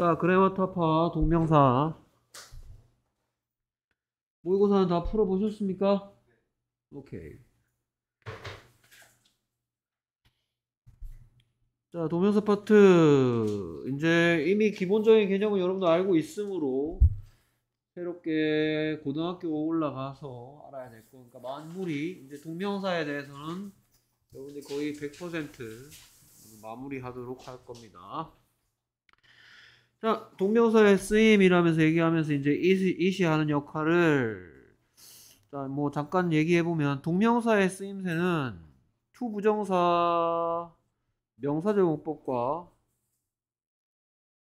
자, 그래머타파 동명사 모의고사는 다 풀어보셨습니까? 오케이. 자, 동명사 파트 이제 이미 기본적인 개념은 여러분도 알고 있으므로 새롭게 고등학교 올라가서 알아야 될 거니까 그러니까 만물이 이제 동명사에 대해서는 여러분들 거의 100% 마무리하도록 할 겁니다. 자, 동명사의 쓰임이라면서 얘기하면서 이제 이시, 이시하는 역할을 자, 뭐 잠깐 얘기해 보면 동명사의 쓰임새는 투 부정사 명사제 문법과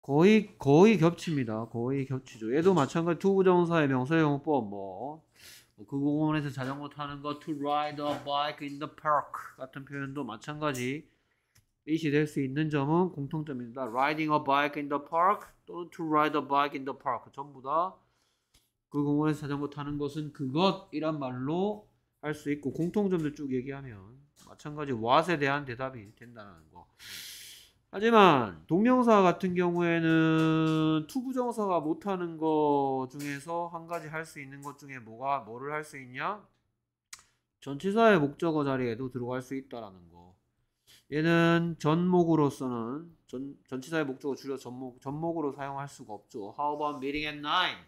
거의 거의 겹칩니다. 거의 겹치죠. 얘도 그렇죠. 마찬가지 투 부정사의 명사절 문법 뭐그 뭐 공원에서 자전거 타는 거 to ride a bike in the park 같은 표현도 마찬가지 잇이 될수 있는 점은 공통점입니다. Riding a bike in the park 또는 to ride a bike in the park 전부 다 그 공원에서 자전거 타는 것은 그것이란 말로 할 수 있고 공통점들 쭉 얘기하면 마찬가지 what에 대한 대답이 된다는 거. 하지만 동명사 같은 경우에는 투부정사가 못하는 거 중에서 한 가지 할 수 있는 것 중에 뭐가 뭐를 할 수 있냐? 전치사의 목적어 자리에도 들어갈 수 있다라는 거. 얘는 전목으로서는 전, 전치사의 목적을 줄여 전목, 전목으로 사용할 수가 없죠. How about meeting at 9?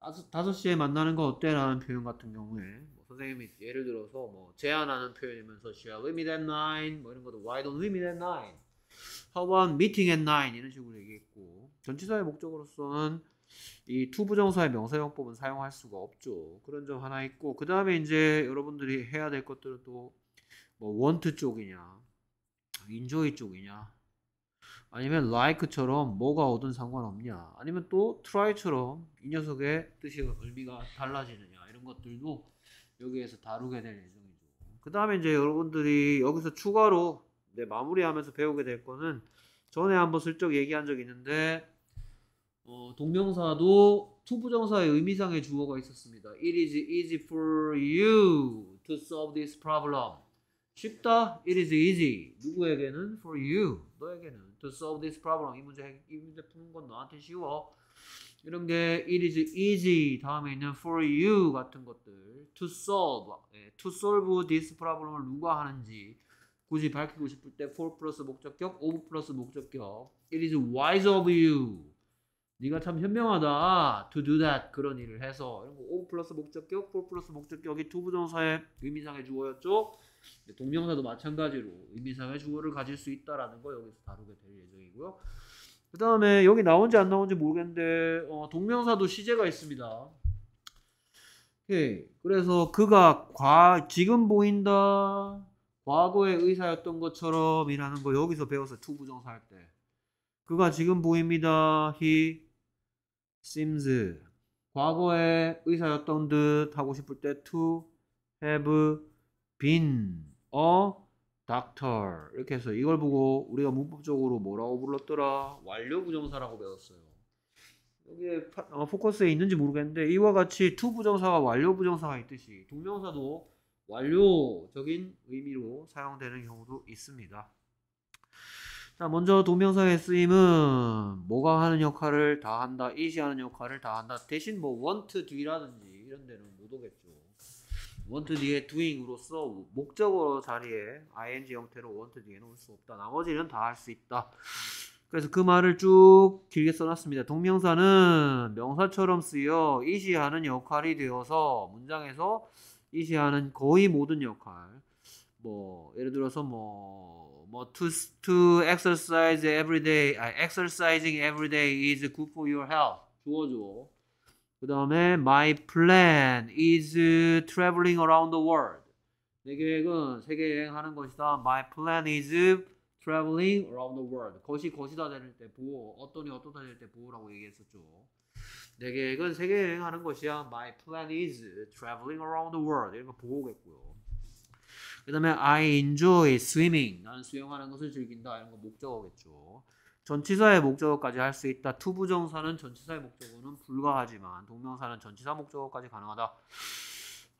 다섯, 다섯 시에 만나는 거 어때? 라는 표현 같은 경우에 뭐 선생님이 예를 들어서 뭐 제안하는 표현이면서 Shall we meet at 9? 뭐 이런 것도 Why don't we meet at 9? How about meeting at 9? 이런 식으로 얘기했고 전치사의 목적으로서는 이 투부정사의 명사용법은 사용할 수가 없죠. 그런 점 하나 있고 그 다음에 이제 여러분들이 해야 될 것들은 또뭐 w a 쪽이냐, 인조 j 쪽이냐, 아니면 like처럼 뭐가 오든 상관없냐, 아니면 또 try처럼 이 녀석의 뜻이 의미가 달라지느냐 이런 것들도 여기에서 다루게 될 예정이죠. 그 다음에 이제 여러분들이 여기서 추가로 네, 마무리하면서 배우게 될 거는 전에 한번 슬쩍 얘기한 적 있는데 어, 동명사도 투부정사의 의미상의 주어가 있었습니다. It is easy for you to solve this problem. 쉽다. It is easy. 누구에게는? For you. 너에게는. To solve this problem. 이 문제, 이 문제 푸는 건 너한테 쉬워. 이런 게 it is easy 다음에 있는 for you 같은 것들 to solve 예, to solve this problem을 누가 하는지 굳이 밝히고 싶을 때 for 플러스 목적격 of 플러스 목적격 it is wise of you 네가 참 현명하다 to do that 그런 일을 해서 이런 거 of 플러스 목적격 for 플러스 목적격이 두 부정사의 의미상의 주어였죠 동명사도 마찬가지로 의미상의 주어를 가질 수 있다라는 거 여기서 다루게 될 예정이고요. 그 다음에 여기 나온지 안 나온지 모르겠는데 어, 동명사도 시제가 있습니다. 오케이. 예, 그래서 그가 과 지금 보인다 과거의 의사였던 것처럼이라는 거 여기서 배워서 투부정사 할 때 그가 지금 보입니다. He seems 과거의 의사였던 듯 하고 싶을 때 to have been a doctor 이렇게 해서 이걸 보고 우리가 문법적으로 뭐라고 불렀더라 완료 부정사라고 배웠어요. 여기에 파, 어, 포커스에 있는지 모르겠는데 이와 같이 to 부정사가 완료 부정사가 있듯이 동명사도 완료적인 의미로 사용되는 경우도 있습니다. 자, 먼저 동명사의 쓰임은 뭐가 하는 역할을 다 한다, 이시하는 역할을 다 한다. 대신 뭐 want, do라든지 이런 데는 못 오겠죠. 원트 뒤에 doing으로서 목적어 자리에 ing 형태로 원트 뒤에 놓을 수 없다. 나머지는 다 할 수 있다. 그래서 그 말을 쭉 길게 써놨습니다. 동명사는 명사처럼 쓰여 이시하는 역할이 되어서 문장에서 이시하는 거의 모든 역할 뭐 예를 들어서 뭐뭐 뭐 to to exercise every day, 아, exercising every day is good for your health. 주어주어. 그 다음에 my plan is traveling around the world. 내 계획은 세계 여행하는 것이다. My plan is traveling around the world. 것이 것이다 될때 보호, 어떤이 어떠다 될때 보호라고 얘기했었죠. 내 계획은 세계 여행하는 것이야. My plan is traveling around the world. 이런 거 보호겠고요. 그 다음에 I enjoy swimming. 나는 수영하는 것을 즐긴다. 이런 거 목적어겠죠. 전치사의 목적어까지 할 수 있다. 투부정사는 전치사의 목적어는 불가하지만 동명사는 전치사 목적어까지 가능하다.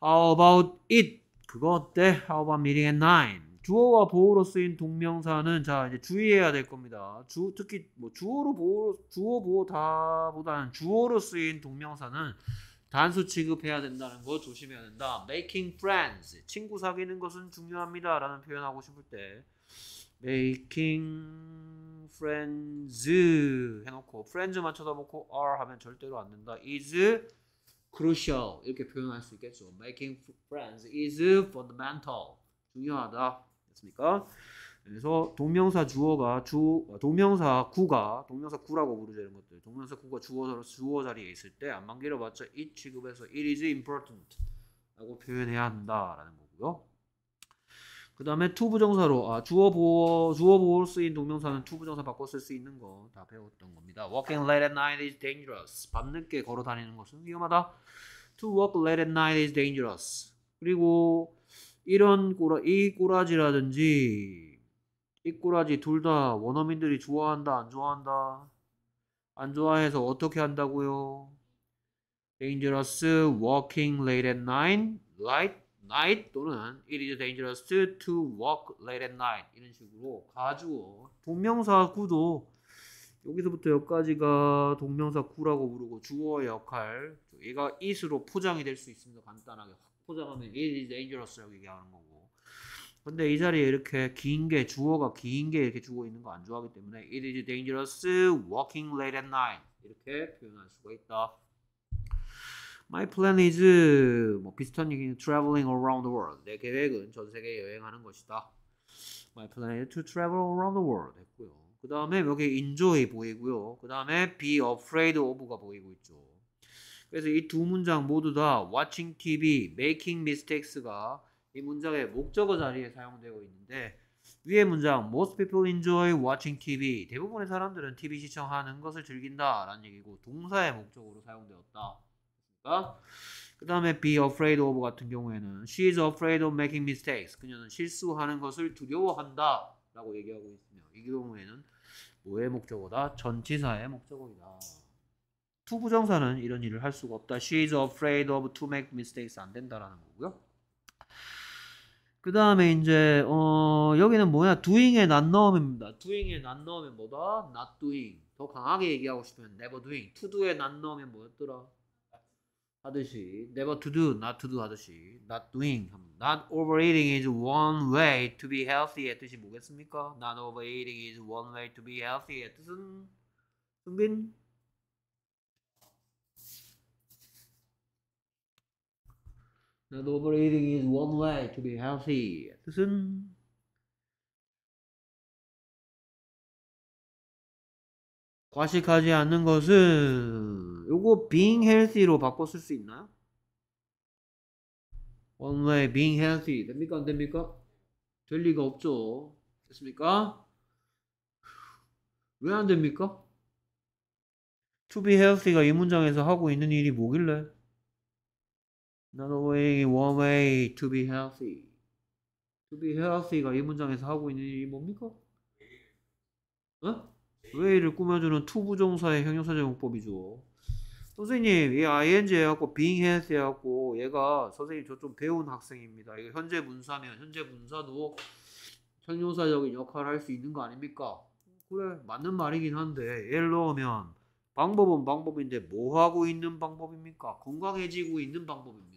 How about it? 그거 어때? How about meeting at 9? 주어와 보호로 쓰인 동명사는 자 이제 주의해야 될 겁니다. 주 특히 뭐 주어로 보호 주어 보호 다보다는 주어로 쓰인 동명사는 단수 취급해야 된다는 거 조심해야 된다. Making friends 친구 사귀는 것은 중요합니다라는 표현하고 싶을 때 making friends 해놓고 friends만 쳐다놓고 are 하면 절대로 안 된다. is crucial 이렇게 표현할 수 있겠죠. making friends is fundamental 중요하다. 됐습니까? 그래서 동명사 주어가 주 아, 동명사 구가 동명사 구라고 부르죠 이런 것들 동명사 구가 주어 주어 자리에 있을 때 안만 길어봤자 이 취급해서 it is important 라고 표현해야 한다라는 거고요 그 다음에 투 부정사로 아, 주어 보호 주어 보어로 쓰인 동명사는 투 부정사 바꿔 쓸 수 있는 거 다 배웠던 겁니다. Walking late at night is dangerous. 밤늦게 걸어 다니는 것은 위험하다. To walk late at night is dangerous. 그리고 이런 꼬라 이 꼬라지라든지 이 꼬라지 둘 다 원어민들이 좋아한다 안 좋아한다 안 좋아해서 어떻게 한다고요? Dangerous walking late at night. Light night 또는 it is dangerous to walk late at night 이런 식으로 가주어 동명사 구도 여기서부터 여기까지가 동명사 구라고 부르고 주어의 역할 얘가 it으로 포장이 될 수 있습니다 간단하게 확 포장하면 it is dangerous라고 얘기하는 거고 근데 이 자리에 이렇게 긴 게 주어가 긴 게 이렇게 주어 있는 거 안 좋아하기 때문에 it is dangerous walking late at night 이렇게 표현할 수가 있다 My plan is 뭐 비슷한 얘기는 traveling around the world. 내 계획은 전 세계 여행하는 것이다. My plan is to travel around the world 했고요. 그 다음에 여기 enjoy 보이고요. 그 다음에 be afraid of가 보이고 있죠. 그래서 이 두 문장 모두 다 watching TV, making mistakes가 이 문장의 목적어 자리에 사용되고 있는데 위의 문장 most people enjoy watching TV 대부분의 사람들은 TV 시청하는 것을 즐긴다 라는 얘기고 동사의 목적으로 사용되었다 아. 그 다음에 be afraid of 같은 경우에는 she is afraid of making mistakes. 그녀는 실수하는 것을 두려워한다. 라고 얘기하고 있으며 이 경우에는 뭐의 목적어다? 전치사의 목적어이다. 투부정사는 이런 일을 할 수가 없다. She is afraid of to make mistakes 안 된다라는 거고요. 그 다음에 이제 어 여기는 뭐냐 doing의 not 넣음입니다. doing의 not 넣으면 뭐다? not doing. 더 강하게 얘기하고 싶으면 never doing. to do의 not 넣으면 뭐였더라? 하듯이 never to do, not to do 하듯이 not doing, not overeating is one way to be healthy의 뜻이 뭐겠습니까? not overeating is one way to be healthy의 뜻은 승빈 not overeating is one way to be healthy 뜻은 과식하지 않는 것은 요거 being healthy로 바꿔 쓸 수 있나요? One way being healthy 됩니까 안 됩니까? 될 리가 없죠. 됐습니까? 왜 안 됩니까? To be healthy가 이 문장에서 하고 있는 일이 뭐길래? Not a way, one way to be healthy. To be healthy가 이 문장에서 하고 있는 일이 뭡니까? 어? 웨이를 꾸며주는 투부정사의 형용사 제공법이죠. 선생님, 이 ing 해갖고 being has 해갖고 얘가 선생님 저 좀 배운 학생입니다. 이거 현재 문사면 현재 문사도 형용사적인 역할을 할 수 있는 거 아닙니까? 그래 맞는 말이긴 한데 예를 넣으면 방법은 방법인데 뭐 하고 있는 방법입니까? 건강해지고 있는 방법입니다.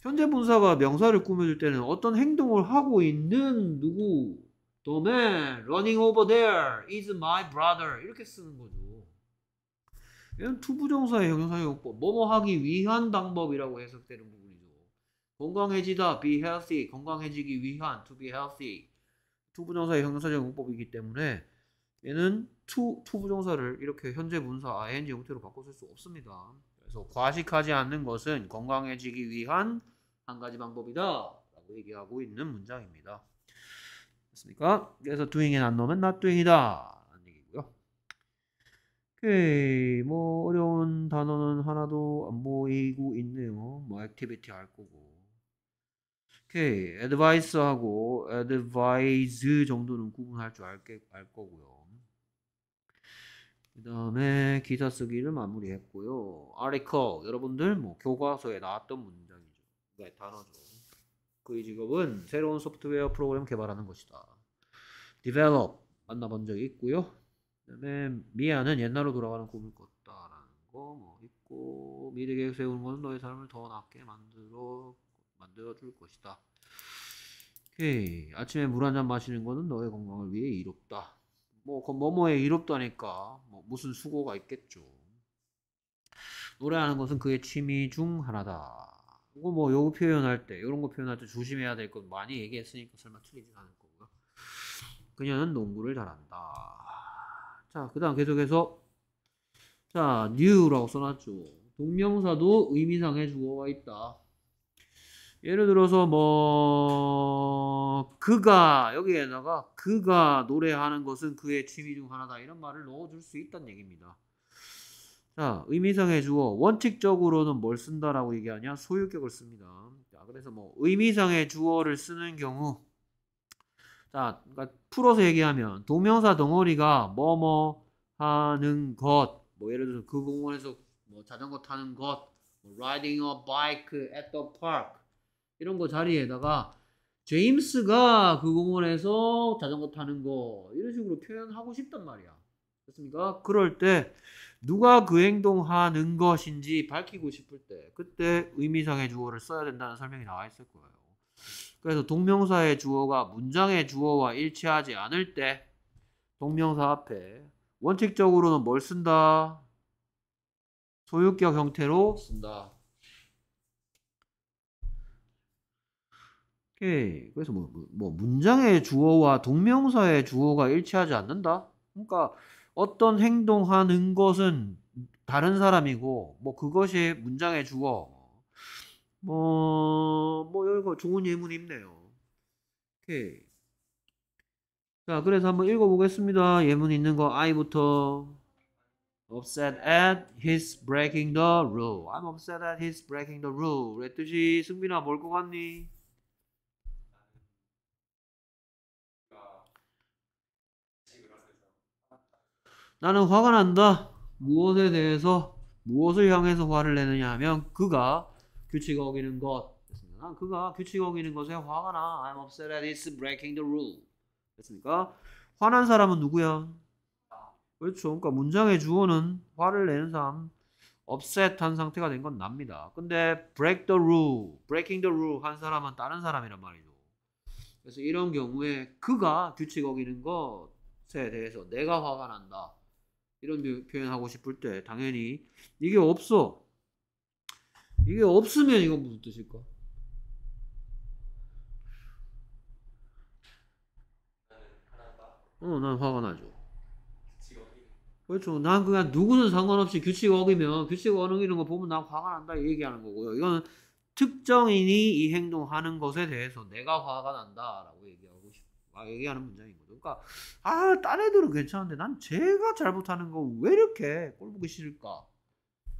현재 분사가 명사를 꾸며줄 때는 어떤 행동을 하고 있는 누구 도맨 running over there is my brother 이렇게 쓰는 거죠. 이건 투부정사의 형용사용법 뭐뭐 하기 위한 방법이라고 해석되는 부분이죠. 건강해지다 be healthy 건강해지기 위한 to be healthy 투부정사의 형용사 용법이기 때문에 얘는 t 투부정사를 이렇게 현재 문사 ing 형태로 바꿔 쓸수 없습니다. 그래서 과식하지 않는 것은 건강해지기 위한 한 가지 방법이다라고 얘기하고 있는 문장입니다. 됐습니까? 그래서 doing은 안 넣으면 not doing이다. 오케이. 뭐 어려운 단어는 하나도 안 보이고 있네요. 뭐 액티비티 할 거고. 오케이. advice하고 advise 정도는 구분할 줄 알게 알 거고요. 그 다음에 기사 쓰기를 마무리했고요. article 여러분들 뭐 교과서에 나왔던 문장이죠. 네, 단어죠. 그의 직업은 새로운 소프트웨어 프로그램 개발하는 것이다. develop 만나본 적이 있고요. 그다음에 미아는 옛날로 돌아가는 꿈을 꿨다라는 거 뭐 있고 미래 계획 세우는 거는 너의 삶을 더 낫게 만들어 만들어 줄 것이다. 오케이 아침에 물 한 잔 마시는 것은 너의 건강을 위해 이롭다. 뭐그 뭐뭐에 이롭다니까 뭐 무슨 수고가 있겠죠. 노래하는 것은 그의 취미 중 하나다. 이거 뭐 요거 표현할 때 이런 거 표현할 때 조심해야 될것 많이 얘기했으니까 설마 틀리지 않을 거고요. 그녀는 농구를 잘한다. 자, 그 다음 계속해서 자, new라고 써놨죠. 동명사도 의미상의 주어가 있다. 예를 들어서 뭐 그가 여기에다가 그가 노래하는 것은 그의 취미 중 하나다 이런 말을 넣어줄 수 있다는 얘기입니다. 자 의미상의 주어 원칙적으로는 뭘 쓴다라고 얘기하냐 소유격을 씁니다. 자 그래서 뭐 의미상의 주어를 쓰는 경우 자 그러니까 풀어서 얘기하면 동명사 덩어리가 뭐뭐 뭐 하는 것, 뭐 예를 들어서 그 공원에서 뭐 자전거 타는 것, 뭐 riding a bike at the park 이런 거 자리에다가 제임스가 그 공원에서 자전거 타는 거 이런 식으로 표현하고 싶단 말이야. 그렇습니까? 그럴 때 누가 그 행동하는 것인지 밝히고 싶을 때 그때 의미상의 주어를 써야 된다는 설명이 나와 있을 거예요. 그래서 동명사의 주어가 문장의 주어와 일치하지 않을 때 동명사 앞에 원칙적으로는 뭘 쓴다? 소유격 형태로 쓴다. 오케이. 그래서 뭐, 뭐, 뭐 문장의 주어와 동명사의 주어가 일치하지 않는다. 그러니까 어떤 행동하는 것은 다른 사람이고 뭐 그것이 문장의 주어 뭐, 뭐, 이거 좋은 예문이 있네요. 오케이. 자, 그래서 한번 읽어보겠습니다. 예문 있는 거 I부터. Upset at his breaking the rule. I'm upset at his breaking the rule. 의 뜻이 승빈아 뭘 것 같니? 나는 화가 난다. 무엇에 대해서 무엇을 향해서 화를 내느냐 하면 그가 규칙 어기는 것. 됐습니다. 그가 규칙 어기는 것에 화가 나. I'm upset at i s breaking the rule. 됐습니까? 화난 사람은 누구야? 그렇죠. 그러니까 문장의 주어는 화를 내는 사람, 업셋한 상태가 된 건 납니다. 근데 break the rule, breaking the rule 한 사람은 다른 사람이란 말이죠. 그래서 이런 경우에 그가 규칙 어기는 것에 대해서 내가 화가 난다. 이런 표현하고 싶을 때 당연히 이게 없어. 이게 없으면 이건 무슨 뜻일까? 어, 난 화가 나죠. 그렇죠. 난 그냥 누구는 상관없이 규칙 어기면 규칙 어기는 거 보면 난 화가 난다 얘기하는 거고요. 이건 특정인이 이 행동하는 것에 대해서 내가 화가 난다라고 얘기하고 싶, 아, 얘기하는 문장인 거죠. 그러니까 아, 딴 애들은 괜찮은데 난 제가 잘못하는 거 왜 이렇게 꼴 보기 싫을까?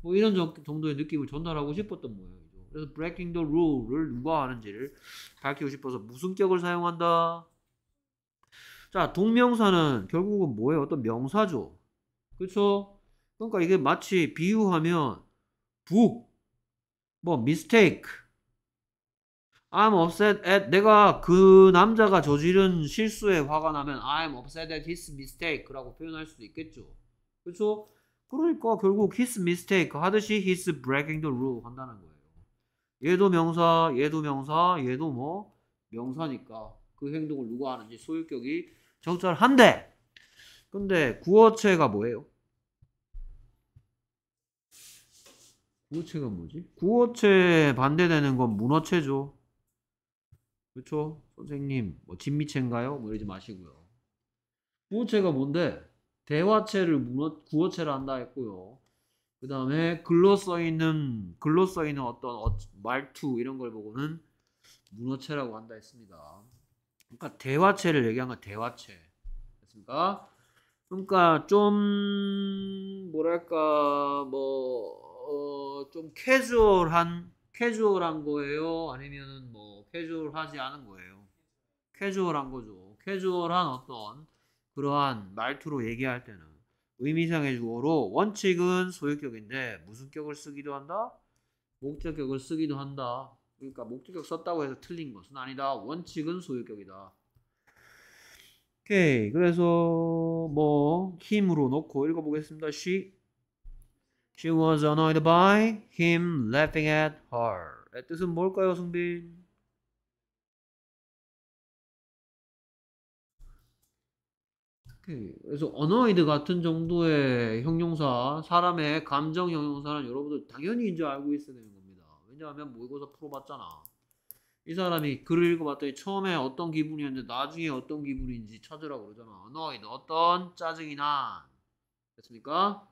뭐 이런 정도의 느낌을 전달하고 싶었던 모양이죠. 그래서 breaking the rule을 누가 하는지를 밝히고 싶어서 무슨격을 사용한다. 자, 동명사는 결국은 뭐예요? 어떤 명사죠. 그렇죠? 그러니까 이게 마치 비유하면 book, 뭐 mistake, I'm upset at 내가 그 남자가 저지른 실수에 화가 나면 I'm upset at his mistake라고 표현할 수도 있겠죠. 그렇죠? 그러니까 결국 his mistake 하듯이 he's breaking the rule 한다는 거예요. 얘도 명사, 얘도 명사, 얘도 뭐 명사니까 그 행동을 누가 하는지 소유격이 적절한데 근데 구어체가 뭐예요? 구어체가 뭐지? 구어체 반대되는 건 문어체죠. 그렇죠? 선생님 뭐 진미체인가요? 뭐 이러지 마시고요. 구어체가 뭔데? 대화체를 문어, 구어체를 한다 했고요. 그 다음에 글로 써있는 글로 써있는 어떤 어, 말투 이런 걸 보고는 문어체라고 한다 했습니다. 그러니까 대화체를 얘기한 건 대화체 됐습니까? 그러니까 좀 뭐랄까 뭐좀 어, 캐주얼한 캐주얼한 거예요? 아니면은 뭐 캐주얼하지 않은 거예요? 캐주얼한 거죠. 캐주얼한 어떤 그러한 말투로 얘기할 때는 의미상의 주어로 원칙은 소유격인데 무슨 격을 쓰기도 한다? 목적격을 쓰기도 한다. 그러니까 목적격 썼다고 해서 틀린 것은 아니다. 원칙은 소유격이다. 오케이. 그래서 뭐 힘으로 놓고 읽어보겠습니다. She She was annoyed by him laughing at her. 뜻은 뭘까요, 승빈? 예, 그래서 어 n 이드 같은 정도의 형용사, 사람의 감정 형용사는 여러분들 당연히 이제 알고 있어야 되는 겁니다. 왜냐하면 모의고사 풀어봤잖아. 이 사람이 글을 읽어봤더니 처음에 어떤 기분이었는데 나중에 어떤 기분인지 찾으라 고 그러잖아. 어 n 이드 어떤 짜증이 나. 됐습니까?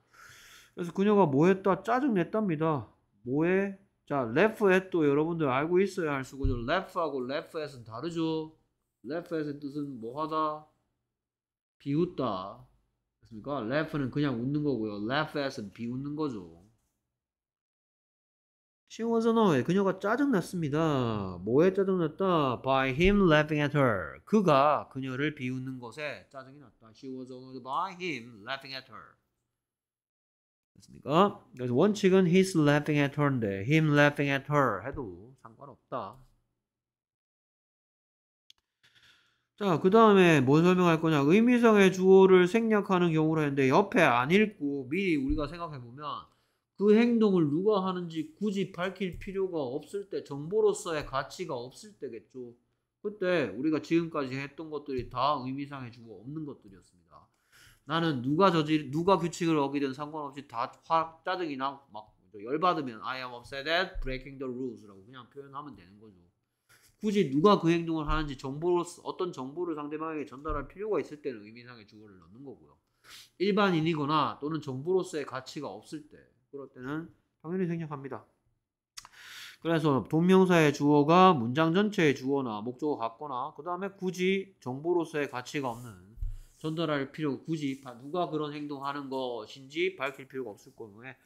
그래서 그녀가 뭐 했다? 짜증 냈답니다. 뭐해 자, left at 또 여러분들 알고 있어야 할 수고죠. left하고 left at은 다르죠. left at의 뜻은 뭐 하다? 비웃다. 그렇습니까? laugh는 그냥 웃는 거고요. laugh at은 비웃는 거죠. She was annoyed. 그녀가 짜증났습니다. 뭐에 짜증났다? By him laughing at her. 그가 그녀를 비웃는 것에 짜증이 났다. She was annoyed by him laughing at her. 됐습니까? 그래서 원칙은 he's laughing at her인데 him laughing at her 해도 상관없다. 자, 그 다음에 뭔 설명할 거냐. 의미상의 주어를 생략하는 경우라 했는데 옆에 안 읽고 미리 우리가 생각해보면 그 행동을 누가 하는지 굳이 밝힐 필요가 없을 때 정보로서의 가치가 없을 때겠죠. 그때 우리가 지금까지 했던 것들이 다 의미상의 주어 없는 것들이었습니다. 나는 누가 저지 누가 규칙을 어기든 상관없이 다 화, 짜증이 나고 막 열받으면 I am upset at breaking the rules라고 그냥 표현하면 되는 거죠. 굳이 누가 그 행동을 하는지 정보로서 어떤 정보를 상대방에게 전달할 필요가 있을 때는 의미상의 주어를 넣는 거고요. 일반인이거나 또는 정보로서의 가치가 없을 때 그럴 때는 당연히 생략합니다. 그래서 동명사의 주어가 문장 전체의 주어나 목적어 같거나 그 다음에 굳이 정보로서의 가치가 없는 전달할 필요 굳이 누가 그런 행동하는 것인지 밝힐 필요가 없을 경우에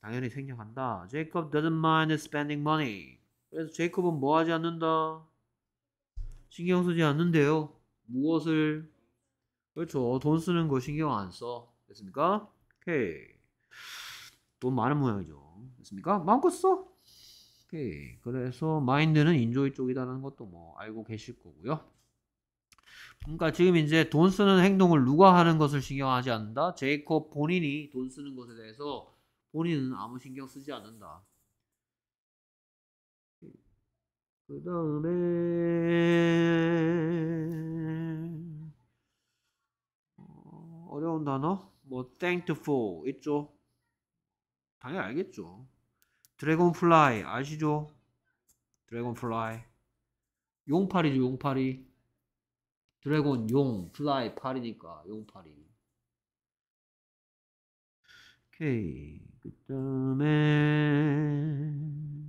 당연히 생략한다. Jacob doesn't mind spending money. 그래서 제이콥은 뭐 하지 않는다. 신경 쓰지 않는데요. 무엇을? 그렇죠. 돈 쓰는 거 신경 안 써. 됐습니까? 오케이. 돈 많은 모양이죠. 됐습니까? 마음껏 써. 오케이. 그래서 마인드는 인조이 쪽이다라는 것도 뭐 알고 계실 거고요. 그러니까 지금 이제 돈 쓰는 행동을 누가 하는 것을 신경하지 않는다. 제이콥 본인이 돈 쓰는 것에 대해서 본인은 아무 신경 쓰지 않는다. 그 다음에 어, 어려운 단어 뭐 thankful 있죠 당연히 알겠죠 드래곤플라이 아시죠 드래곤플라이 용팔이죠 용팔이 드래곤 용 플라이 팔이니까 용팔이 오케이 그 다음에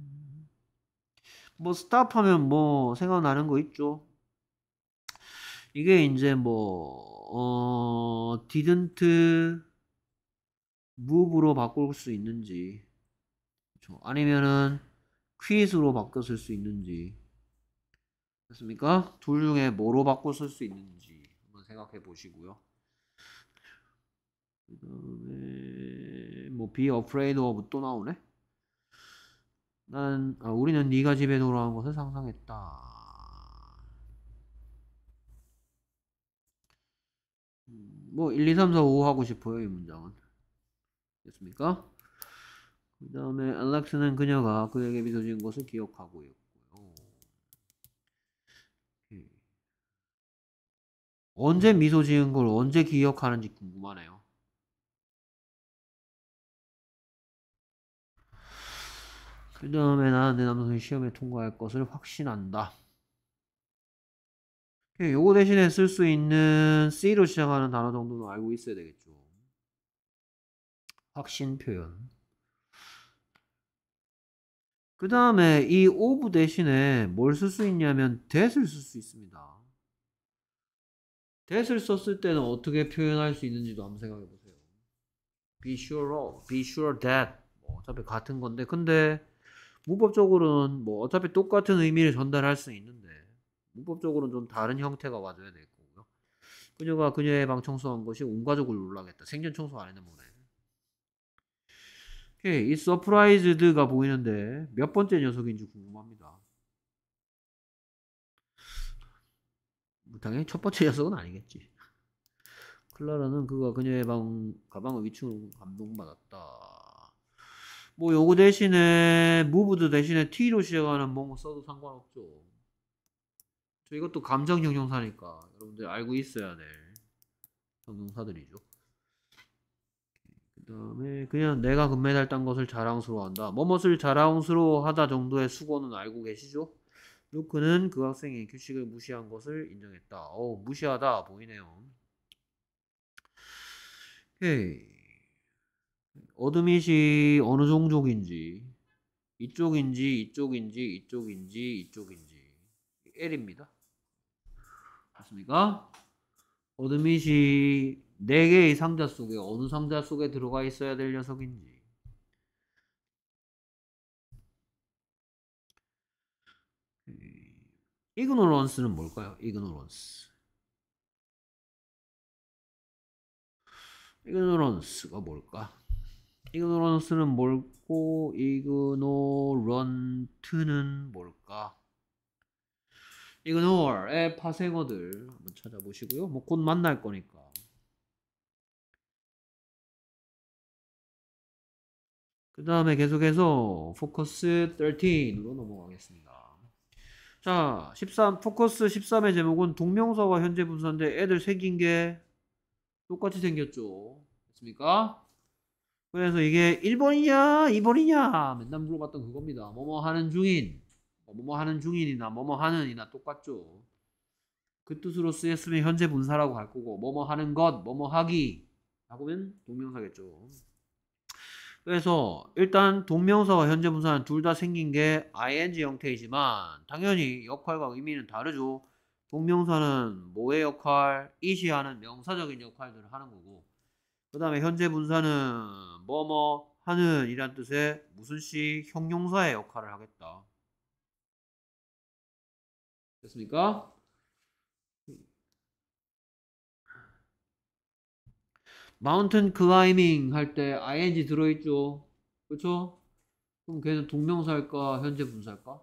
뭐 스탑하면 뭐 생각나는 거 있죠. 이게 이제 뭐 어, didn't move로 바꿀 수 있는지 그렇죠? 아니면은 quit으로 바꿨을수 있는지 됐습니까? 둘 중에 뭐로 바꿨을수 있는지 한번 생각해 보시고요. 그다음에 뭐 be afraid of 또 나오네. 난 아, 우리는 네가 집에 돌아온 것을 상상했다. 음, 뭐 1, 2, 3, 4, 5 하고 싶어요 이 문장은 됐습니까? 그 다음에 알렉스는 그녀가 그에게 미소 지은 것을 기억하고 있고요. 언제 미소 지은 걸 언제 기억하는지 궁금하네요. 그 다음에 나는 내 남동생이 시험에 통과할 것을 확신한다. 요거 대신에 쓸 수 있는 C로 시작하는 단어 정도는 알고 있어야 되겠죠. 확신 표현. 그 다음에 이 of 대신에 뭘 쓸 수 있냐면 that을 쓸 수 있습니다. that을 썼을 때는 어떻게 표현할 수 있는지도 한번 생각해 보세요. be sure of, be sure that. 뭐 어차피 같은 건데, 근데 문법적으로는 뭐 어차피 똑같은 의미를 전달할 수 있는데 문법적으로는 좀 다른 형태가 와줘야 될 거고요. 그녀가 그녀의 방 청소한 것이 온 가족을 놀라겠다. 생전 청소 안 했는 모네. 오케이, 이 서프라이즈드가 보이는데 몇 번째 녀석인지 궁금합니다. 당연히 첫 번째 녀석은 아니겠지. 클라라는 그가 그녀의 방 가방을 위층으로 감동받았다. 뭐 요거 대신에 무브드 대신에 t로 시작하는 뭔가 뭐 뭐 써도 상관없죠. 저 이것도 감정 형용사니까 여러분들 알고 있어야 될 형용사들이죠. 그 다음에 그냥 내가 금메달 딴 것을 자랑스러워한다. 뭐뭇을 자랑스러워하다 정도의 수고는 알고 계시죠? 루크는 그 학생이 규칙을 무시한 것을 인정했다. 어 무시하다 보이네요. 오케이. 어드밋이 어느 종족인지 이쪽인지 이쪽인지 이쪽인지 이쪽인지 L입니다. 맞습니까? 어드밋이 4개의 상자 속에 어느 상자 속에 들어가 있어야 될 녀석인지 이그노런스는 뭘까요? 이그노런스 이그노런스가 뭘까? ignorance는 뭘고 이그노 o r a 는 뭘까? 이그노 o r e 의 파생어들 한번 찾아보시고요. 뭐 곧 만날 거니까. 그 다음에 계속해서 포커스 13으로 넘어가겠습니다. 자, 13, 포커스 13의 제목은 동명사와 현재 분사인데 애들 생긴 게 똑같이 생겼죠. 됐습니까? 그래서 이게 일본이냐이번이냐 맨날 물어봤던 그겁니다. 뭐뭐 하는 중인 뭐뭐 하는 중인이나 뭐뭐 하는이나 똑같죠. 그 뜻으로 쓰였으면 현재 분사라고 할 거고 뭐뭐 하는 것 뭐뭐 하기 하고면 동명사겠죠. 그래서 일단 동명사와 현재 분사는 둘 다 생긴 게 ing 형태이지만 당연히 역할과 의미는 다르죠. 동명사는 뭐의 역할, 이시하는 명사적인 역할들을 하는 거고 그 다음에 현재 분사는 뭐뭐 하는 이란 뜻의 무슨 시 형용사의 역할을 하겠다. 됐습니까? 마운틴 클라이밍 할 때 ing 들어있죠. 그렇죠? 그럼 걔는 동명사일까 현재 분사일까?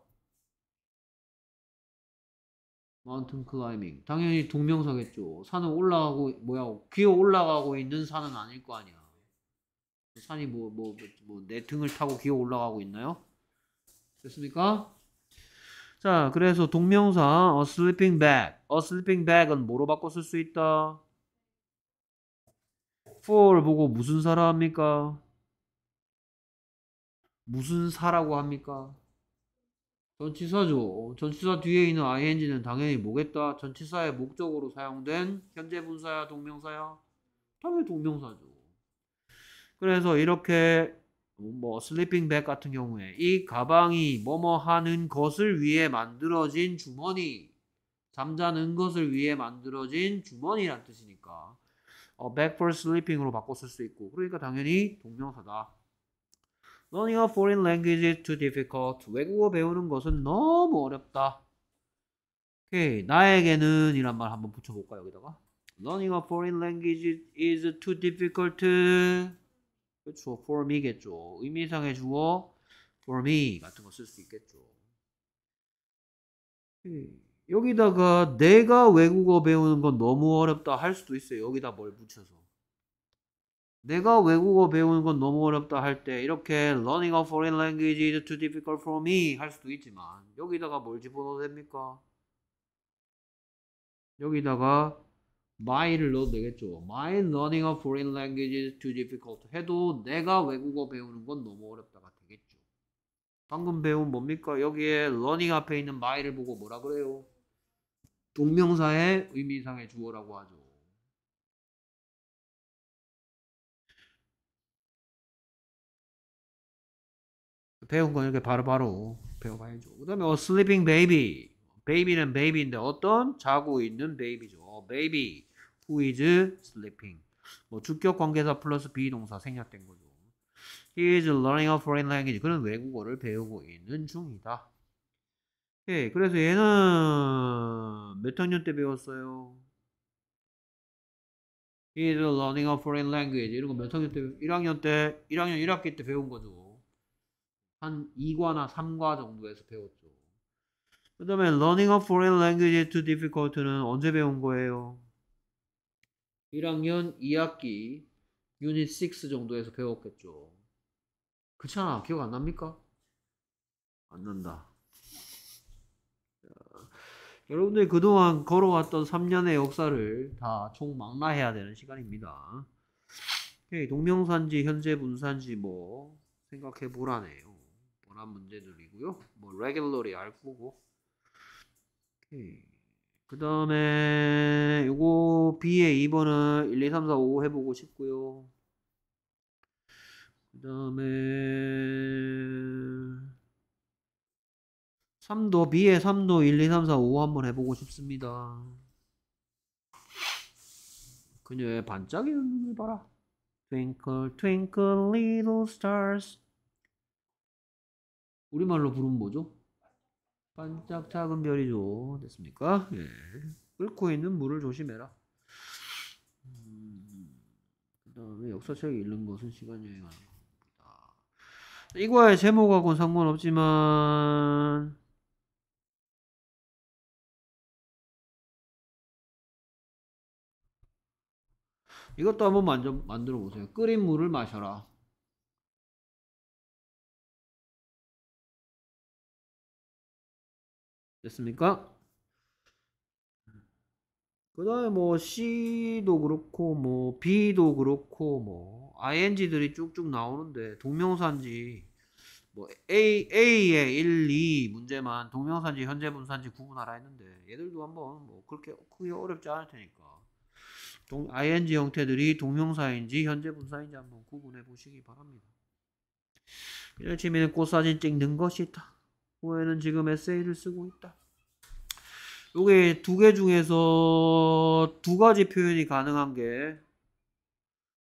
마운틴 클라이밍 당연히 동명사겠죠 산을 올라가고 뭐야 기어 올라가고 있는 산은 아닐 거 아니야 그 산이 뭐 뭐 뭐 내 등을 타고 기어 올라가고 있나요? 됐습니까? 자 그래서 동명사 a sleeping bag a sleeping bag은 뭐로 바꿔 쓸 수 있다? for 보고 무슨 사라 합니까? 무슨 사라고 합니까? 전치사죠. 전치사 뒤에 있는 ing는 당연히 뭐겠다. 전치사의 목적으로 사용된 현재 분사야, 동명사야? 당연히 동명사죠. 그래서 이렇게 뭐 슬리핑 백 같은 경우에 이 가방이 뭐뭐 하는 것을 위해 만들어진 주머니 잠자는 것을 위해 만들어진 주머니란 뜻이니까 어, back for sleeping으로 바꿨을수 있고 그러니까 당연히 동명사다 Learning a foreign language is too difficult. 외국어 배우는 것은 너무 어렵다. 오케이. 나에게는 이란 말 한번 붙여볼까 여기다가. Learning a foreign language is too difficult. 그렇죠. For me겠죠. 의미상의 주어 for me 같은 거 쓸 수 있겠죠. 오케이. 여기다가 내가 외국어 배우는 건 너무 어렵다 할 수도 있어요. 여기다 뭘 붙여서. 내가 외국어 배우는 건 너무 어렵다 할 때 이렇게 learning a foreign language is too difficult for me 할 수도 있지만 여기다가 뭘 집어넣어도 됩니까? 여기다가 my를 넣어도 되겠죠. my learning a foreign language is too difficult 해도 내가 외국어 배우는 건 너무 어렵다가 되겠죠. 방금 배운 뭡니까? 여기에 learning 앞에 있는 my를 보고 뭐라 그래요? 동명사의 의미상의 주어라고 하죠. 배운 거 이렇게 바로바로 바로 배워봐야죠. 그 다음에 a sleeping baby. 베이비는 베이비인데 어떤 자고 있는 베이비죠. 베이비 who is sleeping. 뭐 주격 관계사 플러스 비동사 생략된 거죠. He is learning a foreign language. 그는 외국어를 배우고 있는 중이다. 예, 그래서 얘는 몇 학년 때 배웠어요? He is learning a foreign language. 이런 거 몇 학년 때? 1학년 때, 1학년 1학기 때 배운 거죠. 한 2과나 3과 정도에서 배웠죠. 그 다음에 learning a foreign language is too difficult는 언제 배운 거예요? 1학년 2학기 유닛 6 정도에서 배웠겠죠. 그렇잖아. 기억 안 납니까? 안 난다. 여러분들이 그동안 걸어왔던 3년의 역사를 다 총망라해야 되는 시간입니다. 동명사지 현재 분산지뭐 생각해 보라네요. 그런 문제들이고요. 뭐 regularly 알 거고. 그 다음에 이거 B의 2번은 1, 2, 3, 4, 5 해보고 싶고요. 그 다음에 3도 B의 3도 1, 2, 3, 4, 5 한번 해보고 싶습니다. 그녀의 반짝이는 눈을 봐라. Twinkle, twinkle, little stars. 우리말로 부르면 뭐죠? 반짝 작은 별이죠. 됐습니까? 예. 끓고 있는 물을 조심해라. 음, 그 다음에 역사책 읽는 것은 시간 여행하는 겁니다. 이과의 제목하고는 상관없지만, 이것도 한번 만져, 만들어 보세요. 끓인 물을 마셔라. 됐습니까? 그 다음에 뭐 C도 그렇고 뭐 B도 그렇고 뭐 ing들이 쭉쭉 나오는데 동명사인지 뭐 A, A의 1, 2 문제만 동명사인지 현재 분사인지 구분하라 했는데 얘들도 한번 뭐 그렇게 크게 어렵지 않을 테니까 동, ing 형태들이 동명사인지 현재 분사인지 한번 구분해 보시기 바랍니다. 이런 취미는 꽃사진 찍는 것이다. 후에는 지금 에세이를 쓰고 있다. 여기 두개 중에서 두 가지 표현이 가능한 게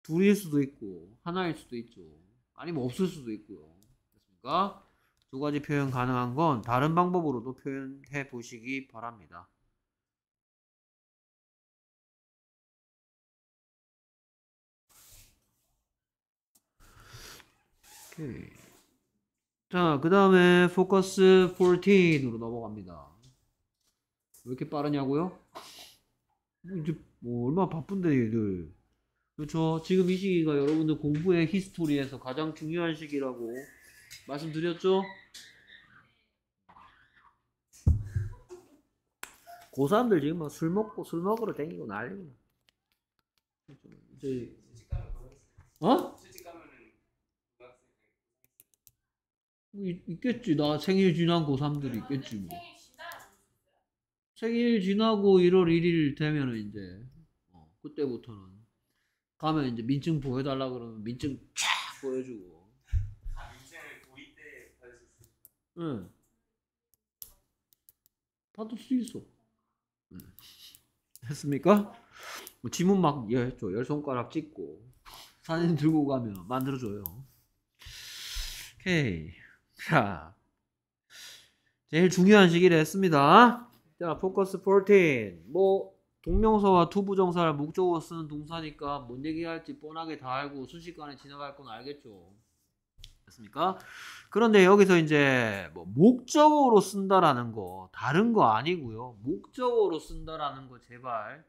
둘일 수도 있고 하나일 수도 있죠. 아니면 없을 수도 있고요. 그러니까 두 가지 표현 가능한 건 다른 방법으로도 표현해 보시기 바랍니다. 오케이. 자, 그 다음에 포커스 14으로 넘어갑니다. 왜 이렇게 빠르냐고요? 뭐 이제 뭐 얼마나 바쁜데 얘들. 그렇죠. 지금 이 시기가 여러분들 공부의 히스토리에서 가장 중요한 시기라고 말씀드렸죠? 고3들 지금 막 술 먹고 술 먹으러 댕기고 난리구나. 그렇죠. 이제 어? 뭐 있겠지. 나 생일 지난 고3들이 있겠지 뭐. 생일 지나고 1월 1일 되면은 이제 어, 그때부터는 가면 이제 민증 보여달라 그러면 민증 쫙 보여주고. 아 민증을 고이 때 받을 수 있어. 응. 음. 받을 수 있어. 응. 했습니까? 뭐 지문 막 열죠. 열 손가락 찍고 사진 들고 가면 만들어줘요. 오케이. 자, 제일 중요한 시기를 했습니다. 자, 포커스 14. 뭐, 동명사와 투부정사를 목적으로 쓰는 동사니까 뭔 얘기할지 뻔하게 다 알고 순식간에 지나갈 건 알겠죠. 됐습니까? 그런데 여기서 이제 뭐 목적어로 쓴다라는 거 다른 거 아니고요. 목적어로 쓴다라는 거 제발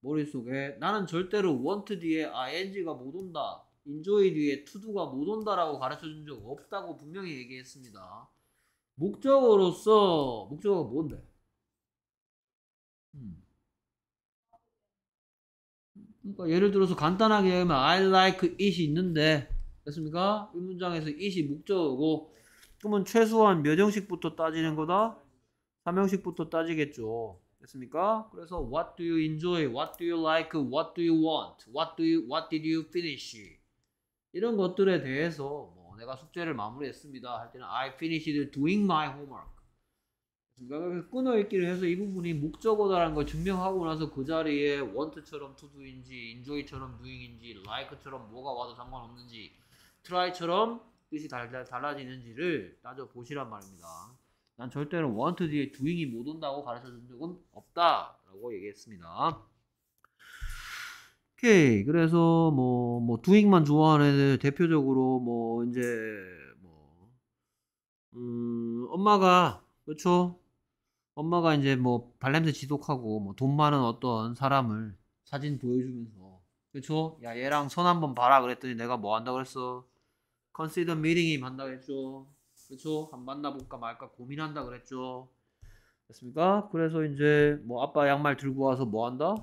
머릿속에 나는 절대로 want 뒤에 ing가 못 온다. 인조의 뒤에 투두가 못 온다라고 가르쳐 준 적 없다고 분명히 얘기했습니다. 목적으로서 목적어가 뭔데? 음. 그러니까 예를 들어서 간단하게 얘기하면 I like it이 있는데 됐습니까? 이 문장에서 it이 목적어고 그러면 최소한 몇 형식부터 따지는 거다? 3형식부터 따지겠죠. 됐습니까? 그래서 what do you enjoy? what do you like? what do you want? what do you what did you finish? 이런 것들에 대해서 뭐 내가 숙제를 마무리했습니다 할 때는 I finished doing my homework. 그러니까 끊어읽기를 해서 이 부분이 목적어다라는 걸 증명하고 나서 그 자리에 want처럼 to d 인지 enjoy처럼 doing인지 like처럼 뭐가 와도 상관없는지 try처럼 뜻이 달, 달라지는지를 따져보시란 말입니다. 난 절대로 want 뒤에 doing이 못 온다고 가르쳐준 적은 없다라고 얘기했습니다. 오케이. 그래서 뭐, 뭐, 두잉만 좋아하는 애들 대표적으로 뭐, 이제, 뭐, 음, 엄마가, 그쵸? 엄마가 이제 뭐, 발냄새 지독하고, 뭐, 돈 많은 어떤 사람을 사진 보여주면서, 그쵸? 야, 얘랑 손 한번 봐라. 그랬더니 내가 뭐 한다 그랬어? 컨시더 미팅이 한다 그랬죠. 그쵸? 한 만나볼까 말까 고민한다 그랬죠. 됐습니까? 그래서 이제, 뭐, 아빠 양말 들고 와서 뭐 한다?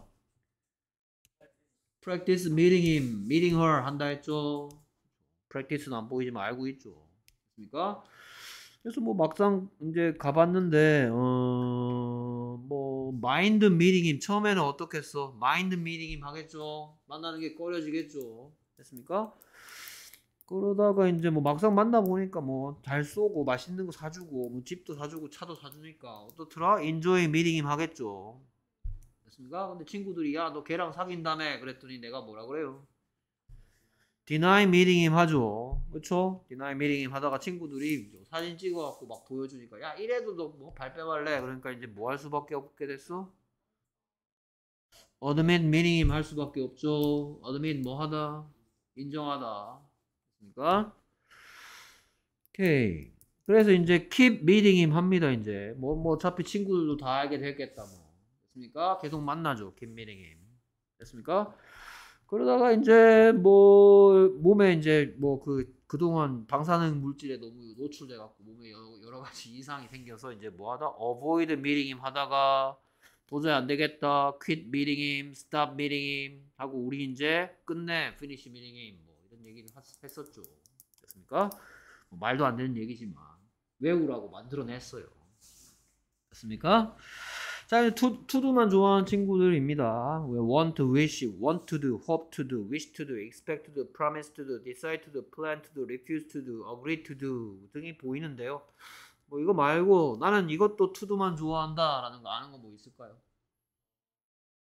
practice meeting him, meeting her 한다 했죠. practice는 안 보이지만 알고 있죠. 그러니까 그래서 뭐 막상 이제 가봤는데 어뭐 마인드 미팅임 처음에는 어떻겠어 마인드 미팅임 하겠죠 만나는 게 꺼려지겠죠 됐습니까 그러다가 이제 뭐 막상 만나 보니까 뭐 잘 쏘고 맛있는 거 사주고 뭐 집도 사주고 차도 사주니까 어떻더라 인조이 미팅임 하겠죠 그렇습니까? 근데 친구들이 야너 걔랑 사귄다며 그랬더니 내가 뭐라 그래요? deny meeting him 하죠. 그렇죠? deny meeting him 하다가 친구들이 사진 찍어갖고 막 보여주니까 야 이래도 너 뭐 발뺌할래? 그러니까 이제 뭐 할 수밖에 없게 됐어? admit meeting him 할 수밖에 없죠. admit 뭐 하다? 인정하다. 그러니까 오케이. 그래서 이제 keep meeting him 합니다. 이제 뭐뭐 뭐 어차피 친구들도 다 알게 됐겠다. 뭐. 됐습니까? 계속 만나죠. 김민행이. 됐습니까? 그러다가 이제 뭐 몸에 이제 뭐 그 그동안 방사능 물질에 너무 노출돼 갖고 몸에 여러, 가지 이상이 생겨서 이제 뭐 하다 어보이드 미팅임 하다가 도저히 안 되겠다. 퀴 미팅임, 스탑 미팅임 하고 우리 이제 끝내 피니시 미팅임 뭐 이런 얘기를 했었죠. 됐습니까? 뭐 말도 안 되는 얘기지만 외우라고 만들어냈어요. 됐습니까? 자, 이제 to, 만 좋아하는 친구들입니다. 왜 want to wish, want to do, hope to do, wish to do, expect to do, promise to do, decide to do, plan to do, refuse to do, agree to do 등이 보이는데요. 뭐 이거 말고 나는 이것도 투두만 좋아한다라는 거 아는 거 뭐 있을까요?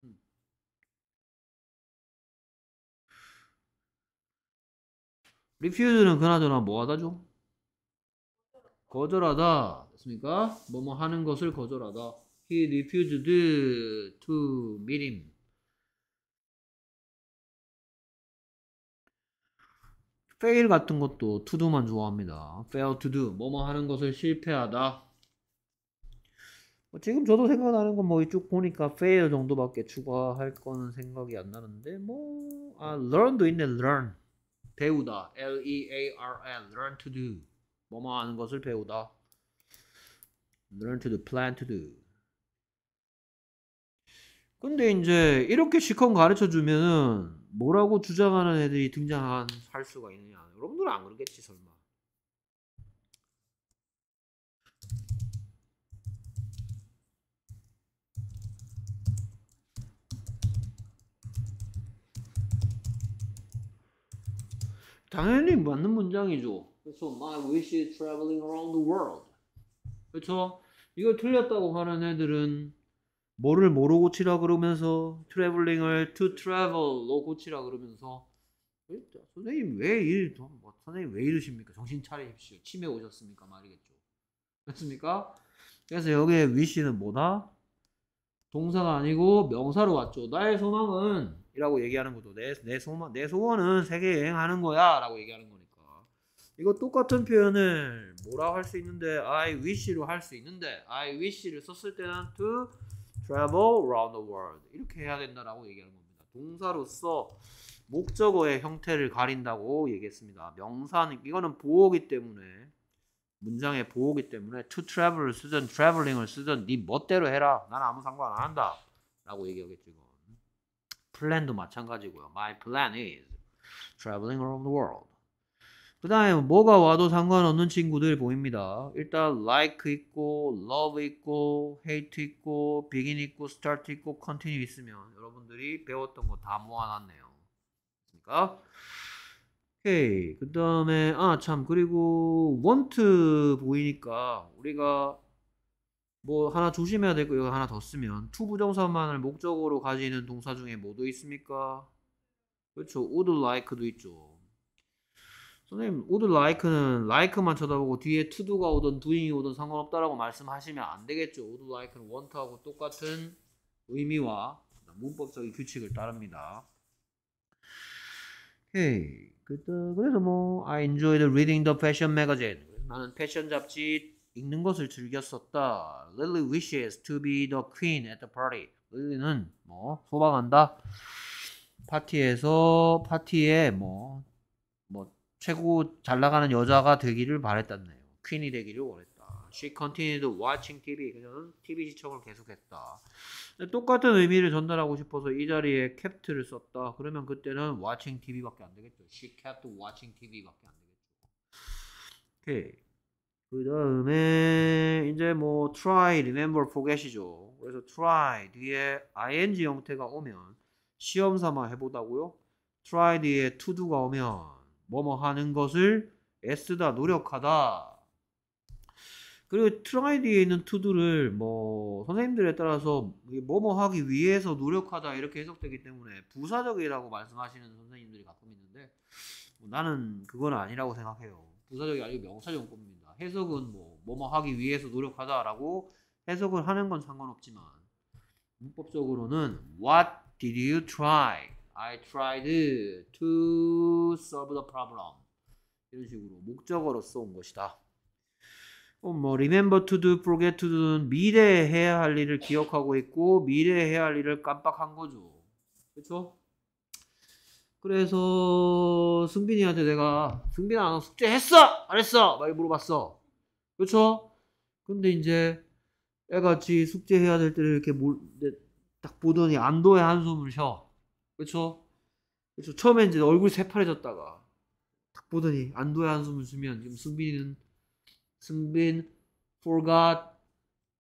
음. refuse는 그나저나 뭐 하다죠? 거절하다. 됐습니까? 뭐뭐 하는 것을 거절하다. he refused to meet him. fail 같은 것도 to do만 좋아합니다. fail to do 뭐 뭐 하는 것을 실패하다. 지금 저도 생각나는 건 뭐 이쪽 보니까 fail 정도밖에 추가할 거는 생각이 안 나는데 뭐 아, learn도 있네 learn 배우다 L E A R N learn to do 뭐 뭐 하는 것을 배우다 learn to do plan to do 근데 이제 이렇게 시컨 가르쳐 주면은 뭐라고 주장하는 애들이 등장할 수가 있느냐. 여러분들은 안 그러겠지 설마. 당연히 맞는 문장이죠. 그래서 my wish is traveling around the world. 그렇죠? 이걸 틀렸다고 하는 애들은 뭐를 뭐로 고치라 그러면서 트래블링을 to travel로 고치라 그러면서 선생님 왜 일, 뭐, 선생님 왜 이러십니까? 정신 차리십시오. 치매 오셨습니까? 말이겠죠. 그렇습니까? 그래서 여기에 wish는 뭐다? 동사가 아니고 명사로 왔죠. 나의 소망은 이라고 얘기하는 것도 내, 내 소망, 내 소원은 세계 여행하는 거야. 라고 얘기하는 거니까. 이거 똑같은 표현을 뭐라 할 수 있는데, I wish로 할 수 있는데, I wish를 썼을 때는 to travel around the world 이렇게 해야 된다라고 얘기하는 겁니다. 동사로서 목적어의 형태를 가린다고 얘기했습니다. 명사는 이거는 보호기 때문에 문장의 보호기 때문에 to t r a v e l 쓰든 traveling을 쓰든 네 멋대로 해라. 나 아무 상관 안 한다라고 얘기하겠죠. 플랜도 마찬가지고요. My plan is traveling around the world. 그 다음에 뭐가 와도 상관없는 친구들 보입니다. 일단 like 있고, love 있고, hate 있고, begin 있고, start 있고, continue 있으면 여러분들이 배웠던 거 다 모아놨네요. 그니까 오케이. 그 다음에 아 참 그리고 want 보이니까 우리가 뭐 하나 조심해야 될거 이거 하나 더 쓰면 to 부정사만을 목적으로 가지는 동사 중에 뭐도 있습니까? 그렇죠. would like도 있죠. 선생님 would like는 like만 쳐다보고 뒤에 to do가 오든 doing이 오든 상관없다라고 말씀하시면 안 되겠죠. would like는 want하고 똑같은 의미와 문법적인 규칙을 따릅니다. 오케이. 그래서 뭐 I enjoyed reading the fashion magazine. 나는 패션 잡지 읽는 것을 즐겼었다. Lily wishes to be the queen at the party. 릴리는 뭐 소방한다. 파티에서 파티에 뭐 최고 잘 나가는 여자가 되기를 바랬다네요. 퀸이 되기를 원했다. She continued watching TV. 그녀는 TV 시청을 계속했다. 똑같은 의미를 전달하고 싶어서 이 자리에 kept를 썼다. 그러면 그때는 watching TV밖에 안 되겠죠. She kept watching TV밖에 안 되겠죠. 오케이. 그 다음에 이제 뭐 try, remember, forget이죠. 그래서 try 뒤에 ing 형태가 오면 시험 삼아 해보다고요. try 뒤에 to do가 오면 뭐뭐 하는 것을 애쓰다 노력하다 그리고 try 뒤에 있는 to d 를뭐 선생님들에 따라서 뭐뭐 하기 위해서 노력하다 이렇게 해석되기 때문에 부사적이라고 말씀하시는 선생님들이 가끔 있는데 뭐 나는 그건 아니라고 생각해요. 부사적이 아니고 명사적 용법입니다. 해석은 뭐 뭐뭐 하기 위해서 노력하다라고 해석을 하는 건 상관없지만 문법적으로는 what did you try I tried to solve the problem. 이런 식으로 목적어로써 온 것이다. 어, 뭐 remember to do, forget to do는 미래에 해야 할 일을 기억하고 있고 미래에 해야 할 일을 깜빡한 거죠. 그렇죠? 그래서 승빈이한테 내가 승빈아 너 숙제했어? 안 했어? 많이 물어봤어. 그렇죠? 근데 이제 애가 지 숙제해야 될 때를 이렇게 딱 보더니 안도의 한숨을 쉬어. 그렇죠? 그렇죠. 처음에 이제 얼굴이 새파래졌다가 딱 보더니 안도의 한숨을 쉬면 지금 승빈은 승빈 forgot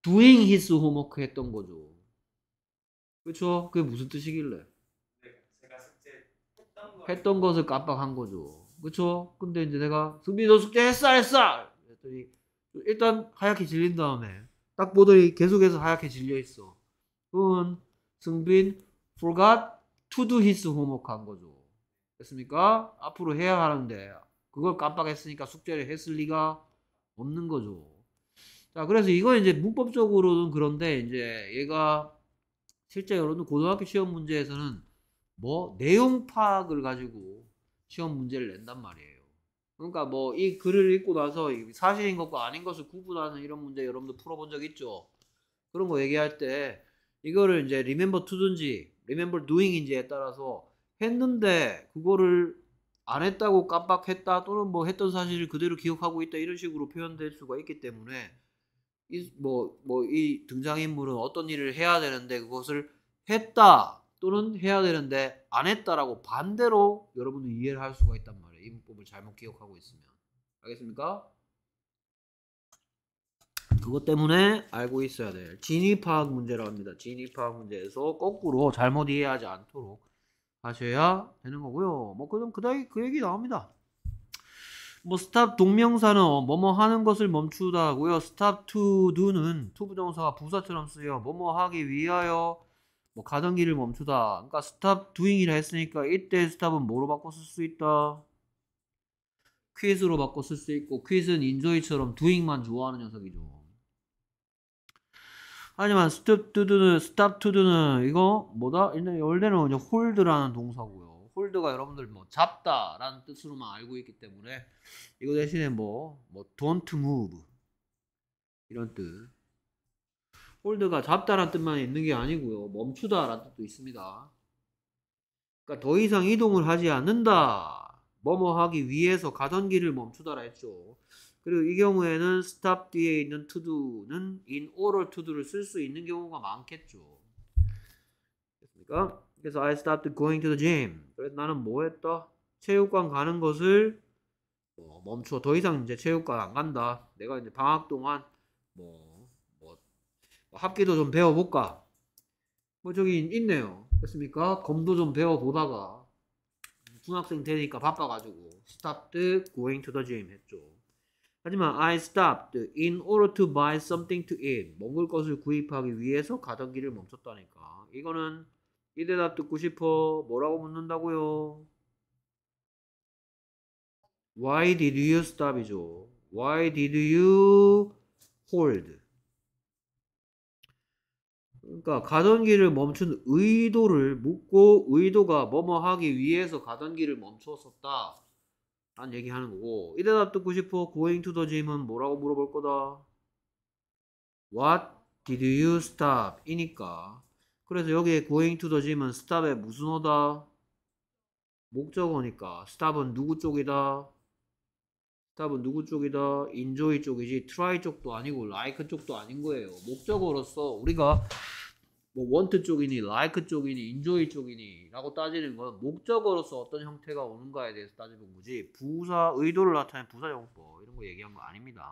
doing his homework 했던 거죠. 그렇죠? 그게 무슨 뜻이길래? 했던 것을 깜빡한 거죠. 그렇죠? 근데 이제 내가 승빈이 너 숙제했어 했어. 그랬더니 일단 하얗게 질린 다음에 딱 보더니 계속해서 하얗게 질려 있어. 그건 승빈 forgot 투두 히스 호목한 거죠. 됐습니까? 앞으로 해야 하는데 그걸 깜빡했으니까 숙제를 했을 리가 없는 거죠. 자, 그래서 이건 이제 문법적으로는 그런데 이제 얘가 실제 여러분 고등학교 시험 문제에서는 뭐 내용 파악을 가지고 시험 문제를 낸단 말이에요. 그러니까 뭐 이 글을 읽고 나서 사실인 것과 아닌 것을 구분하는 이런 문제 여러분도 풀어본 적 있죠. 그런 거 얘기할 때 이거를 이제 리멤버 투든지 remember doing인지에 따라서 했는데 그거를 안 했다고 깜빡했다 또는 뭐 했던 사실을 그대로 기억하고 있다 이런 식으로 표현될 수가 있기 때문에 뭐뭐이 뭐, 뭐 등장인물은 어떤 일을 해야 되는데 그것을 했다 또는 해야 되는데 안 했다라고 반대로 여러분은 이해를 할 수가 있단 말이에요. 이 문법을 잘못 기억하고 있으면 알겠습니까? 그것 때문에 알고 있어야 될 진위 파악 문제라 고 합니다. 진위 파악 문제에서 거꾸로 잘못 이해하지 않도록 하셔야 되는 거고요. 뭐 그럼 그다음 그 얘기 나옵니다. 뭐 스탑 동명사는 뭐뭐 하는 것을 멈추다고요. 스탑 투두는투 부정사가 부사처럼 쓰여 뭐뭐 하기 위하여 뭐 가던 길을 멈추다. 그러니까 스탑 두잉이라 했으니까 이때 스탑은 뭐로 바꿔 쓸 수 있다. 퀴즈로 바꿔 쓸 수 있고 퀴즈는 인조이처럼 두잉만 좋아하는 녀석이죠. 하지만 stop to do는 stop to do는 이거 뭐다? 원래는 그냥 hold라는 동사고요. hold가 여러분들 뭐 잡다라는 뜻으로만 알고 있기 때문에 이거 대신에 뭐뭐 뭐 don't move 이런 뜻. 홀드가 잡다라는 뜻만 있는 게 아니고요. 멈추다라는 뜻도 있습니다. 그러니까 더 이상 이동을 하지 않는다. 뭐뭐 하기 위해서 가던 길을 멈추다라 했죠. 그리고 이 경우에는 stop 뒤에 있는 to do는 in order to do를 쓸 수 있는 경우가 많겠죠. 됐습니까? 그래서 I stopped going to the gym. 그래서 나는 뭐 했다? 체육관 가는 것을 뭐멈춰더 이상 이제 체육관 안 간다. 내가 이제 방학 동안 뭐, 뭐, 뭐 합기도 좀 배워볼까? 뭐 저기 있네요. 됐습니까? 검도 좀 배워보다가 중학생 되니까 바빠가지고 stopped going to the gym 했죠. 하지만 I stopped in order to buy something to eat. 먹을 것을 구입하기 위해서 가던 길을 멈췄다니까. 이거는 이 대답 듣고 싶어. 뭐라고 묻는다고요? Why did you stop이죠. Why did you hold? 그러니까 가던 길을 멈춘 의도를 묻고 의도가 뭐뭐 하기 위해서 가던 길을 멈췄었다. 딴 얘기하는 거고 이 대답 듣고 싶어 going to the gym은 뭐라고 물어볼 거다 what did you stop 이니까 그래서 여기에 going to the gym은 stop의 무슨 어다 목적어니까 stop은 누구 쪽이다 답은 누구 쪽이다? 인조이 쪽이지 트라이 쪽도 아니고 라이크 like 쪽도 아닌 거예요. 목적으로서 우리가 뭐 원트 쪽이니 라이크 쪽이니 인조이 쪽이니라고 따지는 건 목적으로서 어떤 형태가 오는가에 대해서 따져본 거지 부사 의도를 나타낸 부사 용법 이런 거 얘기한 거 아닙니다.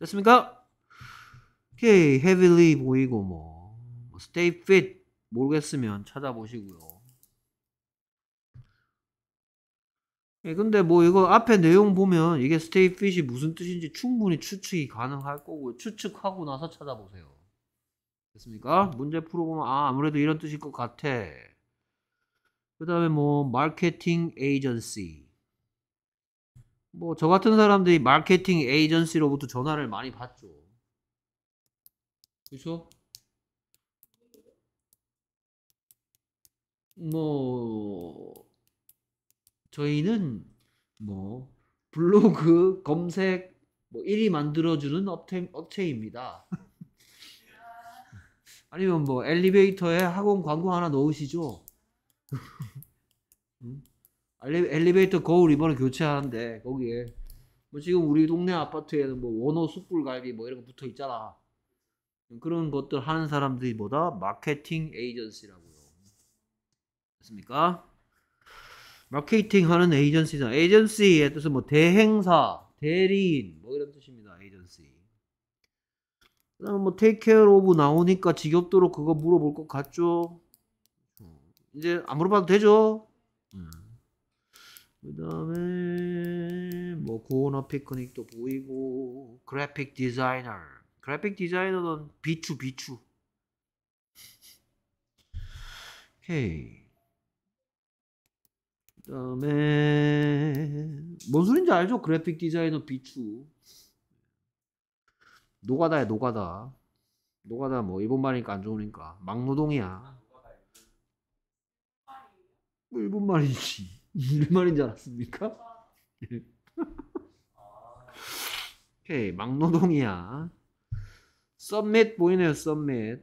됐습니까? 오케이 heavily 보이고 뭐, 뭐 stay fit 모르겠으면 찾아보시고요. 예, 근데 뭐 이거 앞에 내용 보면 이게 stay fit이 무슨 뜻인지 충분히 추측이 가능할 거고 추측하고 나서 찾아보세요. 됐습니까? 문제 풀어보면 아 아무래도 이런 뜻일 것 같아. 그 다음에 뭐 마케팅 에이전시 뭐 저 같은 사람들이 마케팅 에이전시로부터 전화를 많이 받죠. 그렇죠? 뭐 저희는 뭐 블로그 검색 뭐 1위 만들어주는 업체, 업체입니다. 아니면 뭐 엘리베이터에 학원 광고 하나 넣으시죠. 엘리베이터 거울 이번에 교체하는데 거기에 뭐 지금 우리 동네 아파트에는 뭐 원호 숯불갈비 뭐 이런 거 붙어 있잖아. 그런 것들 하는 사람들이 뭐다 마케팅 에이전시라고요. 맞습니까? 마케팅 하는 에이전시잖아. 에이전시의 뜻은 뭐 대행사, 대리인 뭐 이런 뜻이 그다음 어, 뭐 테이크 e c a r 나오니까 지겹도록 그거 물어볼 것 같죠. 이제 안 물어봐도 되죠. 음. 그다음에 뭐 고온화 피크닉도 보이고 그래픽 디자이너. 그래픽 디자이너는 비추 비추. 오케이. 그다음에 뭔 소린지 알죠? 그래픽 디자이너 비추. 노가다야 노가다 노가다 뭐 일본말이니까 안 좋으니까 막노동이야 뭐 일본말이지 일말인 줄 알았습니까? 오케이 막노동이야 썸맷 보이네요 썸맷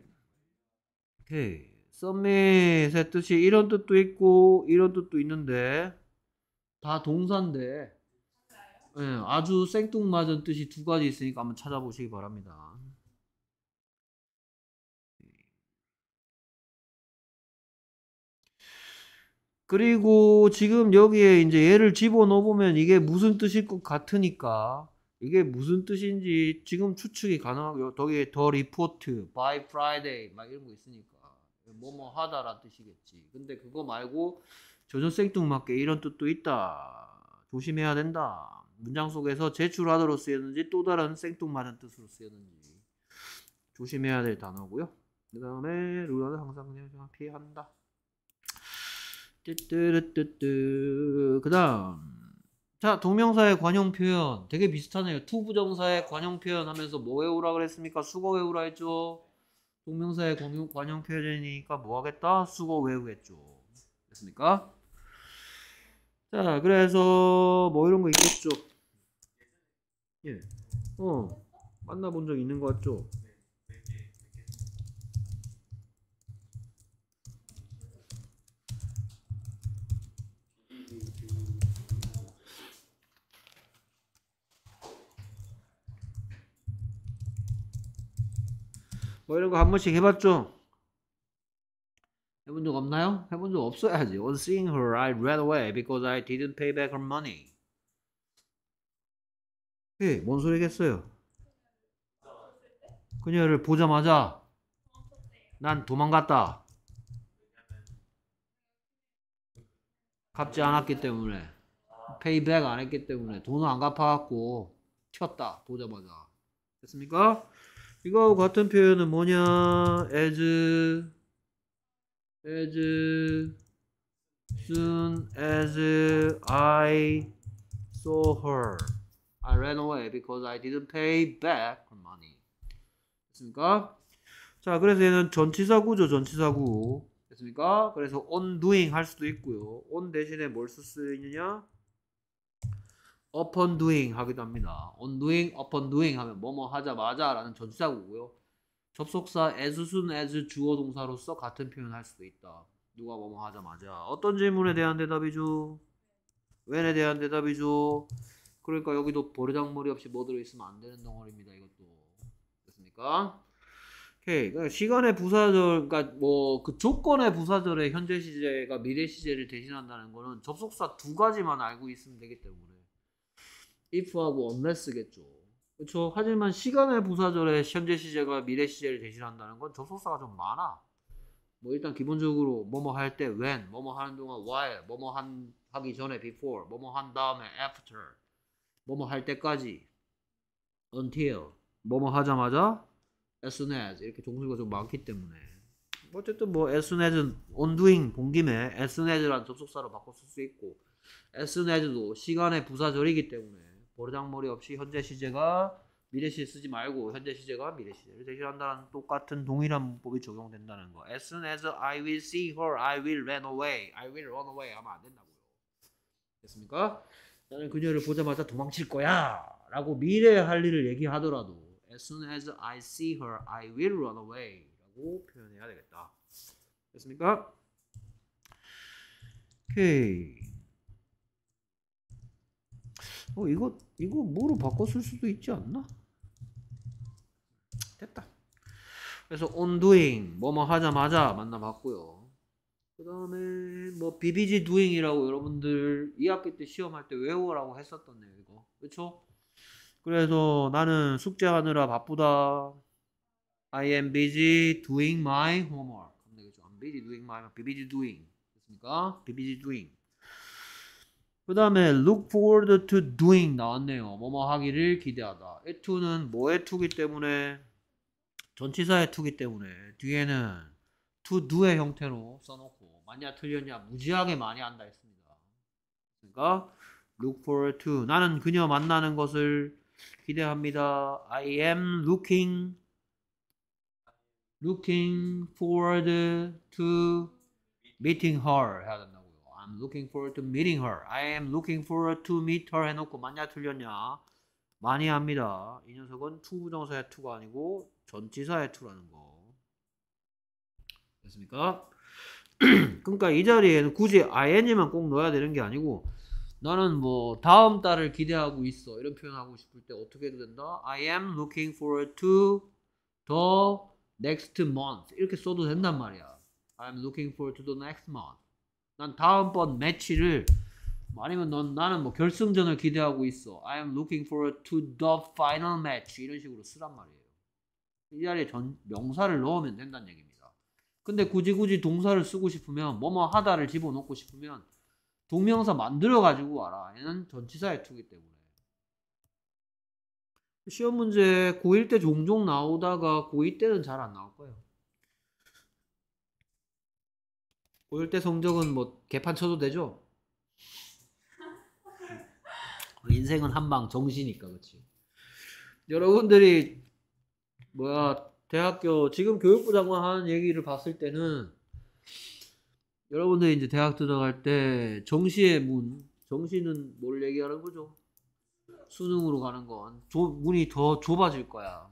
오케이 썸맷의 뜻이 이런 뜻도 있고 이런 뜻도 있는데 다 동사인데 예, 아주 생뚱맞은 뜻이 두 가지 있으니까 한번 찾아보시기 바랍니다. 그리고 지금 여기에 이제 얘를 집어넣어보면 이게 무슨 뜻일 것 같으니까 이게 무슨 뜻인지 지금 추측이 가능하고요. 거기에 더 리포트, by Friday 막 이런 거 있으니까 뭐뭐 하다라는 뜻이겠지. 근데 그거 말고 전혀 생뚱맞게 이런 뜻도 있다. 조심해야 된다. 문장 속에서 제출하도록 쓰였는지 또 다른 생뚱맞은 뜻으로 쓰였는지 조심해야 될 단어고요. 그 다음에 루다는 항상 그냥 피한다. 뜨뜨르뜨뜨 그 다음 자 동명사의 관용 표현 되게 비슷하네요. 투부정사의 관용 표현 하면서 뭐 외우라 그랬습니까? 수거 외우라 했죠. 동명사의 관용, 관용 표현이니까 뭐 하겠다? 수거 외우겠죠. 됐습니까? 자 그래서 뭐 이런 거 있겠죠. 예. 어. 만나본 적 있는 것 같죠? 뭐 이런 거 한 번씩 해봤죠? 해본 적 없나요? 해본 적 없어야지. On seeing her, I ran away because I didn't pay back her money. 그뭔 예, 소리겠어요? 그녀를 보자마자 난 도망갔다. 갚지 않았기 때문에 페이백 안 했기 때문에 돈을 안 갚아갖고 튀었다 보자마자 됐습니까? 이거 같은 표현은 뭐냐 as as soon as I saw her I ran away because I didn't pay back money. 됐습니까? 자, 그래서 얘는 전치사 구죠, 전치사 구. 됐습니까? 그래서 on doing 할 수도 있고요. on 대신에 뭘 쓸 수 있느냐? upon doing 하기도 합니다. on doing, upon doing 하면 뭐뭐 하자마자 라는 전치사고요. 구 접속사 as soon as 주어 동사로서 같은 표현할 을 수도 있다. 누가 뭐뭐 하자마자. 어떤 질문에 대한 대답이죠? when에 대한 대답이죠? 그러니까 여기도 버르장물이 없이 뭐 들어있으면 안 되는 덩어리입니다. 이것도. 됐습니까? 그러니까 시간의 부사절, 그러니까 뭐그 조건의 부사절의 현재 시제가 미래 시제를 대신한다는 거는 접속사 두 가지만 알고 있으면 되기 때문에 if하고 unless겠죠. 그렇죠. 하지만 시간의 부사절의 현재 시제가 미래 시제를 대신한다는 건 접속사가 좀 많아. 뭐 일단 기본적으로 뭐 뭐 할 때 when, 뭐 뭐 하는 동안 while, 뭐 뭐 한 하기 전에 before, 뭐 뭐 한 다음에 after. 뭐뭐 할 때까지 until 뭐 뭐 하자마자 as soon as 이렇게 종수가 좀 많기 때문에 어쨌든 뭐 as soon as은 undoing 본 김에 as soon as란 접속사로 바꿔 쓸 수 있고 as soon as도 시간의 부사절이기 때문에 버르장머리 없이 현재 시제가 미래 시제 쓰지 말고 현재 시제가 미래 시제를 대신한다는 똑같은 동일한 문법이 적용된다는 거 as soon as I will see her I will run away I will run away 하면 안 된다고요 됐습니까? 나는 그녀를 보자마자 도망칠 거야. 라고 미래의 할 일을 얘기하더라도 As soon as I see her, I will run away. 라고 표현해야 되겠다. 됐습니까? 오케이. 어 이거 이거 뭐로 바꿔 쓸 수도 있지 않나? 됐다. 그래서 on doing 뭐 뭐 하자마자 만나봤고요. 그 다음에 뭐 BBG doing이라고 여러분들 2학기 때 시험할 때외우라고 했었던데 이거 그쵸? 그래서 나는 숙제하느라 바쁘다 I am busy doing my homework 하 I'm busy doing my BBG doing 됐습니까? BBG doing 그 다음에 look forward to doing 나왔네요 뭐뭐 하기를 기대하다 a to는 뭐의 to기 때문에 전치사의 to기 때문에 뒤에는 to do의 형태로 써놓고 아니야 틀렸냐 무지하게 많이 한다 했습니다. 그러니까 look forward to 나는 그녀 만나는 것을 기대합니다. I am looking looking forward to meeting her 해야 된다고요. I'm looking forward to meeting her. I am looking forward to meet her 해놓고 맞냐 틀렸냐 많이 합니다. 이 녀석은 투부정사의 투가 아니고 전치사의 투라는 거. 됐습니까? 그러니까 이 자리에는 굳이 ing만 꼭 넣어야 되는 게 아니고 나는 뭐 다음 달을 기대하고 있어 이런 표현하고 싶을 때 어떻게 해도 된다 I am looking forward to the next month 이렇게 써도 된단 말이야 I'm looking forward to the next month 난 다음번 매치를 아니면 넌 나는 뭐 결승전을 기대하고 있어 I am looking forward to the final match 이런 식으로 쓰란 말이에요 이 자리에 전, 명사를 넣으면 된다는 얘기입니다 근데 굳이 굳이 동사를 쓰고 싶으면 뭐뭐 하다를 집어넣고 싶으면 동명사 만들어 가지고 와라. 얘는 전치사에 투기 때문에. 시험 문제 고1 때 종종 나오다가 고2 때는 잘 안 나올 거예요. 고1 때 성적은 뭐 개판 쳐도 되죠? 인생은 한방 정시니까 그렇지. 여러분들이 뭐야 대학교 지금 교육부 장관 하는 얘기를 봤을 때는 여러분들 이제 대학 들어갈 때 정시의 문 정시는 뭘 얘기하는 거죠? 수능으로 가는 건 조, 문이 더 좁아질 거야.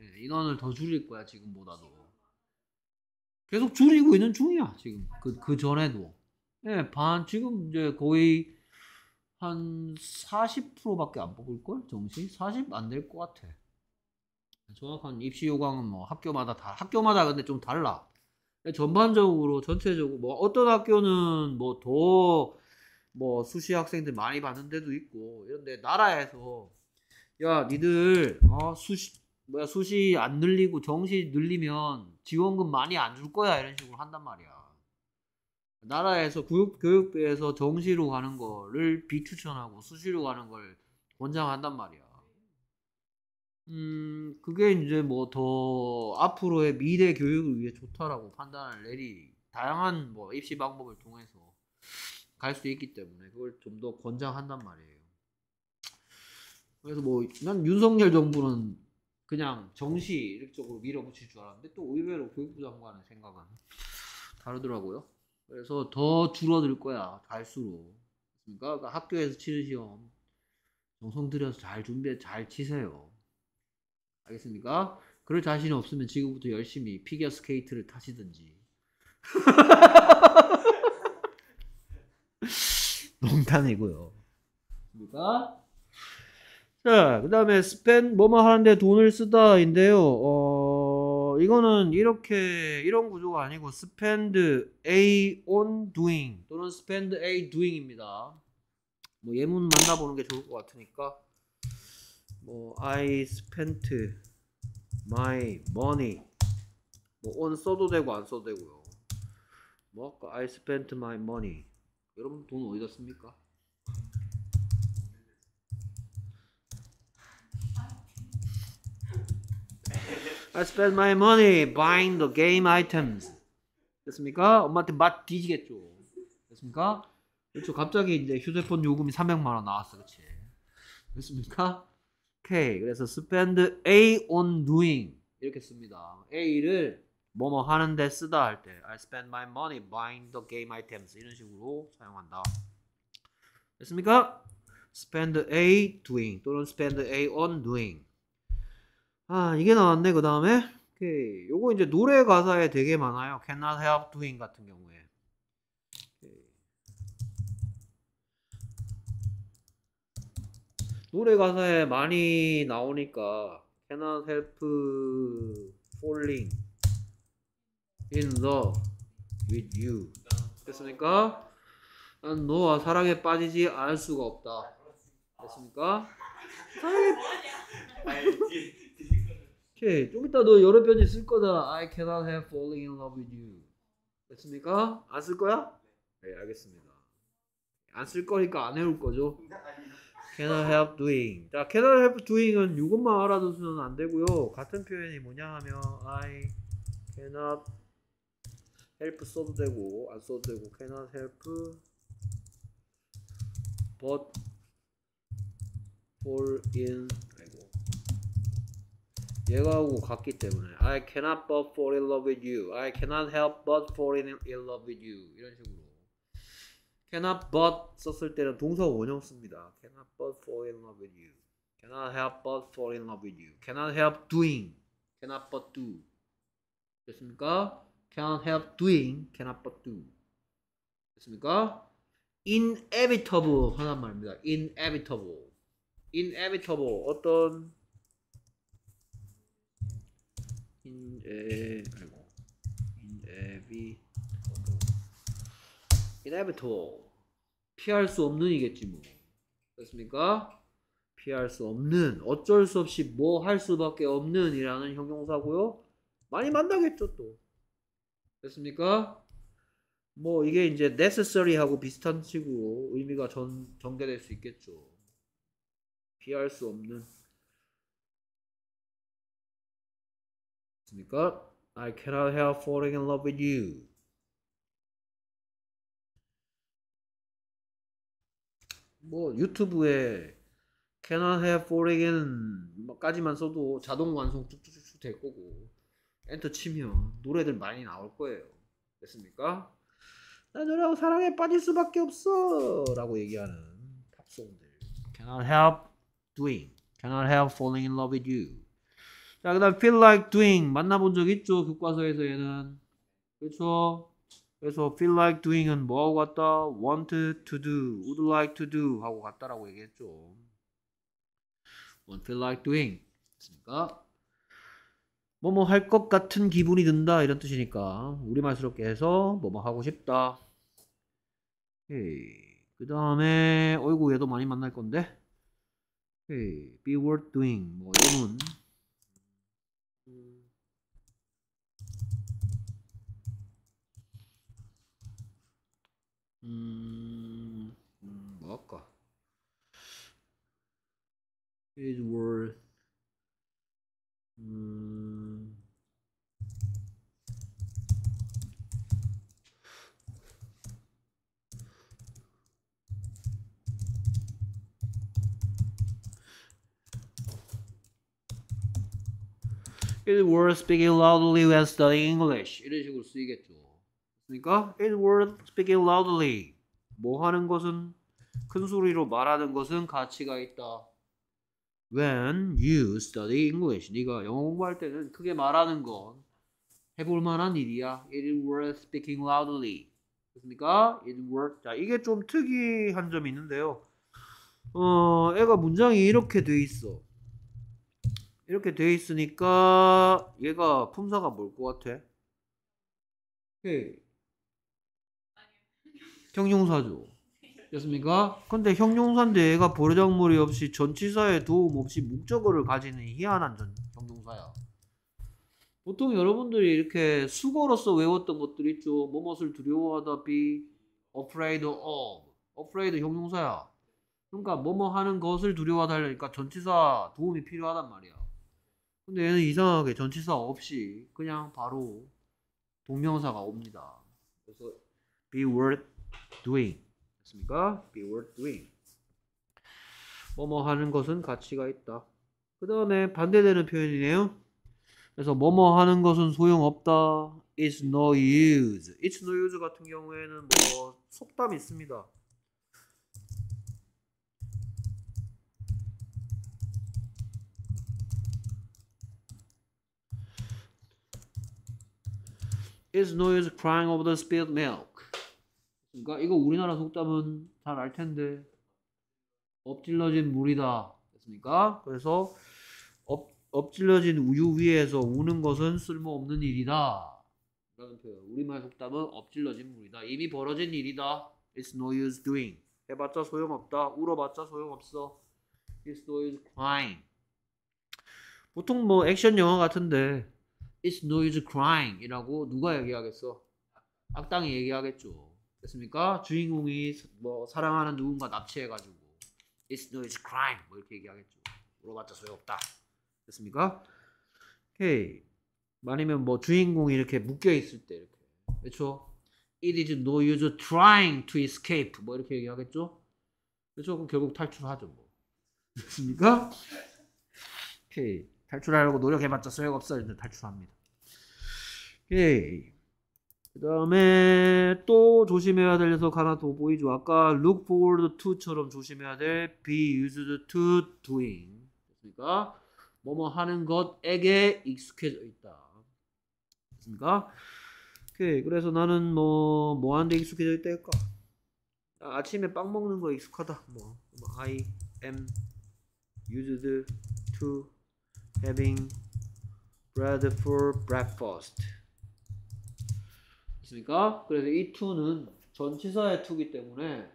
예, 인원을 더 줄일 거야 지금보다도. 계속 줄이고 있는 중이야 지금 그그 그 전에도. 예, 반 지금 이제 거의 한 40%밖에 안 뽑을 걸 정시 40 안 될 것 같아. 정확한 입시 요강은 뭐 학교마다 다 학교마다 근데 좀 달라. 전반적으로 전체적으로 뭐 어떤 학교는 뭐 더 뭐 수시 학생들 많이 받는 데도 있고 이런데 나라에서 야 니들 어 수시 뭐야 수시 안 늘리고 정시 늘리면 지원금 많이 안 줄 거야 이런 식으로 한단 말이야. 나라에서 교육 교육부에서 정시로 가는 거를 비추천하고 수시로 가는 걸 권장한단 말이야. 음, 그게 이제 뭐 더 앞으로의 미래 교육을 위해 좋다라고 판단을 내리 다양한 뭐 입시 방법을 통해서 갈 수 있기 때문에 그걸 좀 더 권장한단 말이에요. 그래서 뭐 난 윤석열 정부는 그냥 정시 이렇게 으로 밀어붙일 줄 알았는데 또 의외로 교육부 장관의 생각은 다르더라고요. 그래서 더 줄어들 거야 갈수록. 그러니까 학교에서 치는 시험 정성 들여서 잘 준비해 잘 치세요. 알겠습니까? 그럴 자신이 없으면 지금부터 열심히 피겨 스케이트를 타시든지. 농담이고요. 그러니까 자, 그다음에 스펜 뭐뭐 하는데 돈을 쓰다인데요. 어, 이거는 이렇게 이런 구조가 아니고 스펜드 n d a on doing 또는 스펜드 n d a doing입니다. 뭐 예문 만나보는 게 좋을 것 같으니까. 뭐 I spent my money 뭐 on 써도 되고 안 써도 되고요. 뭐 아까 I spent my money 여러분 돈 어디다 씁니까? I spent my money buying the game items. 됐습니까? 엄마한테 맛 뒤지겠죠. 됐습니까? 그렇죠. 갑자기 이제 휴대폰 요금이 300만 원 나왔어. 그치? 됐습니까? 오케이. 그래서 spend A on doing 이렇게 씁니다. A를 뭐뭐 하는데 쓰다 할 때 I spend my money buying the game items 이런 식으로 사용한다. 됐습니까? spend A doing 또는 spend A on doing 아 이게 나왔네 그 다음에 오케이 요거 이제 노래 가사에 되게 많아요 cannot help doing 같은 경우에 노래 가사에 많이 나오니까 cannot help falling in love with you 됐습니까? 난 너와 사랑에 빠지지 않을 수가 없다 됐습니까? 사랑에 오케이 좀 이따 너 여러 편지 쓸 거잖아 I cannot help falling in love with you 됐습니까? 안 쓸 거야? 네 알겠습니다 안 쓸 거니까 안 해올 거죠? cannot help doing. 자, cannot help doing은 이것만 알아두서는 안 되고요. 같은 표현이 뭐냐 하면 I cannot help 써도 되고 안 써도 되고 cannot help but fall in 아이고 얘가하고 같기 때문에 I cannot but fall in love with you. I cannot help but fall in, in love with you. 이런 식으로 cannot but 썼을 때는 동사 원형 씁니다. cannot but fall in love with you. cannot help but fall in love with you. cannot help doing. cannot but do. 됐습니까? cannot help doing. cannot but do. 됐습니까? inevitable 하는 말입니다. inevitable. inevitable 어떤 in 에 아이고 inevitable inevitable. 피할 수 없는 이겠지 뭐. 그렇습니까? 피할 수 없는, 어쩔 수 없이 뭐 할 수밖에 없는 이라는 형용사고요. 많이 만나겠죠 또. 됐습니까? 뭐 이게 이제 necessary하고 비슷한 식으로 의미가 전, 전개될 수 있겠죠. 피할 수 없는. 됐습니까? I cannot help falling in love with you. 뭐 유튜브에 Can I have four again? 까지만 써도 자동 완성 쭉쭉쭉 될 거고 엔터 치면 노래들 많이 나올 거예요 됐습니까? 나너고 사랑에 빠질 수밖에 없어 라고 얘기하는 팝송들 Can I help doing? Can I help falling in love with you? 자, 그 다음 feel like doing 만나본 적 있죠? 교과서에서 얘는 그렇죠? 그래서 feel like doing은 뭐하고 같다? want to do, would like to do 하고 같다라고 얘기했죠. want feel like doing 했으니까 그러니까 뭐뭐 할 것 같은 기분이 든다 이런 뜻이니까 우리말스럽게 해서 뭐뭐 뭐 하고 싶다. 그 다음에 어이구 얘도 많이 만날 건데. 오케이. be worth doing 뭐 이런 Mm, Mocha mm. is worth mm, It is worth speaking loudly when studying English. 이런 식으로 쓰이겠죠. 그러니까 inward speaking loudly 뭐 하는 것은 큰 소리로 말하는 것은 가치가 있다. When you study English, 네가 영어 공부할 때는 크게 말하는 건 해볼 만한 일이야. It s worth speaking loudly. 그러니까 it s worth. 자 이게 좀 특이한 점이 있는데요. 어, 애가 문장이 이렇게 돼 있어. 이렇게 돼 있으니까 얘가 품사가 뭘 것 같아? 오케이. 형용사죠. 됐습니까? 근데 형용사인데 얘가 버려작물이 없이 전치사에 도움 없이 목적어를 가지는 희한한 전, 형용사야. 보통 여러분들이 이렇게 수거로서 외웠던 것들 있죠. 뭐뭇을 두려워하다 b afraid of. afraid 형용사야. 그러니까 뭐뭐 하는 것을 두려워하다 니까 전치사 도움이 필요하단 말이야. 근데 얘는 이상하게 전치사 없이 그냥 바로 동명사가 옵니다. 그래서 be worth doing. 됐습니까? be worth doing. 뭐뭐 하는 것은 가치가 있다. 그 다음에 반대되는 표현이네요. 그래서 뭐뭐 하는 것은 소용없다. It's no use. It's no use 같은 경우에는 뭐 속담이 있습니다. i s no use crying over the spilled milk. 그러니까 이거 우리나라 속담은 잘 알 텐데 엎질러진 물이다 됐습니까? 그래서 엎, 엎질러진 우유 위에서 우는 것은 쓸모없는 일이다 라는 표현 우리말 속담은 엎질러진 물이다 이미 벌어진 일이다 It's no use doing 해봤자 소용없다 울어봤자 소용없어 It's no use crying 보통 뭐 액션 영화 같은데 It's no use crying 이라고 누가 얘기하겠어 악당이 얘기하겠죠 됐습니까? 주인공이 뭐 사랑하는 누군가 납치해가지고 It's no it's crime 뭐 이렇게 얘기하겠죠. 물어봤자 소용없다. 됐습니까? 오케이. 아니면 뭐 주인공이 이렇게 묶여 있을 때 이렇게 그렇죠? It is no use trying to escape 뭐 이렇게 얘기하겠죠? 그렇죠? 그럼 결국 탈출하죠 뭐. 됐습니까? 오케이. 탈출하려고 노력해봤자 소용없어. 이제 탈출합니다. 오케이. 그 다음에 또 조심해야 될 녀석 하나 더 보이죠. 아까 look forward to처럼 조심해야 될 be used to doing. 됐습니까? 그러니까 뭐뭐 하는 것에게 익숙해져 있다. 됐습니까? 그러니까 오케이. 그래서 나는 뭐, 뭐 하는데 익숙해져 있다 할까? 아, 아침에 빵 먹는 거 익숙하다. 뭐, 뭐, I am used to having bread for breakfast. 있으니까 그래서 이 투는 전치사의 투기 때문에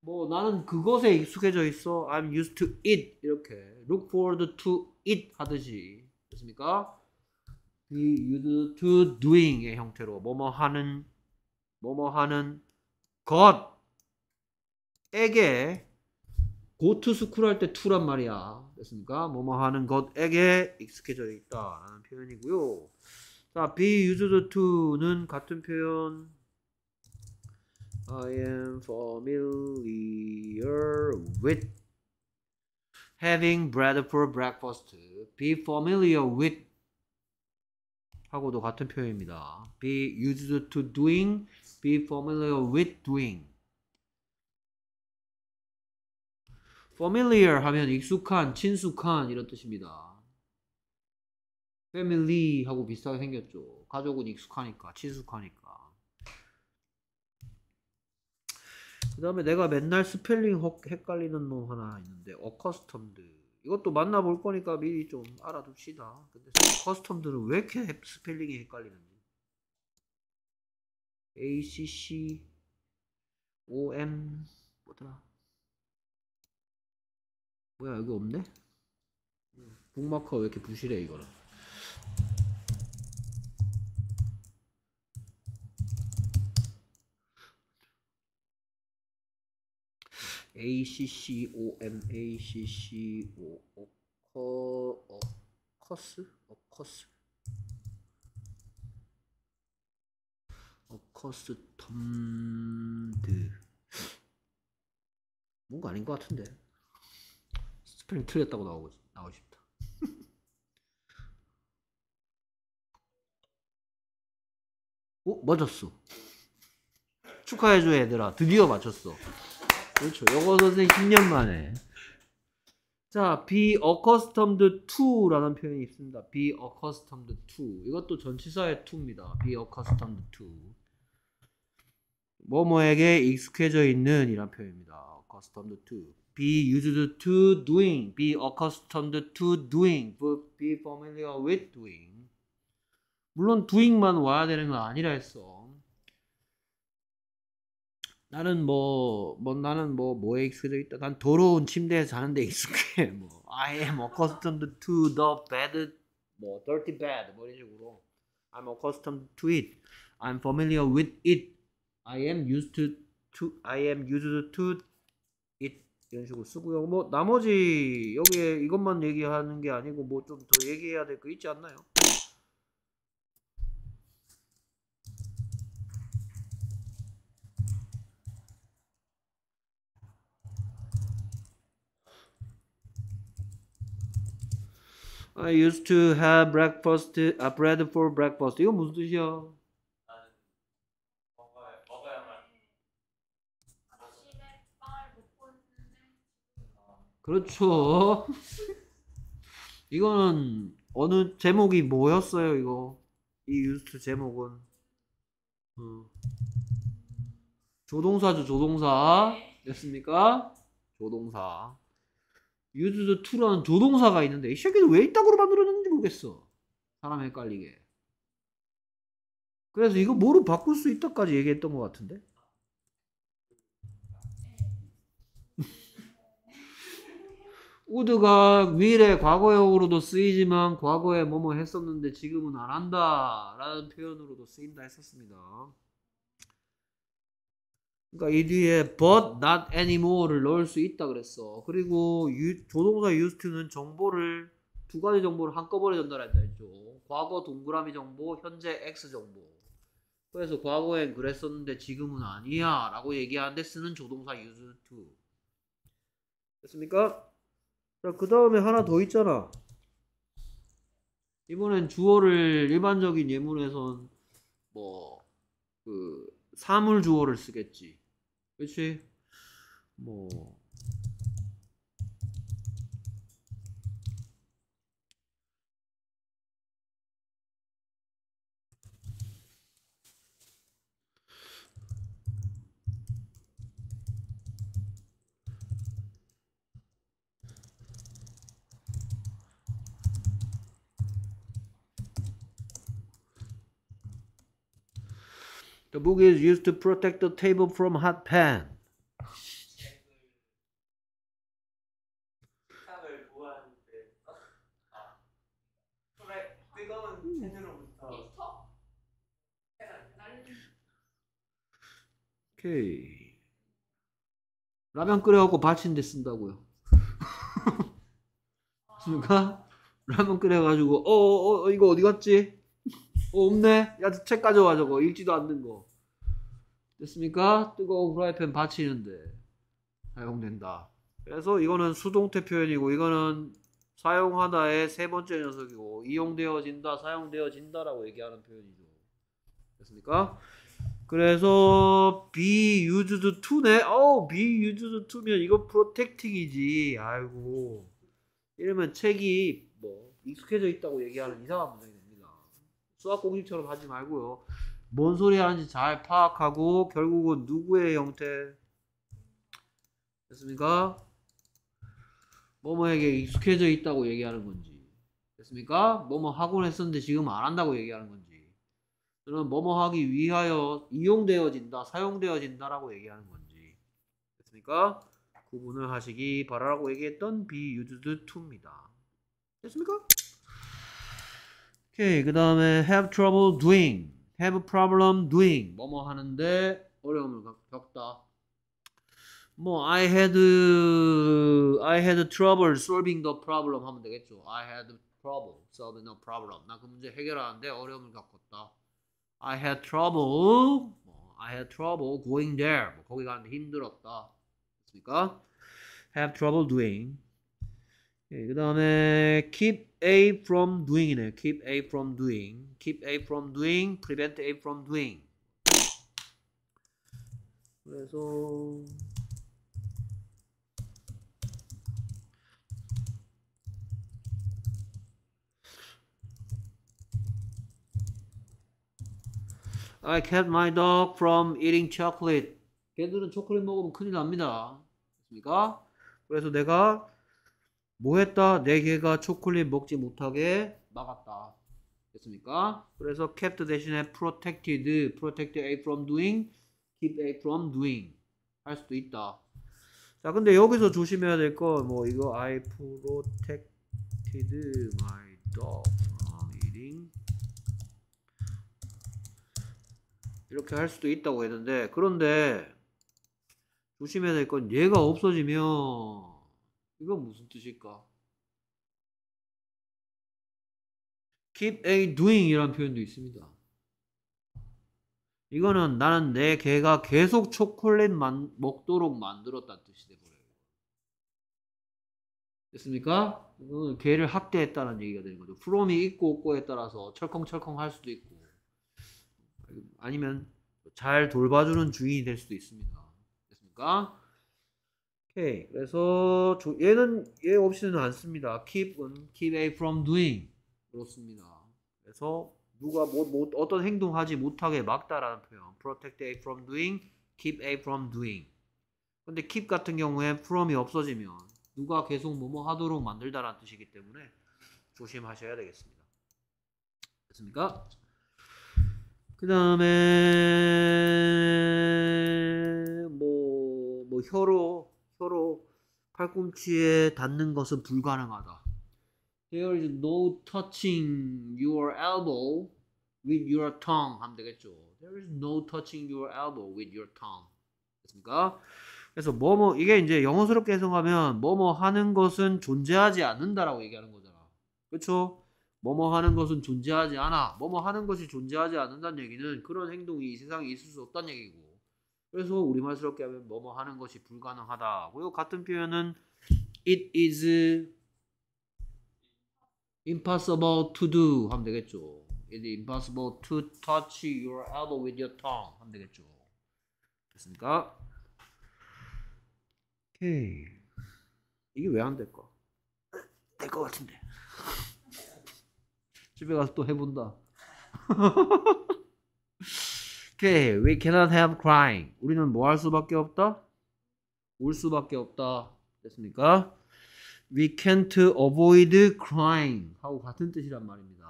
뭐 나는 그것에 익숙해져 있어. I'm used to it 이렇게 look forward to it 하듯이 됐습니까? be used to doing의 형태로 뭐뭐 하는 뭐뭐 하는 것에게 go to school 할때 to란 말이야. 됐습니까? 뭐뭐 하는 것에게 익숙해져 있다라는 표현이고요. 자, be used to는 같은 표현. I am familiar with having bread for breakfast. be familiar with 하고도 같은 표현입니다. be used to doing, be familiar with doing. familiar 하면 익숙한, 친숙한 이런 뜻입니다. 패밀리하고 비슷하게 생겼죠. 가족은 익숙하니까, 친숙하니까. 그 다음에 내가 맨날 스펠링 헷갈리는 놈 하나 있는데, 어커스텀드. 이것도 만나볼 거니까 미리 좀 알아둡시다. 근데 커스텀드는왜 이렇게 스펠링이 헷갈리는지. ACC, OM, 뭐더라. 뭐야, 여기 없네? 북마커 왜 이렇게 부실해, 이거는. ACCOM, ACCO, 어커, 어커스, 어커스, 어커스 덤드. 뭔가 아닌 것 같은데. 스펠링 틀렸다고 나오고 나오고 싶다. 오 어, 맞았어. 축하해줘 얘들아 드디어 맞췄어 그렇죠. 영어 선생 10년 만에. 자, be accustomed to라는 표현이 있습니다. be accustomed to. 이것도 전치사의 to입니다. be accustomed to. 뭐뭐에게 익숙해져 있는 이란 표현입니다. accustomed to. be used to doing. be accustomed to doing. be familiar with doing. 물론 doing만 와야 되는 건 아니라 했어. 나는 뭐, 뭐 나는 뭐 뭐에 익숙해져 있다. 난 더러운 침대에 사는데 익숙해. 뭐 I am accustomed to the bed, 뭐 dirty bed 뭐 이런 식으로. I'm accustomed to it. I'm familiar with it. I am used to, to I am used to it 이런 식으로 쓰고요. 뭐 나머지 여기에 이것만 얘기하는 게 아니고 뭐 좀 더 얘기해야 될 거 있지 않나요? I used to have breakfast, uh, bread for breakfast. 이거 무슨 뜻이야? 그렇죠. 이거는 어느 제목이 뭐였어요? 이거 이 used to 제목은 음. 조동사죠. 조동사 됐습니까? 조동사. 유즈드 투라는 두 동사가 있는데 이 새끼는 왜 이따구로 만들어놨는지 모르겠어. 사람 헷갈리게. 그래서 이거 뭐로 바꿀 수 있다까지 얘기했던 것 같은데. 우드가 미래 과거형으로도 쓰이지만 과거에 뭐뭐 했었는데 지금은 안 한다 라는 표현으로도 쓰인다 했었습니다. 그러니까 이 뒤에 but not anymore를 넣을 수 있다 그랬어. 그리고 유, 조동사 used to는 정보를 두 가지 정보를 한꺼번에 전달한다 했죠. 과거 동그라미 정보, 현재 x 정보. 그래서 과거엔 그랬었는데 지금은 아니야 라고 얘기하는데 쓰는 조동사 used to. 됐습니까? 자, 그 다음에 하나 더 있잖아. 이번엔 주어를 일반적인 예문에선 뭐, 그, 사물 주어를 쓰겠지. 그치? 뭐 book is used to protect the table from hot pan. 음. 오케이. 라면 끓여갖고 받친데 쓴다고요. 누가 라면 끓여가지고 어어어 어, 어, 이거 어디 갔지? 어, 없네. 야책 가져와 저거 읽지도 않는 거. 됐습니까? 뜨거운 프라이팬 받치는데 사용된다. 그래서 이거는 수동태 표현이고 이거는 사용하다의 세 번째 녀석이고 이용되어진다, 사용되어진다라고 얘기하는 표현이죠. 됐습니까? 그래서 be used to네. 어, be used to면 이거 protecting이지. 아이고. 이러면 책이 뭐 익숙해져 있다고 얘기하는 이상한 문장이 됩니다. 수학 공식처럼 하지 말고요. 뭔 소리 하는지 잘 파악하고 결국은 누구의 형태 됐습니까? 뭐뭐에게 익숙해져 있다고 얘기하는 건지 됐습니까? 뭐뭐 하곤 했었는데 지금 안 한다고 얘기하는 건지 또는 뭐뭐 하기 위하여 이용되어진다 사용되어진다 라고 얘기하는 건지 됐습니까? 구분을 하시기 바라라고 얘기했던 be used to입니다 됐습니까? 오케이 그 다음에 have trouble doing have a problem doing 뭐 뭐 하는데 어려움을 겪다. 뭐 I had I had trouble solving the problem 하면 되겠죠. I had trouble solving the problem. 나 그 문제 해결하는데 어려움을 겪었다. I had trouble I had trouble going there. 뭐, 거기 가는데 힘들었다. 그러니까 have trouble doing. 예, 그다음에 keep A from doing이네요. keep A from doing, keep A from doing, prevent A from doing. 그래서 I kept my dog from eating chocolate. 걔들은 초콜릿 먹으면 큰일 납니다. 그러니까 그래서 내가 뭐 했다? 내 네 개가 초콜릿 먹지 못하게 막았다. 됐습니까? 그래서 kept 대신에 protected, protect a from doing, keep a from doing 할 수도 있다. 자, 근데 여기서 조심해야 될 건 뭐 이거 I protected my dog from eating 이렇게 할 수도 있다고 했는데 그런데 조심해야 될 건 얘가 없어지면 이건 무슨 뜻일까? keep a doing 이란 표현도 있습니다. 이거는 나는 내 개가 계속 초콜릿 만, 먹도록 만들었다는 뜻이 돼버려요. 됐습니까? 이거는 개를 학대했다는 얘기가 되는 거죠. 프롬이 있고 없고에 따라서 철컹철컹 할 수도 있고 아니면 잘 돌봐주는 주인이 될 수도 있습니다. 됐습니까? 오케이. 그래서 얘는 얘 없이는 안 씁니다. keep은 keep a from doing 그렇습니다. 그래서 누가 뭐, 뭐 어떤 행동하지 못하게 막다라는 표현. protect a from doing, keep a from doing. 근데 keep 같은 경우에 from이 없어지면 누가 계속 뭐뭐 하도록 만들다라는 뜻이기 때문에 조심하셔야 되겠습니다. 됐습니까? 그 다음에 뭐, 뭐 혀로 서로 팔꿈치에 닿는 것은 불가능하다. Here is no touching your elbow with your tongue 하면 되겠죠. There is no touching your elbow with your tongue. 됐습니까? 그래서 뭐뭐 뭐, 이게 이제 영어스럽게 해석하면 뭐뭐 뭐 하는 것은 존재하지 않는다라고 얘기하는 거잖아. 그렇죠? 뭐뭐 하는 것은 존재하지 않아. 뭐뭐 뭐 하는 것이 존재하지 않는다는 얘기는 그런 행동이 이 세상에 있을 수 없다는 얘기고. 그래서 우리말스럽게 하면 뭐뭐 하는 것이 불가능하다고요. 같은 표현은 it is impossible to do 하면 되겠죠. It is impossible to touch your elbow with your tongue 하면 되겠죠. 됐습니까? 오케이. 이게 왜 안 될까? 될 것 같은데. 집에 가서 또 해본다. 오케이. Okay. We cannot have crying. 우리는 뭐 할 수밖에 없다? 울 수밖에 없다. 됐습니까? We can't avoid crying. 하고 같은 뜻이란 말입니다.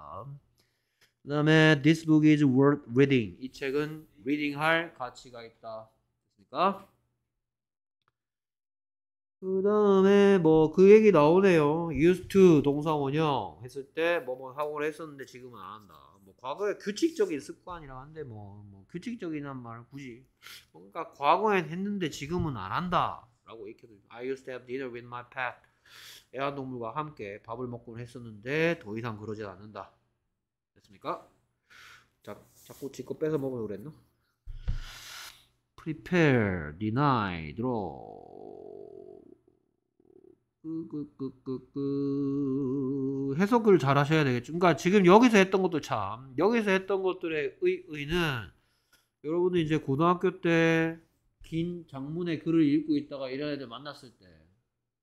그 다음에 this book is worth reading. 이 책은 reading 할 가치가 있다. 됐습니까? 뭐 그 다음에 뭐 그 얘기 나오네요. used to 동사 원형 했을 때 뭐뭐 하고 했었는데 지금은 안 한다. 과거에 규칙적인 습관이라고 하는데 뭐, 뭐 규칙적이란 말을 굳이 뭔가 과거엔 했는데 지금은 안 한다라고 익혀도 I used to have dinner with my pet 애완동물과 함께 밥을 먹곤 했었는데 더 이상 그러지 않는다 됐습니까? 자, 자꾸 지거 뺏어 먹으려고 그랬나? prepare, deny, draw 그끄끄끄 해석을 잘 하셔야 되겠죠. 그러니까 지금 여기서 했던 것도 참 여기서 했던 것들의 의, 의는 여러분은 이제 고등학교 때 긴 장문의 글을 읽고 있다가 이런 애들 만났을 때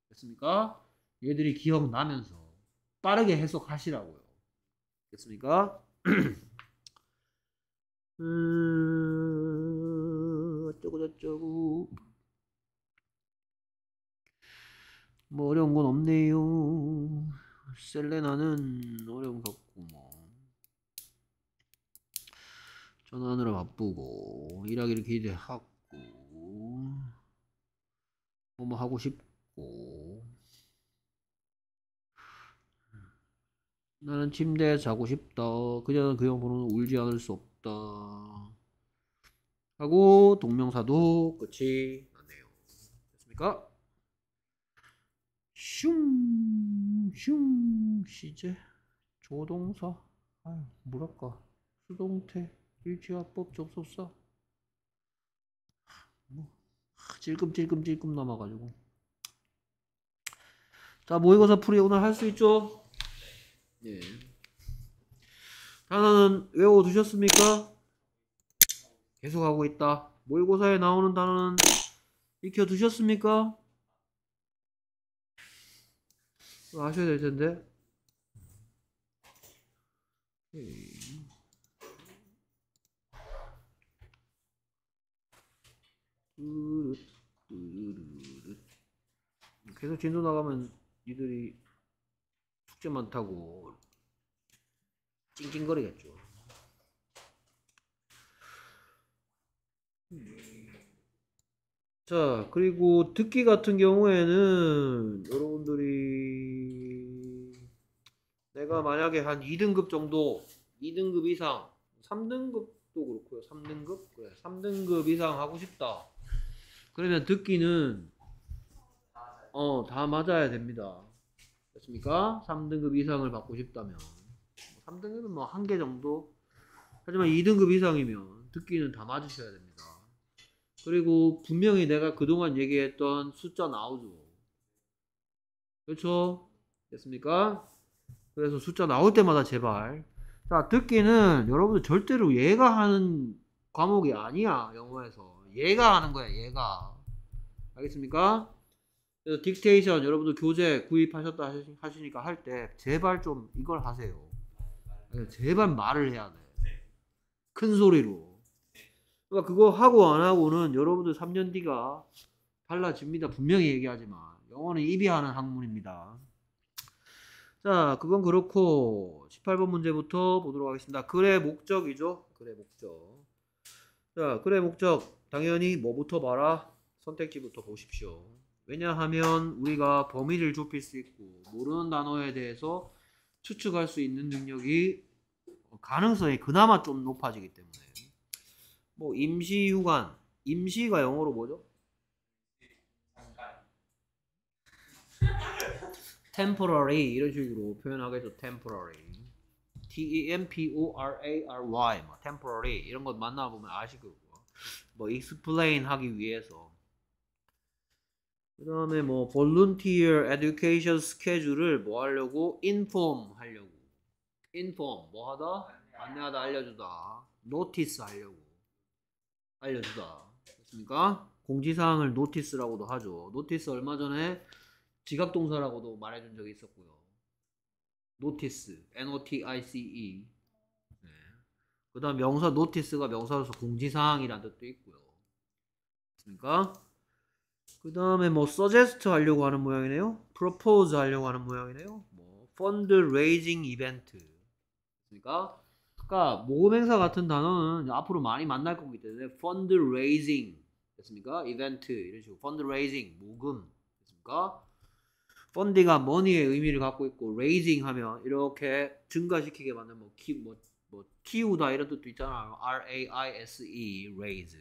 됐습니까? 얘들이 기억나면서 빠르게 해석하시라고요. 됐습니까? 음... 어쩌고저쩌고 뭐 어려운 건 없네요. 셀레나는 어려운 게 없고 뭐 전화하느라 바쁘고 일하기를 기대하고 뭐뭐 뭐 하고 싶고 나는 침대에 자고 싶다. 그녀는 그형 보는 울지 않을 수 없다. 하고 동명사도 끝이 났네요. 됐습니까? 슝, 슝, 시제, 조동사, 아유, 뭐랄까, 수동태, 일치화법, 접속사. 뭐, 질금질금질금 남아가지고. 자, 모의고사 풀이 오늘 할 수 있죠? 예. 단어는 외워두셨습니까? 계속 하고 있다. 모의고사에 나오는 단어는 익혀두셨습니까? 아셔야 될 텐데. 계속 진도 나가면 니들이 숙제 많다고 찡찡거리겠죠. 자, 그리고 듣기 같은 경우에는 여러분들이 내가 만약에 한 2등급 정도, 2등급 이상, 3등급도 그렇고요. 3등급? 그래. 3등급 이상 하고 싶다. 그러면 듣기는 어, 다 맞아야 됩니다. 됐습니까? 3등급 이상을 받고 싶다면 3등급은 뭐 한 개 정도 하지만 2등급 이상이면 듣기는 다 맞으셔야 됩니다. 그리고 분명히 내가 그동안 얘기했던 숫자 나오죠. 그렇죠? 됐습니까? 그래서 숫자 나올 때마다 제발. 자, 듣기는 여러분들 절대로 얘가 하는 과목이 아니야, 영어에서. 얘가 하는 거야, 얘가. 알겠습니까? 그래서 딕테이션 여러분들 교재 구입하셨다 하시니까 할 때 제발 좀 이걸 하세요. 제발 말을 해야 돼. 큰 소리로. 그러니까 그거 하고 안 하고는 여러분들 3년 뒤가 달라집니다. 분명히 얘기하지만 영어는 입이 하는 학문입니다. 자, 그건 그렇고 18번 문제부터 보도록 하겠습니다. 글의 목적이죠. 글의 목적. 자, 글의 목적 당연히 뭐부터 봐라? 선택지부터 보십시오. 왜냐하면 우리가 범위를 좁힐 수 있고 모르는 단어에 대해서 추측할 수 있는 능력이 가능성이 그나마 좀 높아지기 때문에 뭐 임시휴관 임시가 영어로 뭐죠? temporary 이런 식으로 표현하겠죠. temporary. T E M P O R A R Y 뭐 temporary 이런 것 만나 보면 아실 거고. 뭐 explain 하기 위해서 그다음에 뭐 volunteer education schedule을 뭐 하려고 inform 하려고. inform 뭐 하다? 안내하다 알려주다. notice 하려고. 알려주다. 그렇습니까? 공지사항을 노티스라고도 하죠. 노티스 얼마 전에 지각동사라고도 말해준 적이 있었고요. notice, n-o-t-i-c-e. 네. 그 다음 명사 notice가 명사로서 공지사항이라는 뜻도 있고요. 그러니까 그 다음에 뭐 suggest 하려고 하는 모양이네요. propose 하려고 하는 모양이네요. 뭐 fundraising event. 그러니까 아까 모금 행사 같은 단어는 앞으로 많이 만날 거기 때문에 fundraising 됐습니까? 이벤트 이런 식으로 fundraising 모금 됐습니까? 펀딩가 머니의 의미를 갖고 있고 레이징 하면 이렇게 증가시키게 만든 뭐, 키, 뭐, 뭐 키우다 이런 뜻도 있잖아요. R A I S E raise.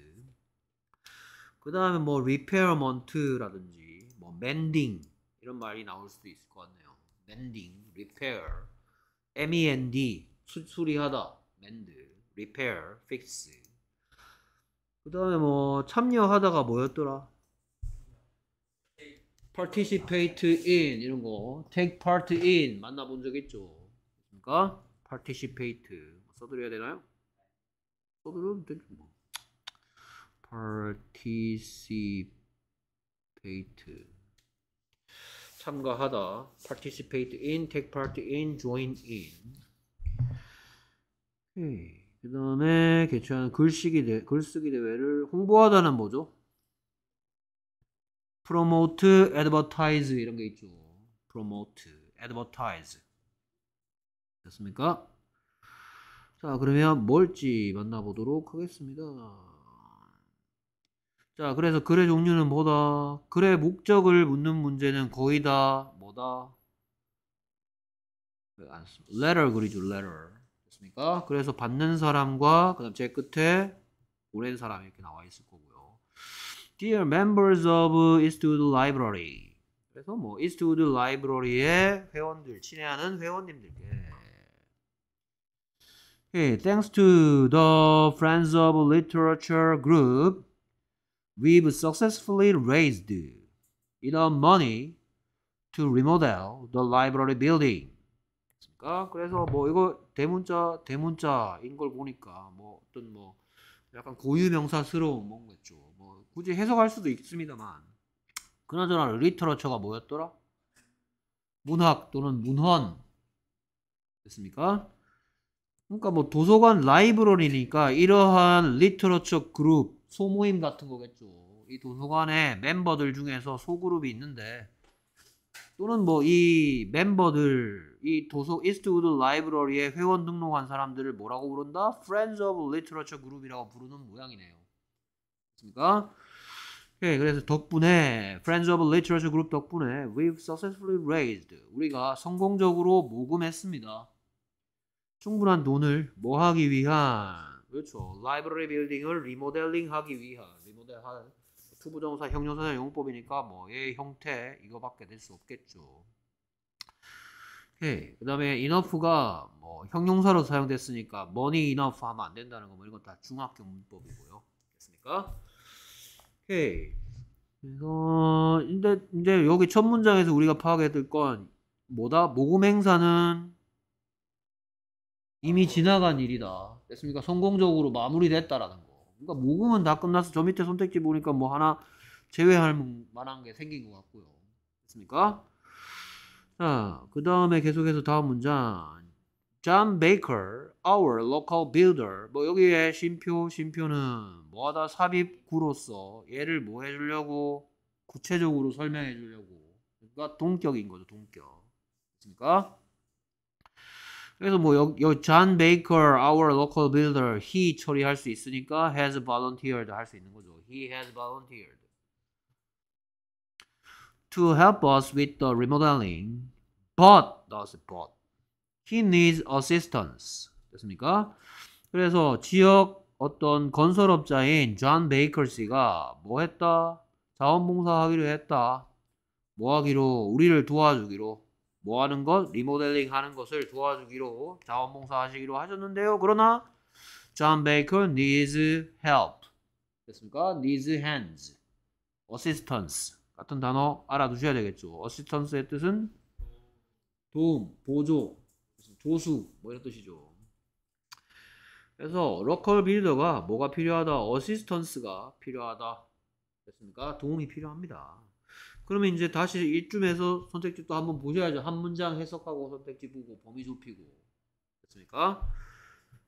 그다음에 뭐 repairment라든지 뭐 mending 이런 말이 나올 수도 있을 것 같네요. mending, repair. M E N D 수, 수리하다, mend, repair, fix. 그다음에 뭐 참여하다가 뭐였더라? participate in 이런 거 take part in 만나본 적 있죠 그러니까 participate 써드려야 되나요? 써드려도 되죠 뭐 participate 참가하다 participate in take part in join in 그 다음에 개최하는 글쓰기, 대, 글쓰기 대회를 홍보하다는 뭐죠? promote, advertise 이런 게 있죠. promote, advertise. 됐습니까? 자, 그러면 뭘지 만나보도록 하겠습니다. 자, 그래서 글의 종류는 뭐다? 글의 목적을 묻는 문제는 거의 다 뭐다? 안 그 letter 글이죠, letter. 됐습니까? 그래서 받는 사람과 그다음 제 끝에 오랜 사람 이렇게 나와 있을 거예요. Dear members of Eastwood Library. 그래서 뭐 Eastwood Library의 회원들, 친애하는 회원님들께. o k y thanks to the Friends of Literature group, we've successfully raised enough money to remodel the library building. 그러니까 그래서 뭐 이거 대문자 대문자인 걸 보니까 뭐 어떤 뭐 약간 고유명사스러운 뭔가 있죠. 굳이 해석할 수도 있습니다만 그나저나 리터러처가 뭐였더라? 문학 또는 문헌 됐습니까? 그러니까 뭐 도서관 라이브러리니까 이러한 리터러처 그룹 소모임 같은 거겠죠. 이 도서관에 멤버들 중에서 소그룹이 있는데 또는 뭐 이 멤버들 이 도서 이스트우드 라이브러리에 회원 등록한 사람들을 뭐라고 부른다? Friends of Literature 그룹이라고 부르는 모양이네요. 그습니까 예, 그래서 덕분에 Friends of Literature Group 덕분에 we've successfully raised 우리가 성공적으로 모금했습니다. 충분한 돈을 뭐 하기 위한 그렇죠. 라이브러리 빌딩을 리모델링 하기 위한 리모델한 투부정사 형용사나 용법이니까 뭐의 형태 이거밖에 될 수 없겠죠. 오그 다음에 enough가 뭐 형용사로 사용됐으니까 money enough 하면 안 된다는 거 뭐 이건 다 중학교 문법이고요. 됐습니까? 오이 그래서 이제 이제 여기 첫 문장에서 우리가 파악해야 될 건 뭐다? 모금 행사는 이미 지나간 일이다. 됐습니까? 성공적으로 마무리됐다라는 거. 그러니까 모금은 다끝났어저 밑에 선택지 보니까 뭐 하나 제외할 만한 게 생긴 것 같고요. 됐습니까? 자, 그 다음에 계속해서 다음 문장. John Baker our local builder 뭐 여기에 쉼표 쉼표는 뭐하다 삽입구로서 얘를 뭐 해주려고 구체적으로 설명해 주려고 그러니까 동격인 거죠 동격 그니까 그래서 뭐여잔 베이커 our local builder he 처리할 수 있으니까 has volunteered 할 수 있는 거죠 he has volunteered to help us with the remodeling but 나왔어요 but he needs assistance 됐습니까? 그래서 지역 어떤 건설업자인 존 베이커 씨가 뭐 했다? 자원봉사 하기로 했다. 뭐 하기로? 우리를 도와주기로. 뭐 하는 것? 리모델링 하는 것을 도와주기로 자원봉사 하시기로 하셨는데요. 그러나 John Baker needs help. 됐습니까? needs hands. assistance. 같은 단어 알아두셔야 되겠죠. assistance의 뜻은 도움, 보조, 조수 뭐 이런 뜻이죠. 그래서 로컬 빌더가 뭐가 필요하다? 어시스턴스가 필요하다. 됐습니까? 도움이 필요합니다. 그러면 이제 다시 이쯤에서 선택지 또 한번 보셔야죠. 한 문장 해석하고 선택지 보고 범위 좁히고. 됐습니까?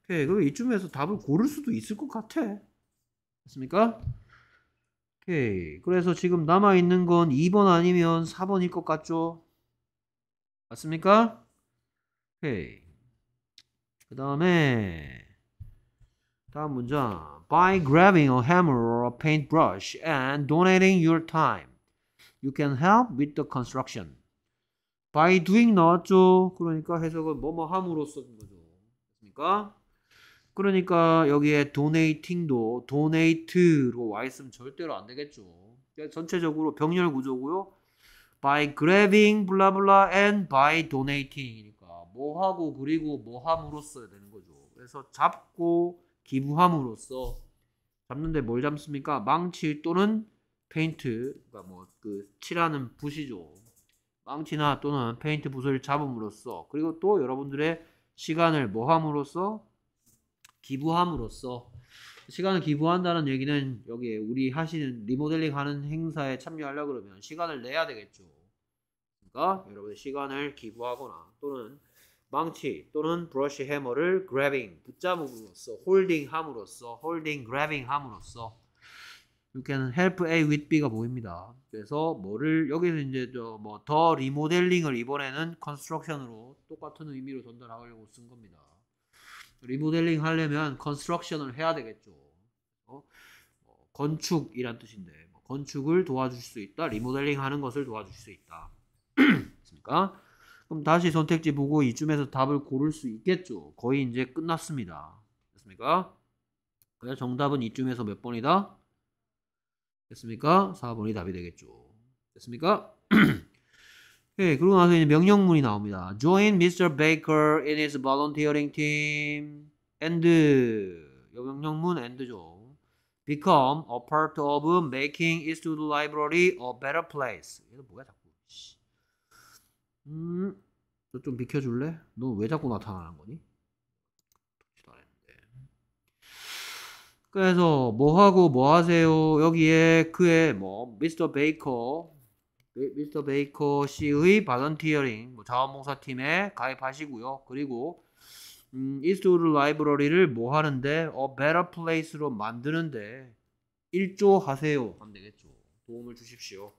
오케이. 그럼 이쯤에서 답을 고를 수도 있을 것 같아. 됐습니까? 오케이. 그래서 지금 남아있는 건 2번 아니면 4번일 것 같죠? 맞습니까? 오케이. 그 다음에 다음 문장. By grabbing a hammer or a paintbrush and donating your time, you can help with the construction. By doing 나왔죠. 그러니까 해석은 뭐 뭐 함으로써 준 거죠. 그러니까 그러니까 여기에 donating도 donate로 와 있으면 절대로 안 되겠죠. 그러니까 전체적으로 병렬 구조고요. by grabbing 블라블라 and by donating이니까 뭐하고 그리고 뭐함으로 써야 되는 거죠. 그래서 잡고 기부함으로써 잡는데 뭘 잡습니까? 망치 또는 페인트, 뭐 그러니까 뭐그 칠하는 붓이죠. 망치나 또는 페인트 붓을 잡음으로써 그리고 또 여러분들의 시간을 뭐함으로써 기부함으로써 시간을 기부한다는 얘기는 여기에 우리 하시는 리모델링 하는 행사에 참여하려 그러면 시간을 내야 되겠죠. 그러니까 여러분의 시간을 기부하거나 또는 망치 또는 브러쉬 해머를 grabbing 붙잡음으로써 holding함으로써 holding grabbing함으로써 이렇게 can help A with B가 보입니다. 그래서 뭐를 여기서 이제 저 뭐 더 리모델링을 이번에는 construction으로 똑같은 의미로 전달하려고 쓴 겁니다. 리모델링 하려면 construction을 해야 되겠죠. 어? 어, 건축이란 뜻인데 뭐 건축을 도와줄 수 있다, 리모델링 하는 것을 도와줄 수 있다. 그러니까 그럼 다시 선택지 보고 이쯤에서 답을 고를 수 있겠죠. 거의 이제 끝났습니다. 됐습니까? 그래서 정답은 이쯤에서 몇 번이다? 됐습니까? 4번이 답이 되겠죠. 됐습니까? 네, 그러고 나서 이제 명령문이 나옵니다. Join Mr. Baker in his volunteering team and 명령문 and죠. Become a part of making Eastwood Library a better place. 얘는 뭐야 자꾸. 음, 너 좀 비켜줄래? 너 왜 자꾸 나타나는 거니? 그래서 뭐 하고 뭐 하세요? 여기에 그의 뭐 미스터 베이커, 미스터 베이커 씨의 바런티어링 뭐 자원봉사팀에 가입하시고요. 그리고 음, 이스트우드 라이브러리를 뭐 하는데 어 b e 플레이스로 만드는데 일조하세요. 안 되겠죠. 도움을 주십시오.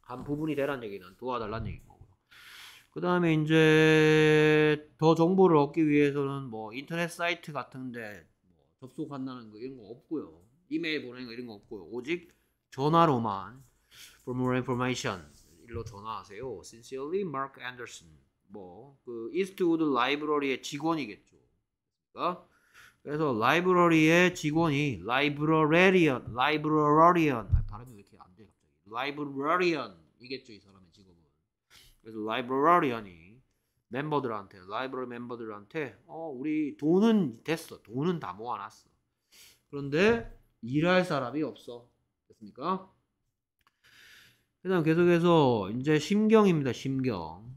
한 부분이 되란 얘기는 도와달란 얘기고. 그 다음에 이제 더 정보를 얻기 위해서는 뭐 인터넷 사이트 같은데 뭐 접속한다는 거 이런 거 없고요. 이메일 보내는 거 이런 거 없고요. 오직 전화로만 For more information 일로 전화하세요. Sincerely, Mark Anderson. 뭐 그 이스트우드 라이브러리의 직원이겠죠. 그러니까 그래서 라이브러리의 직원이 라이브러리언, 라이브러리언. 발음이 왜 이렇게 안 돼? 갑 라이브러리언이겠죠, 이 사람. 그래서 라이브러리언이 멤버들한테 라이브러리 멤버들한테 어 우리 돈은 됐어 돈은 다 모아놨어 그런데 일할 사람이 없어 됐습니까? 그다음 계속해서 이제 심경입니다 심경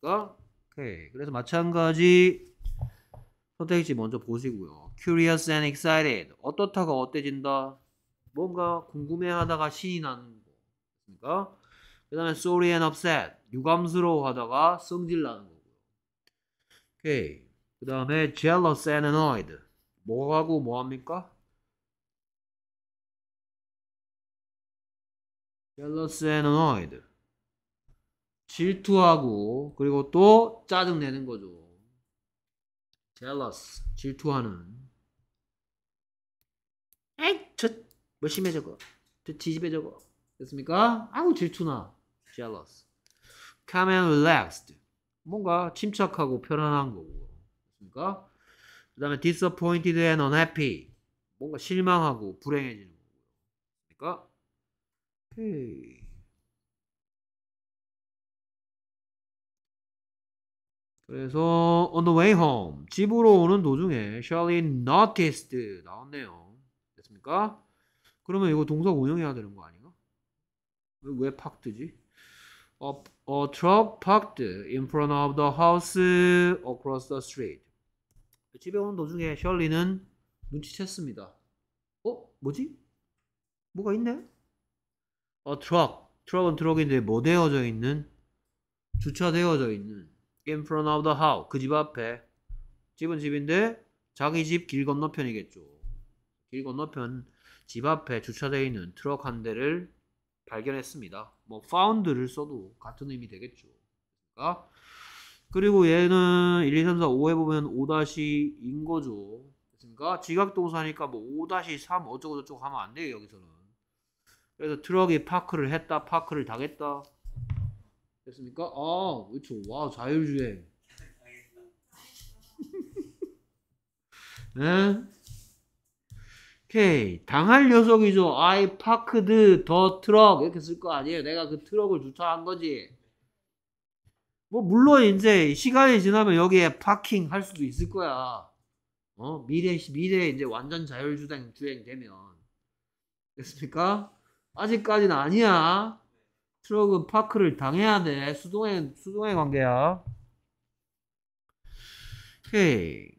됐습니까? 오케이 그래서 마찬가지 선택지 먼저 보시고요 curious and excited 어떻다가 어때진다 뭔가 궁금해하다가 신이 나는 거 됐습니까? 그 다음에 sorry and upset 유감스러워하다가 성질나는 거고요. 오케이. 그 다음에 jealous and annoyed. 뭐하고 뭐합니까? jealous and annoyed. 질투하고 그리고 또 짜증내는 거죠. jealous, 질투하는. 에이, 저, 뭐 심해 저거. 저 지집해 저거. 됐습니까? 아우 질투나. jealous. calm and relaxed. 뭔가 침착하고 편안한 거고. 그니까그 다음에 disappointed and unhappy. 뭔가 실망하고 불행해지는 거고요. 그니까 그래서 on the way home 집으로 오는 도중에 Shirley noticed 나왔네요. 됐습니까? 그러면 이거 동사 운영해야 되는 거 아닌가? 왜 팍 뜨지? A, a truck parked in front of the house across the street. 집에 오는 도중에 셜리는 눈치챘습니다. 어? 뭐지? 뭐가 있네? A truck. 트럭은 트럭인데 뭐 되어져 있는? 주차되어져 있는. In front of the house. 그 집 앞에. 집은 집인데 자기 집 길 건너편이겠죠. 길 건너편 집 앞에 주차되어 있는 트럭 한 대를 발견했습니다. 뭐 found를 써도 같은 의미 되겠죠. 그러니까 그리고 얘는 1, 2, 3, 4, 5에 보면 5-인 거죠. 그러니까 지각동사니까 뭐 5-3 어쩌고저쩌고 하면 안 돼요. 여기서는. 그래서 트럭이 파크를 했다. 파크를 당했다. 됐습니까? 아, 그렇죠. 와, 자율주행. 네? 오케이. 당할 녀석이죠. I parked the truck. 이렇게 쓸 거 아니에요. 내가 그 트럭을 주차한 거지. 뭐, 물론 이제 시간이 지나면 여기에 파킹 할 수도 있을 거야. 어, 미래, 미래에 이제 완전 자율주행 주행 되면. 됐습니까? 아직까지는 아니야. 트럭은 파크를 당해야 돼. 수동의, 수동의 관계야. 오케이.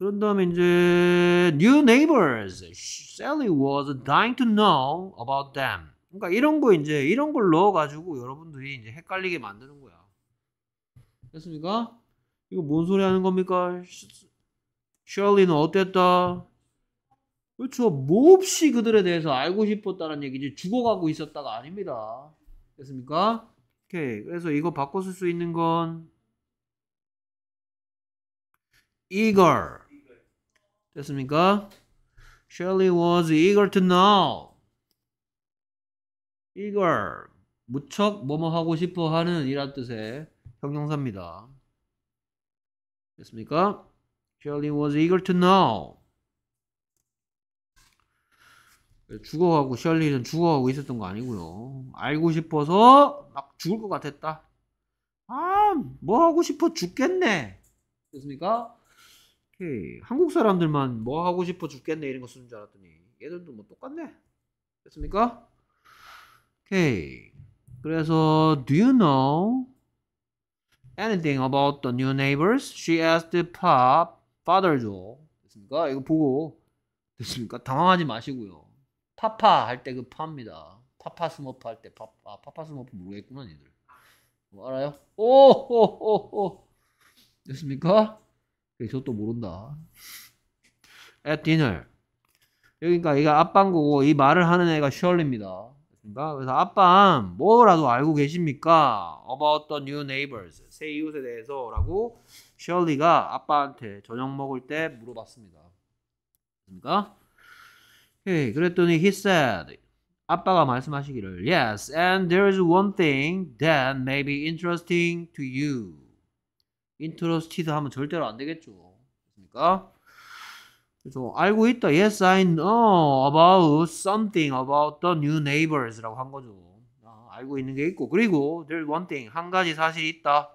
그런 다음에 이제 new neighbors. Sally was dying to know about them. 그러니까 이런 거 이제 이런 걸 넣어 가지고 여러분들이 이제 헷갈리게 만드는 거야. 됐습니까? 이거 뭔 소리 하는 겁니까? 셜리는 어땠다? 그렇죠. 몹시 그들에 대해서 알고 싶었다는 얘기지 죽어가고 있었다가 아닙니다. 됐습니까? 오케이. 그래서 이거 바꿔 쓸수 있는 건 eager 됐습니까? Shirley was eager to know. eager 무척 뭐뭐 하고 싶어 하는 이란 뜻의 형용사입니다. 됐습니까? Shirley was eager to know. 죽어가고 셜리는 죽어가고 있었던 거 아니고요. 알고 싶어서 막 죽을 것 같았다. 아, 뭐 하고 싶어 죽겠네. 됐습니까? 오케이. 한국 사람들만 뭐 하고 싶어 죽겠네 이런 거 쓰는 줄 알았더니 얘들도 뭐 똑같네. 됐습니까? 오케이. 그래서 do you know anything about the new neighbors? She asked Pop f a t h e r Joe 됐습니까? 이거 보고 됐습니까? 당황하지 마시고요. 파파 할 때 그 파입니다. 파파 스머프 할때 파파 아, 파파 스머프 모르겠구나 얘들. 뭐 알아요? 오호호호 됐습니까? 저것도 모른다. At dinner. 여기니 그러니까 얘가 아빠고고 이 말을 하는 애가 셜리입니다. 그래서 아빠 뭐라도 알고 계십니까? About the new neighbors. 새 이웃에 대해서라고 셜리가 아빠한테 저녁 먹을 때 물어봤습니다. 그니까 오케이, 그랬더니 he said 아빠가 말씀하시기를 yes and there is one thing that may be interesting to you. 인트로스티드 하면 절대로 안 되겠죠. 그니까 그래서 알고 있다. Yes, I know about something about the new neighbors라고 한 거죠. 아, 알고 있는 게 있고 그리고 there's one thing 한 가지 사실이 있다.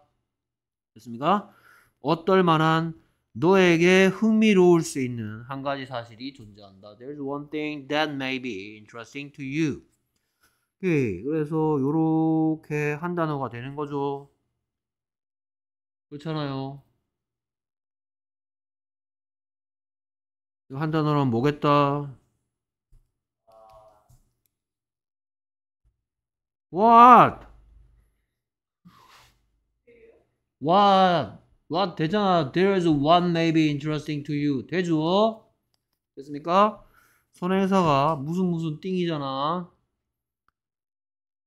그습니까 어떨 만한 너에게 흥미로울 수 있는 한 가지 사실이 존재한다. There's one thing that may be interesting to you. 오케이. 그래서 이렇게 한 단어가 되는 거죠. 그렇잖아요. 한 단어로 하면 뭐겠다? What? What? What 되잖아. There is one maybe interesting to you. 되죠? 됐습니까? 선행사가 무슨 무슨 띵이잖아.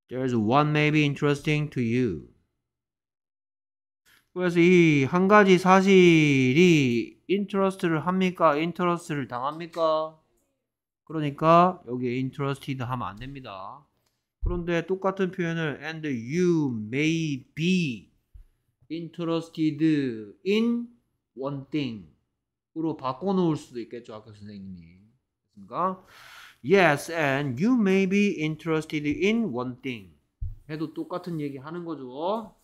There is one maybe interesting to you. 그래서 이 한 가지 사실이 인트러스트를 합니까? 인트러스트를 당합니까? 그러니까 여기에 interested 하면 안 됩니다. 그런데 똑같은 표현을 and you may be interested in one thing 으로 바꿔놓을 수도 있겠죠 아까 선생님이 그러니까 yes and you may be interested in one thing 해도 똑같은 얘기 하는 거죠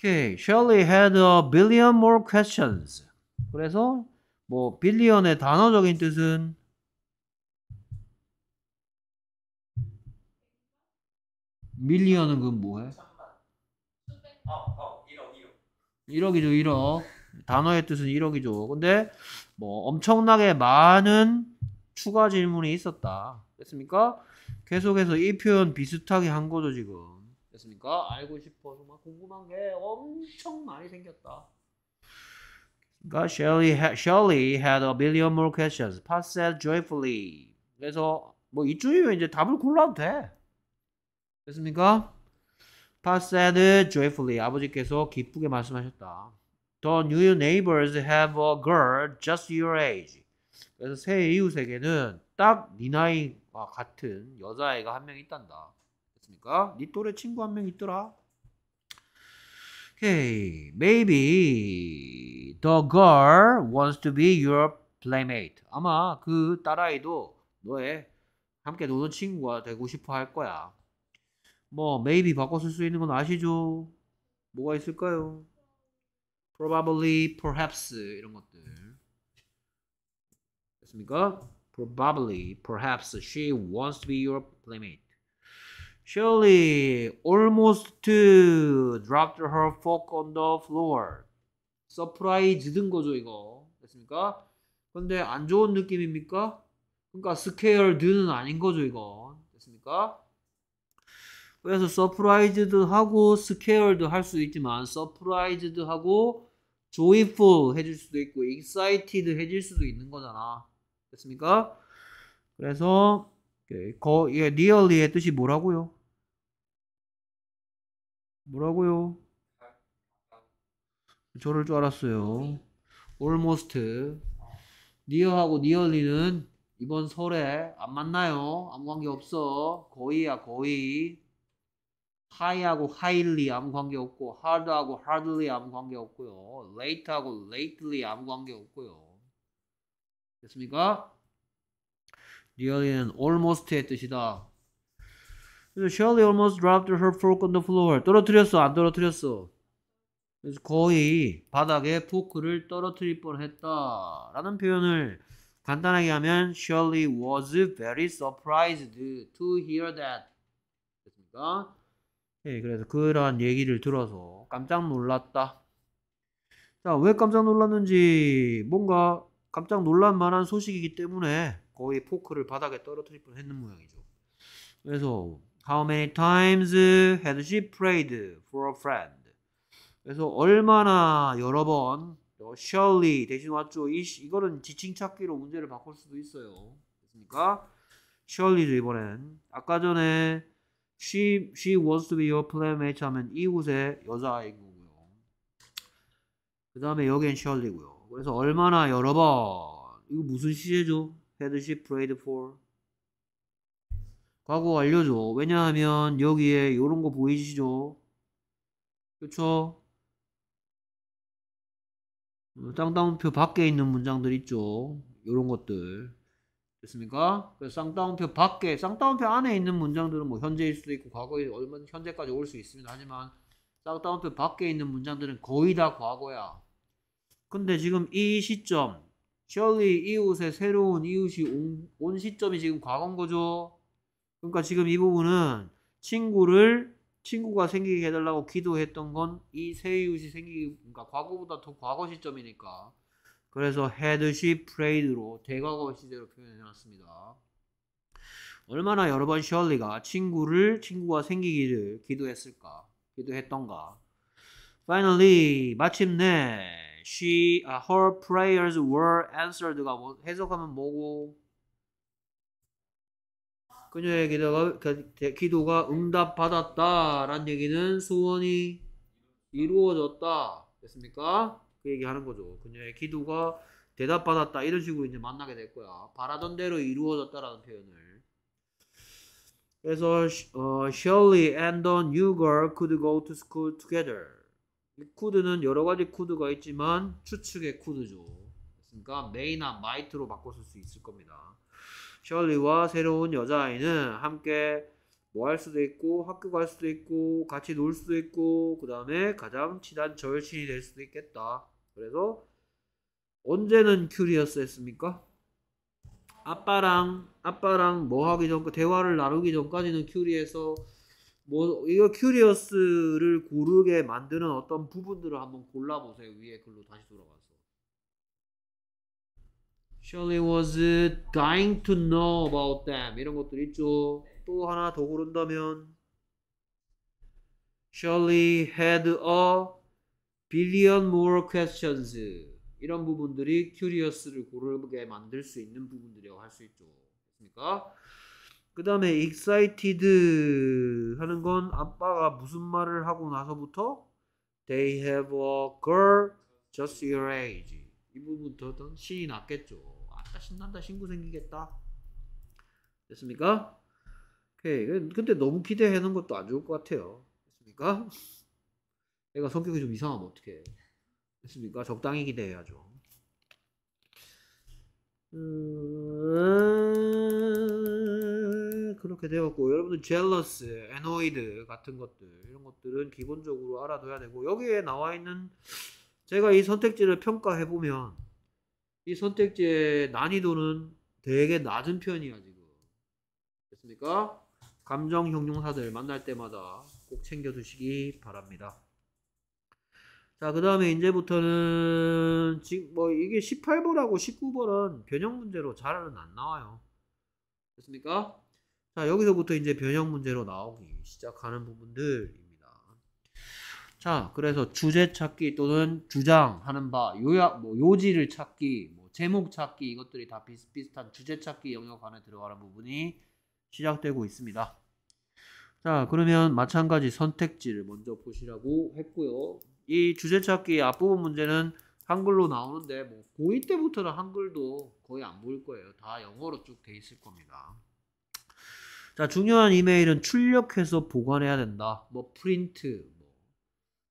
Okay, Shirley had a billion more questions. 그래서 뭐 빌리언의 단어적인 뜻은 밀리언은 그건 뭐해? 1억이죠 1억 단어의 뜻은 1억이죠 근데 뭐 엄청나게 많은 추가 질문이 있었다 됐습니까? 계속해서 이 표현 비슷하게 한 거죠 지금 됐습니까? 알고 싶어서 막 궁금한 게 엄청 많이 생겼다. God surely had, surely had a billion more questions. Pat said joyfully. 그래서 뭐 이쯤이면 이제 답을 골라도 돼. 됐습니까? Pat said joyfully. 아버지께서 기쁘게 말씀하셨다. The new neighbors have a girl just your age. 그래서 새 이웃에게는 딱 네 나이와 같은 여자아이가 한 명 있단다. 않습니까? 니 또래 친구 한 명 있더라. Okay, maybe the girl wants to be your playmate. 아마 그 딸아이도 너의 함께 노는 친구가 되고 싶어 할 거야. 뭐 maybe 바꿔 쓸수 있는 건 아시죠? 뭐가 있을까요? probably, perhaps 이런 것들. 됐습니까? probably, perhaps she wants to be your playmate. Shirley almost dropped her fork on the floor. 서프라이즈든 거죠 이거 됐습니까? 근데 안 좋은 느낌입니까? 그러니까 scared는 아닌 거죠 이거 됐습니까? 그래서 surprised 하고 scared 할 수 있지만 surprised 하고 joyful 해줄 수도 있고 excited 해줄 수도 있는 거잖아 됐습니까? 그래서 거, 예, nearly의 뜻이 뭐라고요? 뭐라고요? 저럴 줄 알았어요. almost. near하고 nearly는 이번 설에 안 만나요. 아무 관계 없어. 거의야 거의. high하고 highly 아무 관계 없고 hard하고 hardly 아무 관계 없고요. late하고 lately 아무 관계 없고요. 됐습니까? nearly는 almost의 뜻이다. 그래서 Shirley almost dropped her fork on the floor. 떨어뜨렸어, 안 떨어뜨렸어. 그래서 거의 바닥에 포크를 떨어뜨릴 뻔했다. 라는 표현을 간단하게 하면 Shirley was very surprised to hear that. 됐습니까? 네, 그래서 그러한 얘기를 들어서 깜짝 놀랐다. 자, 왜 깜짝 놀랐는지 뭔가 깜짝 놀랄 만한 소식이기 때문에 거의 포크를 바닥에 떨어뜨릴 뻔 했는 모양이죠. 그래서 How many times had she prayed for a friend? 그래서 얼마나 여러 번 surely 대신 왔죠. 이, 이거는 지칭 찾기로 문제를 바꿀 수도 있어요. 됐습니까? surely도 이번엔 아까 전에 she she wants to be your playmate 하면 이웃의 여자아이인 거고요. 그 다음에 여기엔 surely고요. 그래서 얼마나 여러 번 이거 무슨 시제죠? had she prayed for 과거 완료죠. 왜냐하면 여기에 이런 거 보이시죠? 그쵸 어, 쌍따옴표 밖에 있는 문장들 있죠. 이런 것들. 됐습니까? 그래서 쌍따옴표 밖에, 쌍따옴표 안에 있는 문장들은 뭐 현재일 수도 있고 과거에 얼마 현재까지 올 수 있습니다. 하지만 쌍따옴표 밖에 있는 문장들은 거의 다 과거야. 근데 지금 이 시점, 셜리 이웃의 새로운 이웃이 온, 온 시점이 지금 과거인 거죠. 그러니까 지금 이 부분은 친구를 친구가 생기게 해달라고 기도했던 건 이 세이웃이 생기기 그러니까 과거보다 더 과거 시점이니까 그래서 헤드시 프레이드로 대과거 시제로 표현해놨습니다. 얼마나 여러 번 셜리가 친구를 친구가 생기기를 기도했을까 기도했던가 Finally 마침내 she uh, her prayers were answered가 뭐 해석하면 뭐고 그녀의 기도가, 기도가 응답받았다라는 얘기는 소원이 이루어졌다. 됐습니까? 그 얘기 하는 거죠. 그녀의 기도가 대답받았다. 이런 식으로 이제 만나게 될 거야. 바라던 대로 이루어졌다라는 표현을. 그래서 어, Shirley and the new girl could go to school together. 이 쿠드는 여러 가지 쿠드가 있지만 추측의 쿠드죠. 그러니까 may나 might로 바꿔 쓸수 있을 겁니다. 셜리와 새로운 여자아이는 함께 뭐 할 수도 있고 학교 갈 수도 있고 같이 놀 수도 있고 그 다음에 가장 친한 절친이 될 수도 있겠다. 그래서 언제는 큐리어스 했습니까? 아빠랑 아빠랑 뭐 하기 전까 그 대화를 나누기 전까지는 큐리에서 뭐 이거 큐리어스를 고르게 만드는 어떤 부분들을 한번 골라보세요 위에 글로 다시 돌아가서 Shirley was dying to know about them. 이런 것들 있죠. 또 하나 더 고른다면 Shirley had a billion more questions. 이런 부분들이 curious를 고르게 만들 수 있는 부분들이라고 할 수 있죠. 그러니까 그 다음에 excited 하는 건 아빠가 무슨 말을 하고 나서부터 They have a girl just your age. 이 부분부터 신이 났겠죠. 신난다 신구 생기겠다 됐습니까? 오케이 그, 근데 너무 기대해 는 것도 안 좋을 것 같아요 됐습니까? 애가 성격이 좀 이상하면 어떡해 됐습니까? 적당히 기대해야죠 음... 그렇게 되었고 여러분들 젤 e 스에 o 이드 같은 것들 이런 것들은 기본적으로 알아둬야 되고 여기에 나와 있는 제가 이 선택지를 평가해 보면 이 선택지의 난이도는 되게 낮은 편이야 지금 됐습니까? 감정 형용사들 만날 때마다 꼭 챙겨두시기 바랍니다 자그 다음에 이제부터는 지금 뭐 이게 18번하고 19번은 변형 문제로 잘은 안 나와요 됐습니까? 자 여기서부터 이제 변형 문제로 나오기 시작하는 부분들입니다 자 그래서 주제 찾기 또는 주장하는 바 요약 뭐 요지를 찾기 제목 찾기 이것들이 다 비슷비슷한 주제 찾기 영역 안에 들어가는 부분이 시작되고 있습니다. 자, 그러면 마찬가지 선택지를 먼저 보시라고 했고요. 이 주제 찾기 앞부분 문제는 한글로 나오는데 뭐 고2 때부터는 한글도 거의 안 보일 거예요. 다 영어로 쭉 돼 있을 겁니다. 자, 중요한 이메일은 출력해서 보관해야 된다. 뭐 프린트, 뭐,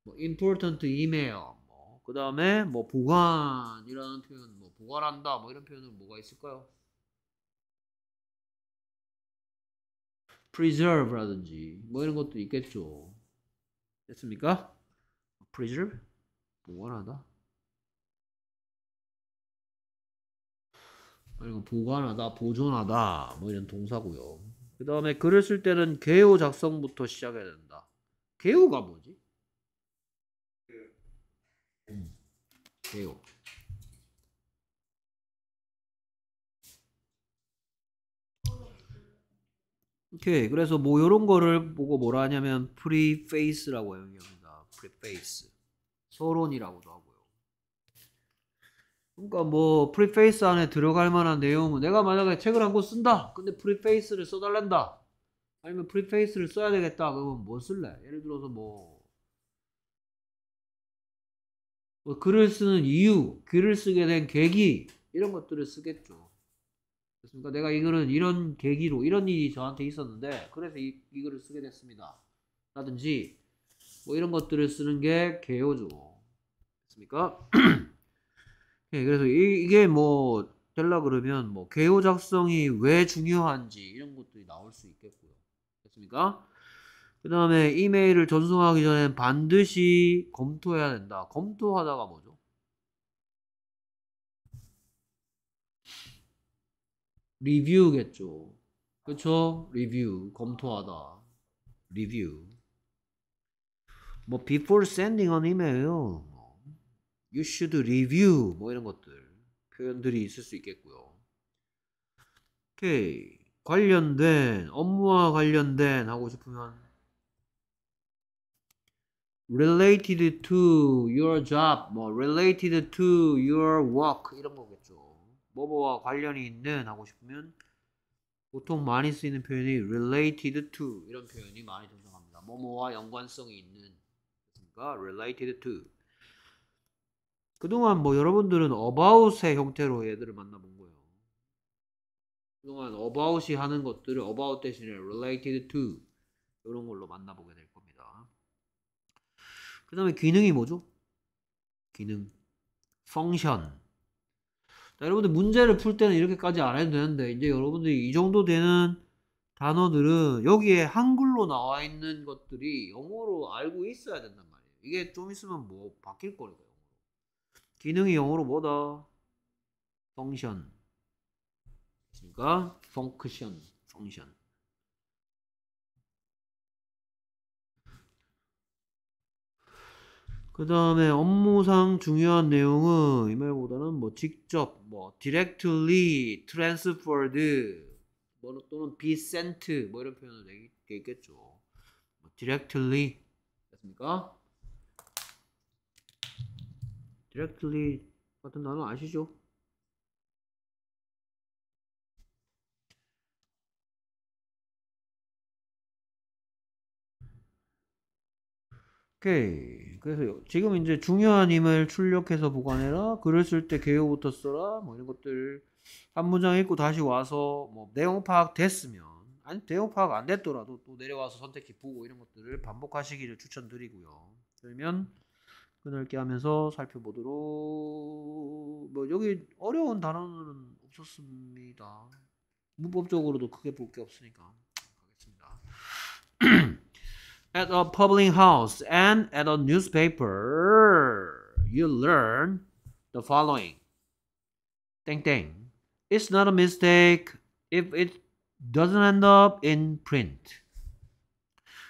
뭐 important email, 뭐 그다음에 뭐 보관이라는 표현 보관한다 뭐 이런 표현은 뭐가 있을까요? preserve라든지 뭐 이런 것도 있겠죠. 됐습니까? preserve 보관하다. 이건 보관하다, 보존하다 뭐 이런 동사고요. 그 다음에 글을 쓸 때는 개요 작성부터 시작해야 된다. 개요가 뭐지? 개요. 오케이. 그래서 뭐 이런 거를 보고 뭐라 하냐면 프리페이스라고 해요. 합니다 프리페이스. 서론이라고도 하고요. 그러니까 뭐 프리페이스 안에 들어갈 만한 내용은 내가 만약에 책을 한권 쓴다. 근데 프리페이스를 써달란다. 아니면 프리페이스를 써야 되겠다. 그러면 뭐 쓸래? 예를 들어서 뭐, 뭐 글을 쓰는 이유, 글을 쓰게 된 계기 이런 것들을 쓰겠죠. 그러니까 내가 이거는 이런 계기로 이런 일이 저한테 있었는데 그래서 이, 이거를 쓰게 됐습니다. 라든지 뭐 이런 것들을 쓰는 게 개요죠. 됐습니까? 예, 그래서 이, 게뭐 될라 그러면 뭐 개요 작성이 왜 중요한지 이런 것들이 나올 수 있겠고요. 됐습니까? 그 다음에 이메일을 전송하기 전엔 반드시 검토해야 된다. 검토하다가 뭐죠? 리뷰겠죠. 그렇죠? 리뷰 검토하다. 리뷰. 뭐 before sending an email, you should review 뭐 이런 것들 표현들이 있을 수 있겠고요. 오케이 관련된 업무와 관련된 하고 싶으면 related to your job 뭐 related to your work 이런 거겠죠. 뭐뭐와 관련이 있는 하고 싶으면 보통 많이 쓰이는 표현이 related to 이런 표현이 많이 등장합니다. 뭐뭐와 연관성이 있는 그러니까 related to 그동안 뭐 여러분들은 about의 형태로 얘들을 만나본 거예요. 그동안 about이 하는 것들을 about 대신에 related to 이런 걸로 만나보게 될 겁니다. 그 다음에 기능이 뭐죠? 기능 function 자, 여러분들 문제를 풀 때는 이렇게까지 안 해도 되는데 이제 여러분들이 이 정도 되는 단어들은 여기에 한글로 나와 있는 것들이 영어로 알고 있어야 된단 말이에요. 이게 좀 있으면 뭐 바뀔 거니까 영어로. 기능이 영어로 뭐다? 펑션. 그러니까 펑크션, 펑션. 그 다음에 업무상 중요한 내용은 이말보다는 뭐 직접 뭐 directly transferred 뭐 또는 be sent 뭐 이런 표현을 되겠죠. 뭐 directly 됐습니까? directly 같은 단어 아시죠? 오케이. 그래서 지금 이제 중요한 힘을 출력해서 보관해라. 글을 쓸 때 개요부터 써라. 뭐 이런 것들 한 문장 읽고 다시 와서 뭐 내용 파악 됐으면 아니 내용 파악 안 됐더라도 또 내려와서 선택지 보고 이런 것들을 반복하시기를 추천드리고요. 그러면 끊을게 하면서 살펴보도록 뭐 여기 어려운 단어는 없었습니다. 문법적으로도 크게 볼 게 없으니까 가겠습니다. at a public house and at a newspaper, you learn the following. 땡땡. It's not a mistake if it doesn't end up in print.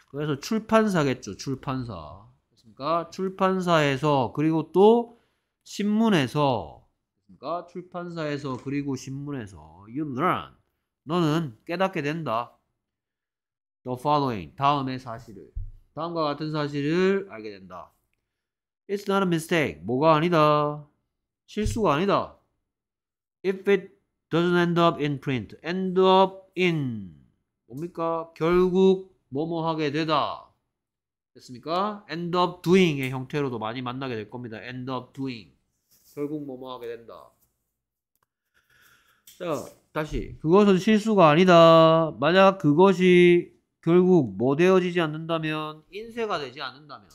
그래서 출판사겠죠. 출판사. 그러니까 출판사에서 그리고 또 신문에서 그러니까 출판사에서 그리고 신문에서 you learn 너는 깨닫게 된다. The following 다음의 사실을 다음과 같은 사실을 알게 된다. It's not a mistake. 뭐가 아니다. 실수가 아니다. If it doesn't end up in print, end up in 뭡니까? 결국 뭐뭐 하게 되다. 됐습니까? end up doing의 형태로도 많이 만나게 될 겁니다. end up doing. 결국 뭐뭐 하게 된다. 자, 다시. 그것은 실수가 아니다. 만약 그것이 결국 뭐 되어지지 않는다면 인쇄가 되지 않는다면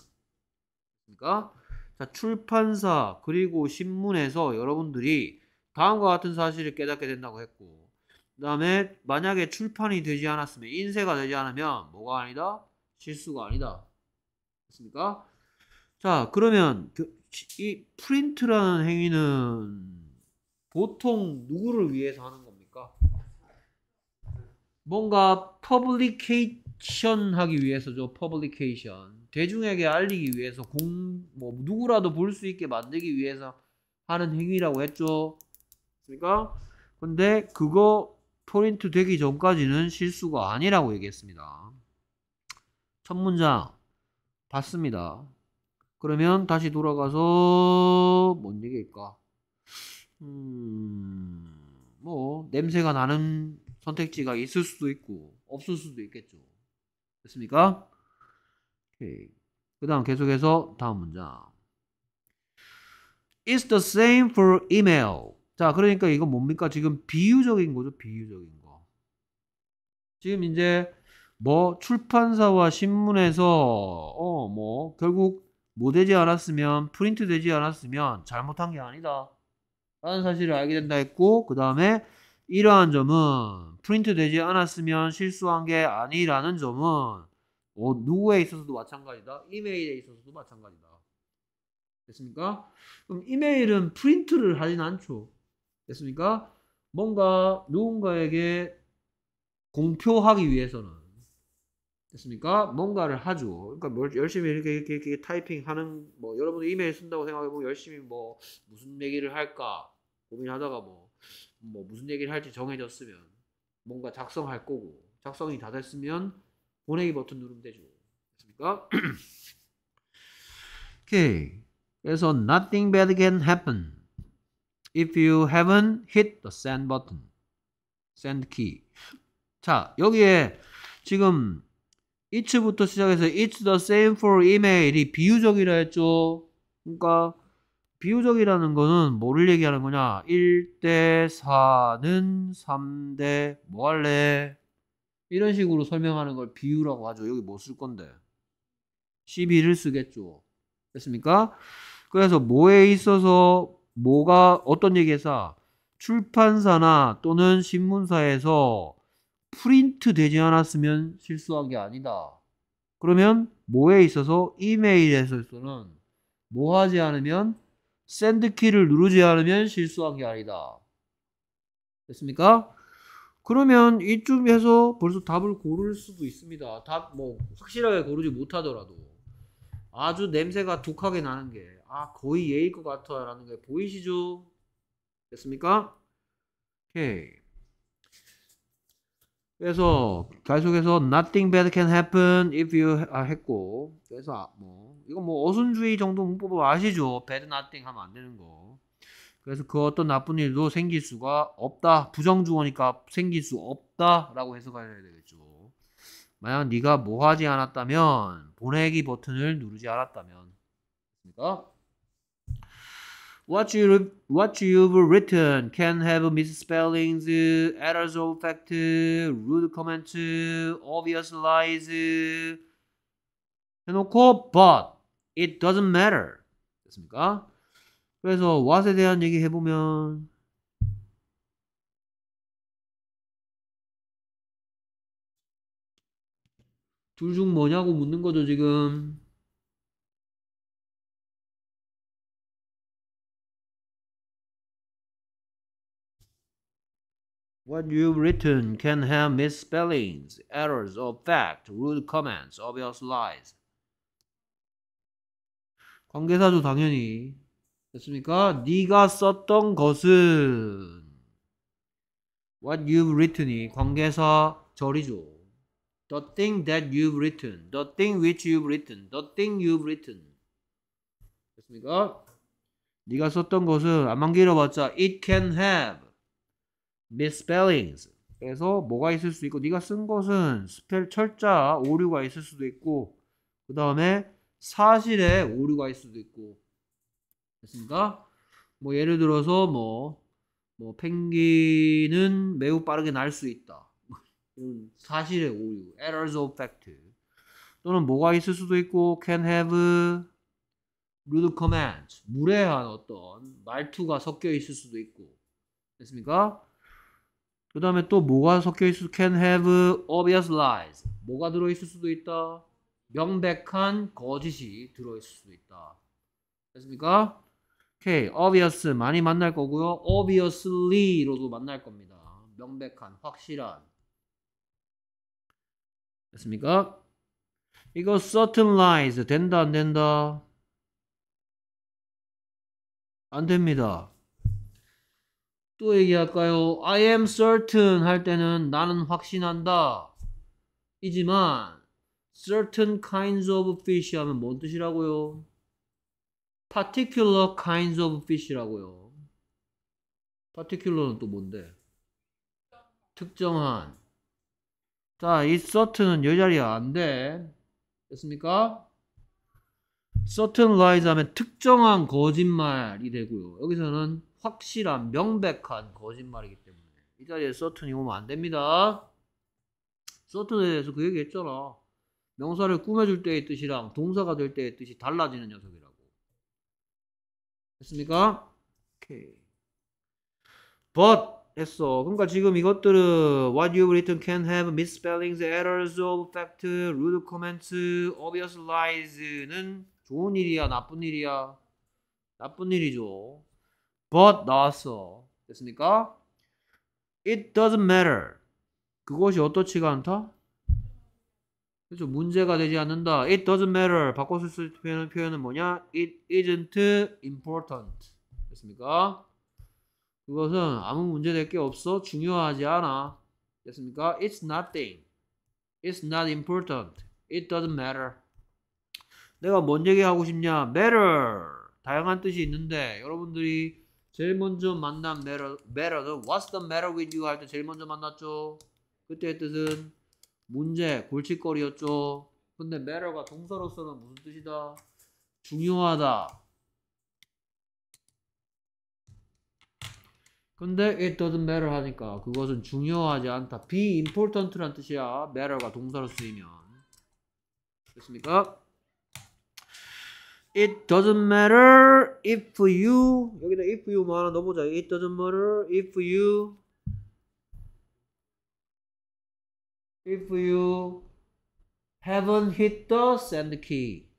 그러니까 자, 출판사 그리고 신문에서 여러분들이 다음과 같은 사실을 깨닫게 된다고 했고 그 다음에 만약에 출판이 되지 않았으면 인쇄가 되지 않으면 뭐가 아니다? 실수가 아니다 맞습니까? 자 그러면 그, 이 프린트라는 행위는 보통 누구를 위해서 하는 겁니까? 뭔가 퍼블리케이션 하기 위해서죠. 퍼블리케이션. 대중에게 알리기 위해서 공 뭐 누구라도 볼 수 있게 만들기 위해서 하는 행위라고 했죠. 그러니까 근데 그거 포인트 되기 전까지는 실수가 아니라고 얘기했습니다. 첫 문장 봤습니다. 그러면 다시 돌아가서 뭔 얘기일까? 음, 뭐 냄새가 나는 선택지가 있을 수도 있고 없을 수도 있겠죠. 됐습니까? 그다음 계속해서 다음 문장. It's the same for email. 자, 그러니까 이건 뭡니까? 지금 비유적인 거죠. 비유적인 거. 지금 이제 뭐 출판사와 신문에서 어 뭐 결국 뭐 되지 않았으면 프린트 되지 않았으면 잘못한 게 아니다. 라는 사실을 알게 된다 했고 그 다음에 이러한 점은 프린트되지 않았으면 실수한 게 아니라는 점은 어, 누구에 있어서도 마찬가지다. 이메일에 있어서도 마찬가지다. 됐습니까? 그럼 이메일은 프린트를 하진 않죠. 됐습니까? 뭔가 누군가에게 공표하기 위해서는 됐습니까? 뭔가를 하죠. 그러니까 뭐 열심히 이렇게 이렇게, 이렇게 타이핑하는 뭐 여러분들 이메일 쓴다고 생각해 보면 뭐 열심히 뭐 무슨 얘기를 할까 고민하다가 뭐뭐 무슨 얘기를 할지 정해졌으면 뭔가 작성할 거고 작성이 다 됐으면 보내기 버튼 누르면 되죠. 됐습니까? 오케이. 그래서 nothing bad can happen if you haven't hit the send button. send key. 자, 여기에 지금 it부터 시작해서 it's the same for email이 비유적이라 했죠. 그러니까 비유적이라는 거는 뭐를 얘기하는 거냐? 1대 4는 3대 뭐 할래? 이런 식으로 설명하는 걸 비유라고 하죠. 여기 뭐 쓸 건데? 1 2를 쓰겠죠. 됐습니까? 그래서 뭐에 있어서 뭐가 어떤 얘기에서 출판사나 또는 신문사에서 프린트 되지 않았으면 실수한 게 아니다. 그러면 뭐에 있어서 이메일에서는 뭐 하지 않으면 샌드키를 누르지 않으면 실수한 게 아니다. 됐습니까? 그러면 이쯤에서 벌써 답을 고를 수도 있습니다. 답 뭐 확실하게 고르지 못하더라도 아주 냄새가 독하게 나는 게 아 거의 예일 것 같아라는 게 보이시죠? 됐습니까? 오케이. 그래서 계속해서 nothing bad can happen if you 아, 했고 그래서 아, 뭐 이건 뭐 어순주의 정도 문법 아시죠? bad nothing 하면 안 되는 거. 그래서 그 어떤 나쁜 일도 생길 수가 없다. 부정주어니까 생길 수 없다라고 해석하셔야 되겠죠. 만약 네가 뭐 하지 않았다면 보내기 버튼을 누르지 않았다면 그러니까 What, you, what you've written can have misspellings, errors of fact, rude comments, obvious lies, 해놓고 but it doesn't matter 됐습니까? 그래서 what에 대한 얘기 해보면 둘 중 뭐냐고 묻는 거죠 지금 What you've written can have misspellings, errors of fact, rude comments, obvious lies. 관계사조 당연히 됐습니까? 네가 썼던 것은 what you've written이 관계사 절이죠. the thing that you've written, the thing which you've written, the thing you've written 됐습니까? 네가 썼던 것은 안만 길어봤자 it can have misspellings 그래서 뭐가 있을 수 있고 네가 쓴 것은 스펠 철자 오류가 있을 수도 있고 그 다음에 사실에 오류가 있을 수도 있고 됐습니까? 뭐 예를 들어서 뭐, 뭐 펭귄은 매우 빠르게 날 수 있다 이런 사실의 오류 errors of fact 또는 뭐가 있을 수도 있고 can have rude commands 무례한 어떤 말투가 섞여 있을 수도 있고 됐습니까? 그 다음에 또 뭐가 섞여 있을 can have obvious lies 뭐가 들어있을 수도 있다 명백한 거짓이 들어있을 수도 있다. 됐습니까? 오케이. obvious 많이 만날 거고요. obviously로도 만날 겁니다. 명백한, 확실한. 됐습니까? 이거 certain lies 된다 안 된다? 안 됩니다. 또 얘기할까요? I am certain 할 때는 나는 확신한다. 이지만 certain kinds of fish 하면 뭔 뜻이라고요? particular kinds of fish라고요. particular는 또 뭔데? 특정한. 자, 이 certain은 여 자리에 안 돼. 됐습니까? certain lies 하면 특정한 거짓말이 되고요. 여기서는 확실한, 명백한 거짓말이기 때문에 이 자리에 certain이 오면 안 됩니다. certain에 대해서 그 얘기 했잖아. 명사를 꾸며줄 때의 뜻이랑 동사가 될 때의 뜻이 달라지는 녀석이라고. 됐습니까? 오케이. But 했어. 그러니까 지금 이것들은 what you've written can have misspellings, errors of fact, rude comments, obvious lies는 좋은 일이야, 나쁜 일이야. 나쁜 일이죠. But 나왔어. 됐습니까? It doesn't matter. 그것이 어떻지가 않다? 그죠? 문제가 되지 않는다. It doesn't matter. 바꿔 쓸 표현은, 표현은 뭐냐? It isn't important. 됐습니까? 그것은 아무 문제 될 게 없어. 중요하지 않아. 됐습니까? It's nothing. It's not important. It doesn't matter. 내가 뭔 얘기하고 싶냐? matter. 다양한 뜻이 있는데 여러분들이 제일 먼저 만난 matter, matter는 what's the matter with you 할 때 제일 먼저 만났죠? 그때의 뜻은 문제, 골칫거리였죠. 근데 matter가 동사로서는 무슨 뜻이다? 중요하다. 근데 it doesn't matter 하니까 그것은 중요하지 않다. be important란 뜻이야. matter가 동사로 쓰이면. 됐습니까? It doesn't matter if you 여기다 if you만 하나 넣어보자. It doesn't matter if you if you haven't hit the send key를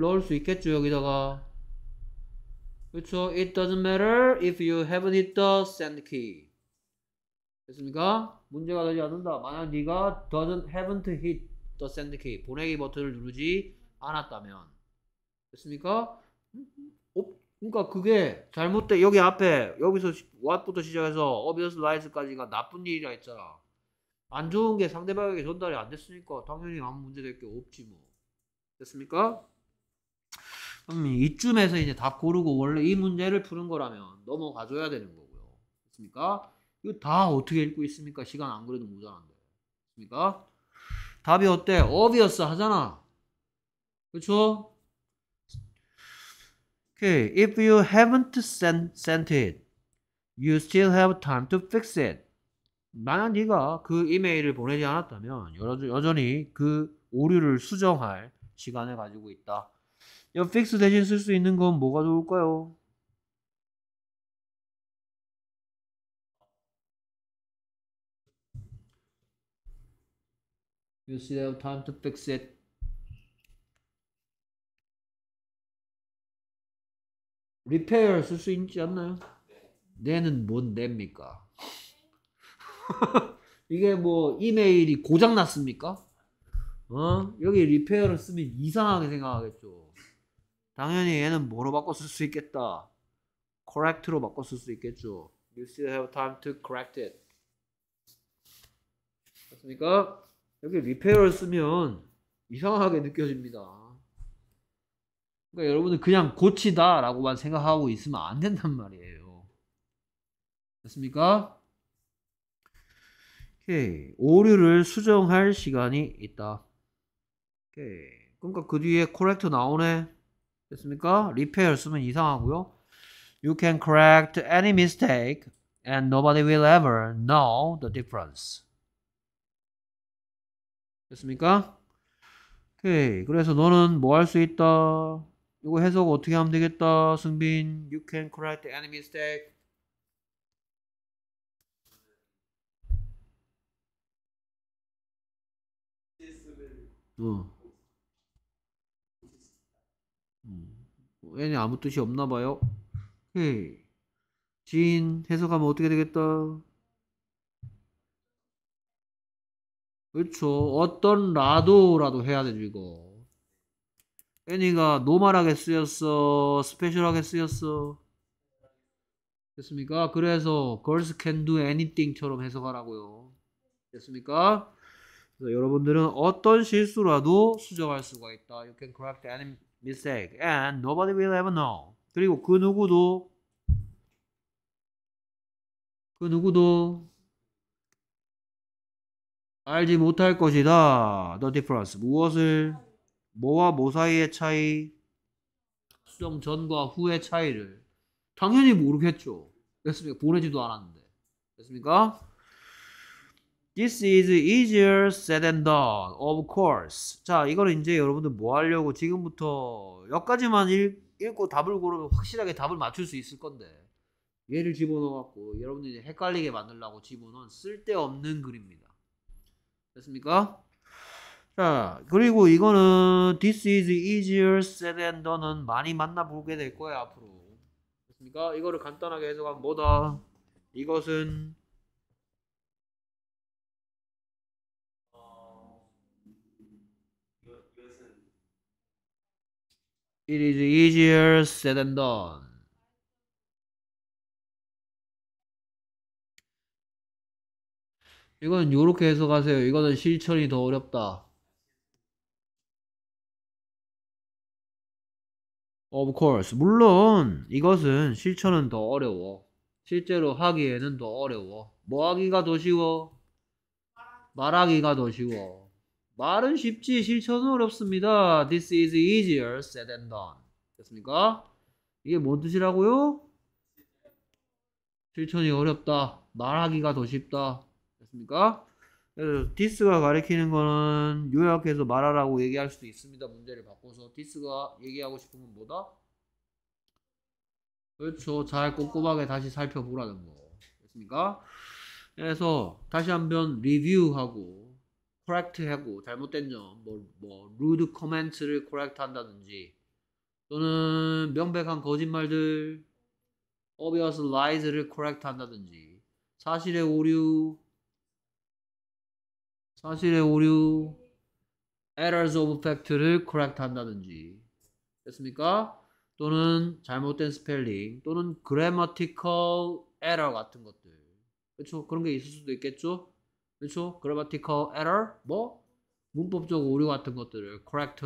넣을 수 있겠죠 여기다가 그렇죠 it doesn't matter if you haven't hit the send key 됐습니까? 문제가 되지 않는다 만약 네가 doesn't haven't hit the send key 보내기 버튼을 누르지 않았다면 됐습니까? 그러니까 그게 잘못돼 여기 앞에 여기서 what부터 시작해서 obvious r i g s 까지가 나쁜 일이라 했잖아 안 좋은 게 상대방에게 전달이 안 됐으니까 당연히 아무 문제 될 게 없지 뭐. 됐습니까? 그럼 이쯤에서 이제 답 고르고 원래 이 문제를 푸는 거라면 넘어가줘야 되는 거고요. 됐습니까? 이거 다 어떻게 읽고 있습니까? 시간 안 그래도 모자란데. 됐습니까? 답이 어때? obvious 하잖아. 그쵸? Okay. If you haven't sent, sent it, you still have time to fix it. 만약 네가 그 이메일을 보내지 않았다면 여전히 그 오류를 수정할 시간을 가지고 있다. 이 fix 대신 쓸 수 있는 건 뭐가 좋을까요? 요 o u still have time to fix it. r e p 쓸수 있지 않나요? 네. 내는 뭔냅니까 이게 뭐 이메일이 고장 났습니까? 어? 여기 리페어를 쓰면 이상하게 생각하겠죠. 당연히 얘는 뭐로 바꿔 쓸 수 있겠다. correct로 바꿔 쓸 수 있겠죠. You still have time to correct it. 맞습니까? 여기 리페어를 쓰면 이상하게 느껴집니다. 그러니까 여러분은 그냥 고치다라고만 생각하고 있으면 안 된단 말이에요. 됐습니까? 오케이. 오류를 수정할 시간이 있다. 오케이. 그러니까 그 뒤에 correct 나오네. 됐습니까? repair 쓰면 이상하고요. You can correct any mistake and nobody will ever know the difference. 됐습니까? 오케이. 그래서 너는 뭐 할 수 있다. 이거 해석 어떻게 하면 되겠다. 승빈, you can correct any mistake. 어. 음. n이 뭐 아무 뜻이 없나 봐요. 헤케이지 해석하면 어떻게 되겠다? 그렇죠. 어떤 라도라도 해야 되죠, 이거. 애니가 노멀하게 쓰였어. 스페셜하게 쓰였어. 됐습니까? 그래서 girls can do anything처럼 해석하라고요. 됐습니까? 그래서 여러분들은 어떤 실수라도 수정할 수가 있다. You can correct any mistake and nobody will ever know. 그리고 그 누구도 그 누구도 알지 못할 것이다. The difference. 무엇을 뭐와 뭐 사이의 차이 수정 전과 후의 차이를 당연히 모르겠죠. 됐습니까? 보내지도 않았는데. 됐습니까? This is easier said than done, of course. 자, 이거는 이제 여러분들 뭐 하려고 지금부터 여기까지만 읽, 읽고 답을 고르면 확실하게 답을 맞출 수 있을 건데 얘를 집어넣어갖고 여러분들이 헷갈리게 만들라고 집어넣은 쓸데없는 글입니다. 됐습니까? 자, 그리고 이거는 This is easier said than done은 많이 만나보게 될 거예요, 앞으로. 됐습니까? 이거를 간단하게 해석하면 뭐다? 이것은 It is easier said than done. 이건 요렇게 해석하세요. 이거는 실천이 더 어렵다. Of course. 물론 이것은 실천은 더 어려워. 실제로 하기에는 더 어려워. 뭐 하기가 더 쉬워? 말하기가 더 쉬워. 말은 쉽지 실천은 어렵습니다. This is easier said than done. 됐습니까? 이게 뭔 뜻이라고요? 실천이 어렵다. 말하기가 더 쉽다. 됐습니까? 그래서 디스가 가리키는 거는 요약해서 말하라고 얘기할 수도 있습니다. 문제를 바꿔서 디스가 얘기하고 싶은 건 뭐다? 그렇죠. 잘 꼼꼼하게 다시 살펴보라는 거. 됐습니까? 그래서 다시 한번 리뷰하고 코렉트하고 잘못된 점, 뭐, 뭐 루드 코멘트를 코렉트한다든지 또는 명백한 거짓말들, obvious lies를 코렉트한다든지 사실의 오류, 사실의 오류, errors of fact를 코렉트한다든지 됐습니까? 또는 잘못된 스펠링 또는 grammatical error 같은 것들 그렇죠? 그런 게 있을 수도 있겠죠? 그렇죠? grammatical error 뭐 문법적 오류 같은 것들을 correct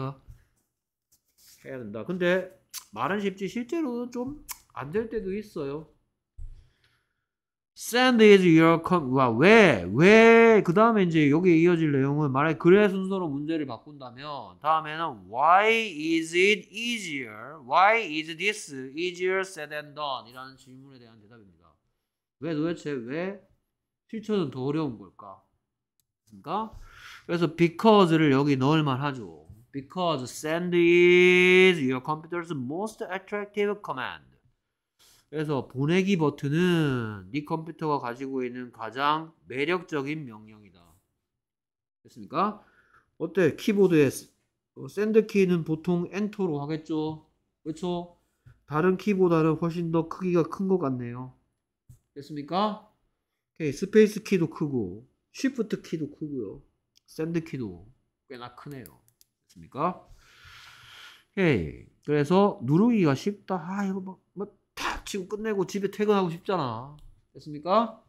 해야 된다. 근데 말은 쉽지 실제로 좀 안 될 때도 있어요. send is your com 와, 왜? 왜? 그 다음에 이제 여기 이어질 내용은 만약 글의 순서로 문제를 바꾼다면 다음에는 why is it easier? why is this easier said than done? 이라는 질문에 대한 대답입니다. 왜 도대체 왜 실천은 더 어려운 걸까? 않습니까? 그래서 because를 여기 넣을 만하죠. Because send is your computer's most attractive command. 그래서 보내기 버튼은 네 컴퓨터가 가지고 있는 가장 매력적인 명령이다. 됐습니까? 어때? 키보드에 샌드 키는 어, 보통 엔터로 하겠죠. 그렇죠? 다른 키보다는 훨씬 더 크기가 큰 것 같네요. 됐습니까? 오케이, 스페이스 키도 크고 쉬프트 키도 크고요. 샌드 키도 꽤나 크네요. 됐습니까? 예. 그래서 누르기가 쉽다. 아, 이거 막, 뭐, 막, 뭐 탁 치고 끝내고 집에 퇴근하고 싶잖아. 됐습니까?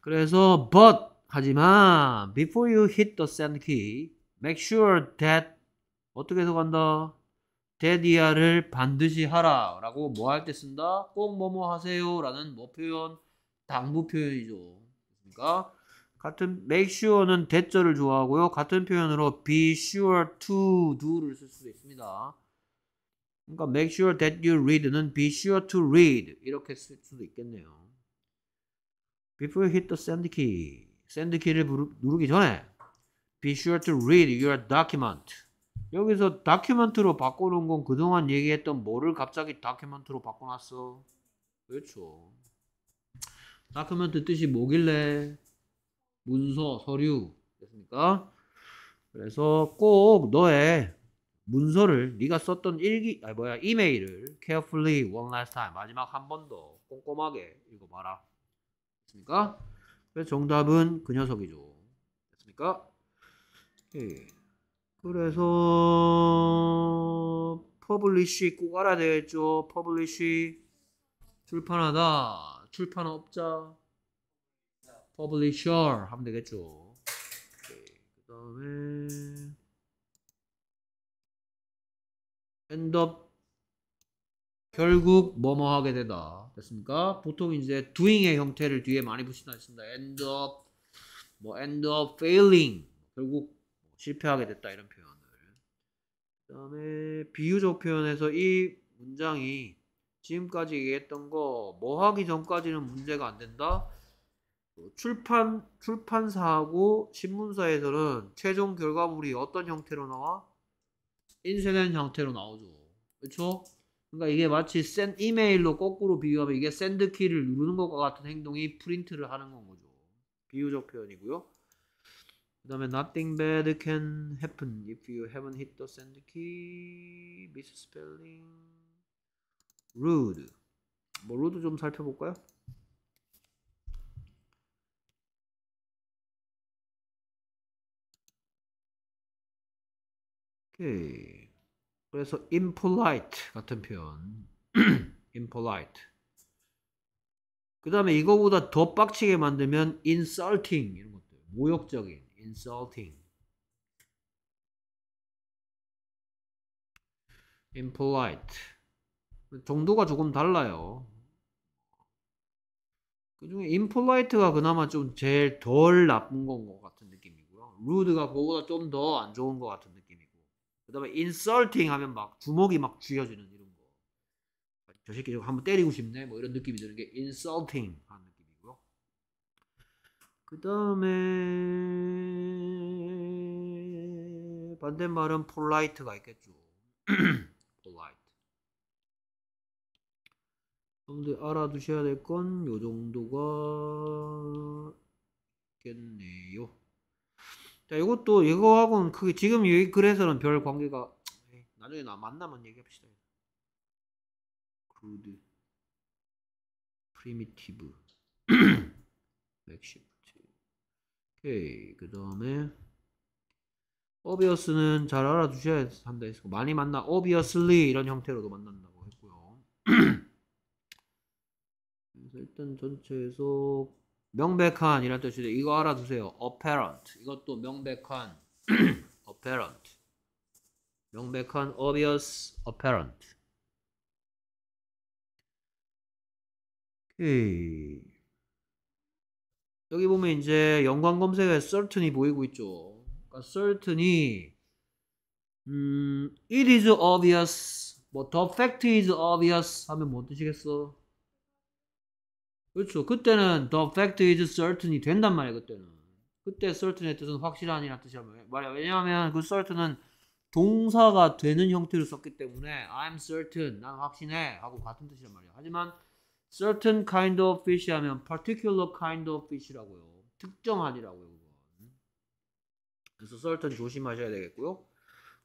그래서, but, 하지만, before you hit the send key, make sure that, 어떻게 해서 간다? 데디아를 반드시 하라 라고 뭐 할 때 쓴다? 꼭 뭐뭐 하세요 라는 뭐 표현? 당부 표현이죠. 그러니까 같은 make sure는 대절을 좋아하고요. 같은 표현으로 be sure to do를 쓸 수도 있습니다. 그러니까 make sure that you read는 be sure to read 이렇게 쓸 수도 있겠네요. Before you hit the send key, send key를 누르기 전에 be sure to read your document. 여기서 다큐멘트로 바꿔놓은 건 그동안 얘기했던 뭐를 갑자기 다큐멘트로 바꿔놨어? 그렇죠. 다큐멘트 뜻이 뭐길래? 문서, 서류 됐습니까? 그래서 꼭 너의 문서를 네가 썼던 일기, 아니 뭐야 이메일을 carefully one last time 마지막 한 번 더 꼼꼼하게 읽어봐라. 됐습니까? 그래서 정답은 그 녀석이죠. 됐습니까? 오케이. 예. 그래서 퍼블 b l 꼭 알아야 되겠죠. 퍼블 b l i s 출판하다. 출판업자, publisher 하면 되겠죠. 네, 그 다음에 end up 결국 뭐뭐 하게 되다 됐습니까? 보통 이제 doing의 형태를 뒤에 많이 붙인다 했습니다. end up 뭐 end up failing 결국 뭐 실패하게 됐다 이런 표현을 그 다음에 비유적 표현에서 이 문장이 지금까지 얘기했던 거 뭐 하기 전까지는 문제가 안 된다. 어, 출판 출판사하고 신문사에서는 최종 결과물이 어떤 형태로 나와? 인쇄된 형태로 나오죠. 그렇죠? 그러니까 이게 마치 샌 이메일로 거꾸로 비유하면 이게 샌드 키를 누르는 것과 같은 행동이 프린트를 하는 건 거죠. 비유적 표현이고요. 그다음에 nothing bad can happen if you haven't hit the send key. misspelling. rude. 뭐 rude 좀 살펴볼까요? 오케이. 그래서 impolite 같은 표현. impolite. 그 다음에 이거보다 더 빡치게 만들면 insulting 이런 것들. 모욕적인 insulting. impolite. 정도가 조금 달라요. 그중에 인폴라이트가 그나마 좀 제일 덜 나쁜 건것 같은 느낌이고요. 루드가 그거보다 좀 더 안 좋은 것 같은 느낌이고. 그 다음에 인설팅 하면 막 주먹이 막 쥐어지는 이런 거. 저 새끼 저거 한번 때리고 싶네. 뭐 이런 느낌이 드는 게 인설팅 하는 느낌이고요. 그 다음에 반대말은 폴라이트가 있겠죠. 여러분들 알아두셔야 될건요 정도가 있겠네요. 자, 이것도 이거하고는 크게 지금 이 글에서는 별 관계가 에이, 나중에 나 만나면 얘기합시다. c r u 프리미티브 m 시프트 오케이 그 다음에 obvious는 잘 알아두셔야 한다 했고 많이 만나 obviously 이런 형태로도 만난다고 했고요. 그래서 일단 전체에서 명백한이라는 뜻이 돼. 이거 알아두세요. apparent. 이것도 명백한. apparent. 명백한 obvious apparent. 오케이. 여기 보면 이제 연관 검색에 certain이 보이고 있죠. 그러니까 certain이 음, it is obvious, 뭐 the fact is obvious 하면 뭔 뜻이겠어? 그렇죠. 그때는 the fact is certain이 된단 말이에요. 그때는. 그때 certain의 뜻은 확실한이라는 뜻이란 말이야 왜냐하면 그 certain은 동사가 되는 형태로 썼기 때문에 I'm certain, 난 확신해 하고 같은 뜻이란 말이에요. 하지만 certain kind of fish 하면 particular kind of fish라고요. 특정한이라고요. 그래서 certain 조심하셔야 되겠고요.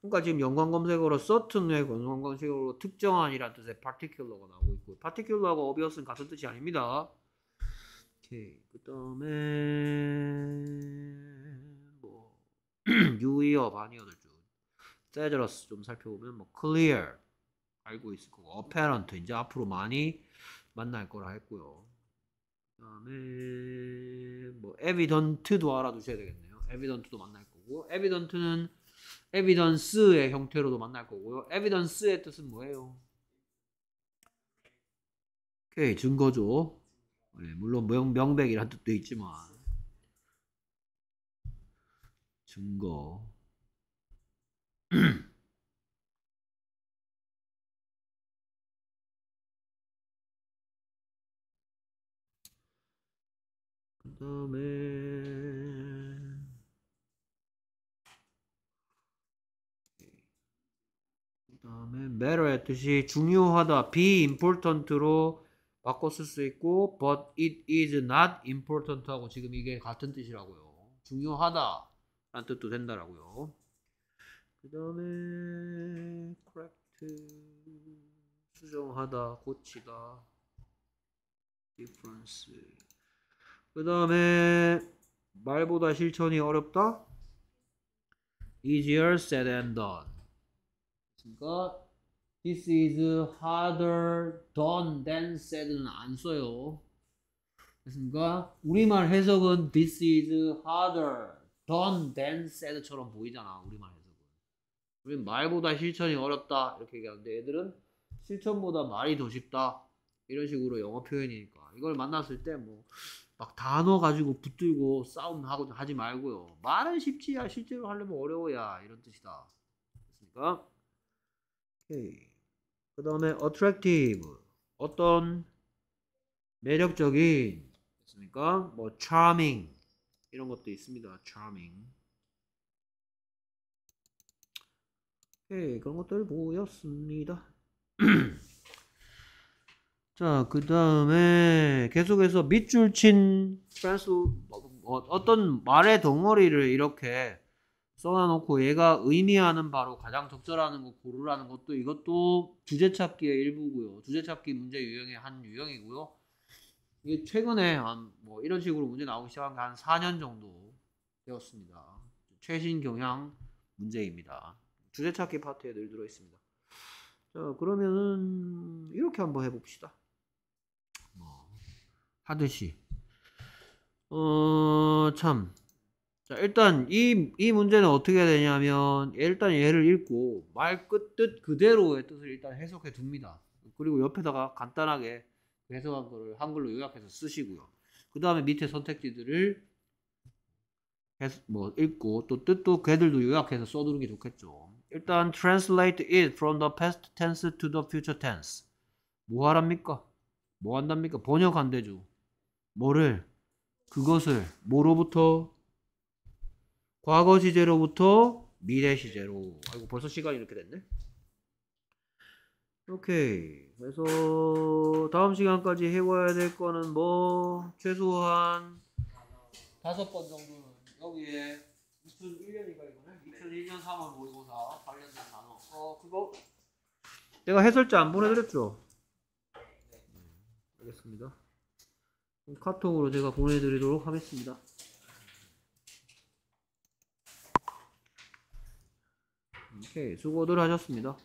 그러니까 지금 연관 검색어로 certain의 연관 검색어로 특정한이라는 뜻의 particular가 나오고 있고 particular하고 obvious는 같은 뜻이 아닙니다. 오케이. 그다음에 뭐 유의어 아니어도 좀 세저러스 좀 살펴보면 뭐 clear 알고 있을 거고 apparent 이제 앞으로 많이 만날 거라 했고요. 그다음에 뭐 evident도 알아두셔야 되겠네요. evident도 만날 거고 evident는 에비던스의 형태로도 만날 거고요. 에비던스의 뜻은 뭐예요? 오케이, 증거죠. 네, 물론 명, 명백이라는 뜻도 있지만 증거 그 다음에 다음에 matter의 뜻이 중요하다, be important로 바꿔 쓸 수 있고 but it is not important하고 지금 이게 같은 뜻이라고요. 중요하다 라는 뜻도 된다라고요. 그 다음에 correct 수정하다, 고치다 difference 그 다음에 말보다 실천이 어렵다 easier said a n done 그러니까 This is harder done than said는 안 써요. 됐습니까? 우리말 해석은 this is harder done than said처럼 보이잖아. 우리말 해석은. 우리 말보다 실천이 어렵다 이렇게 얘기하는데 애들은 실천보다 말이 더 쉽다 이런 식으로 영어 표현이니까 이걸 만났을 때 뭐 막 단어 가지고 붙들고 싸움하고 하지 말고요. 말은 쉽지야 실제로 하려면 어려워야 이런 뜻이다. 됐습니까? 오케이. 그 다음에 attractive 어떤 매력적인 있습니까? 뭐 charming 이런 것도 있습니다. charming 오케이 그런 것들 보였습니다. 자, 그 다음에 계속해서 밑줄 친 프랑스 어, 뭐, 뭐, 어떤 말의 덩어리를 이렇게 써놔놓고 얘가 의미하는 바로 가장 적절한 거 고르라는 것도 이것도 주제 찾기의 일부고요. 주제 찾기 문제 유형의 한 유형이고요. 이게 최근에 한 뭐 이런 식으로 문제 나오기 시작한 게한 4년 정도 되었습니다. 최신 경향 문제입니다. 주제 찾기 파트에 늘 들어 있습니다. 자 그러면은 이렇게 한번 해봅시다. 뭐 하듯이 어참 자, 일단 이, 이 문제는 어떻게 되냐면 일단 얘를 읽고 말 끝 뜻 그대로의 뜻을 일단 해석해 둡니다. 그리고 옆에다가 간단하게 그 해석한 거를 한글로 요약해서 쓰시고요. 그 다음에 밑에 선택지들을 해서 뭐 읽고 또 뜻도 걔들도 요약해서 써두는 게 좋겠죠. 일단 translate it from the past tense to the future tense. 뭐 하랍니까? 뭐 한답니까? 번역 한대죠. 뭐를 그것을 뭐로부터 과거 시제로부터 미래 시제로. 아이고 벌써 시간이 이렇게 됐네. 오케이. 그래서 다음 시간까지 해봐야될 거는 뭐 최소한 다섯 번 정도는 여기에 2001년인가 이거는 2001년 3월 모의고사 관련된 단어. 어 그거 내가 해설자 안 보내드렸죠? 네. 알겠습니다. 카톡으로 제가 보내드리도록 하겠습니다. 오케이. 수고들 하셨습니다.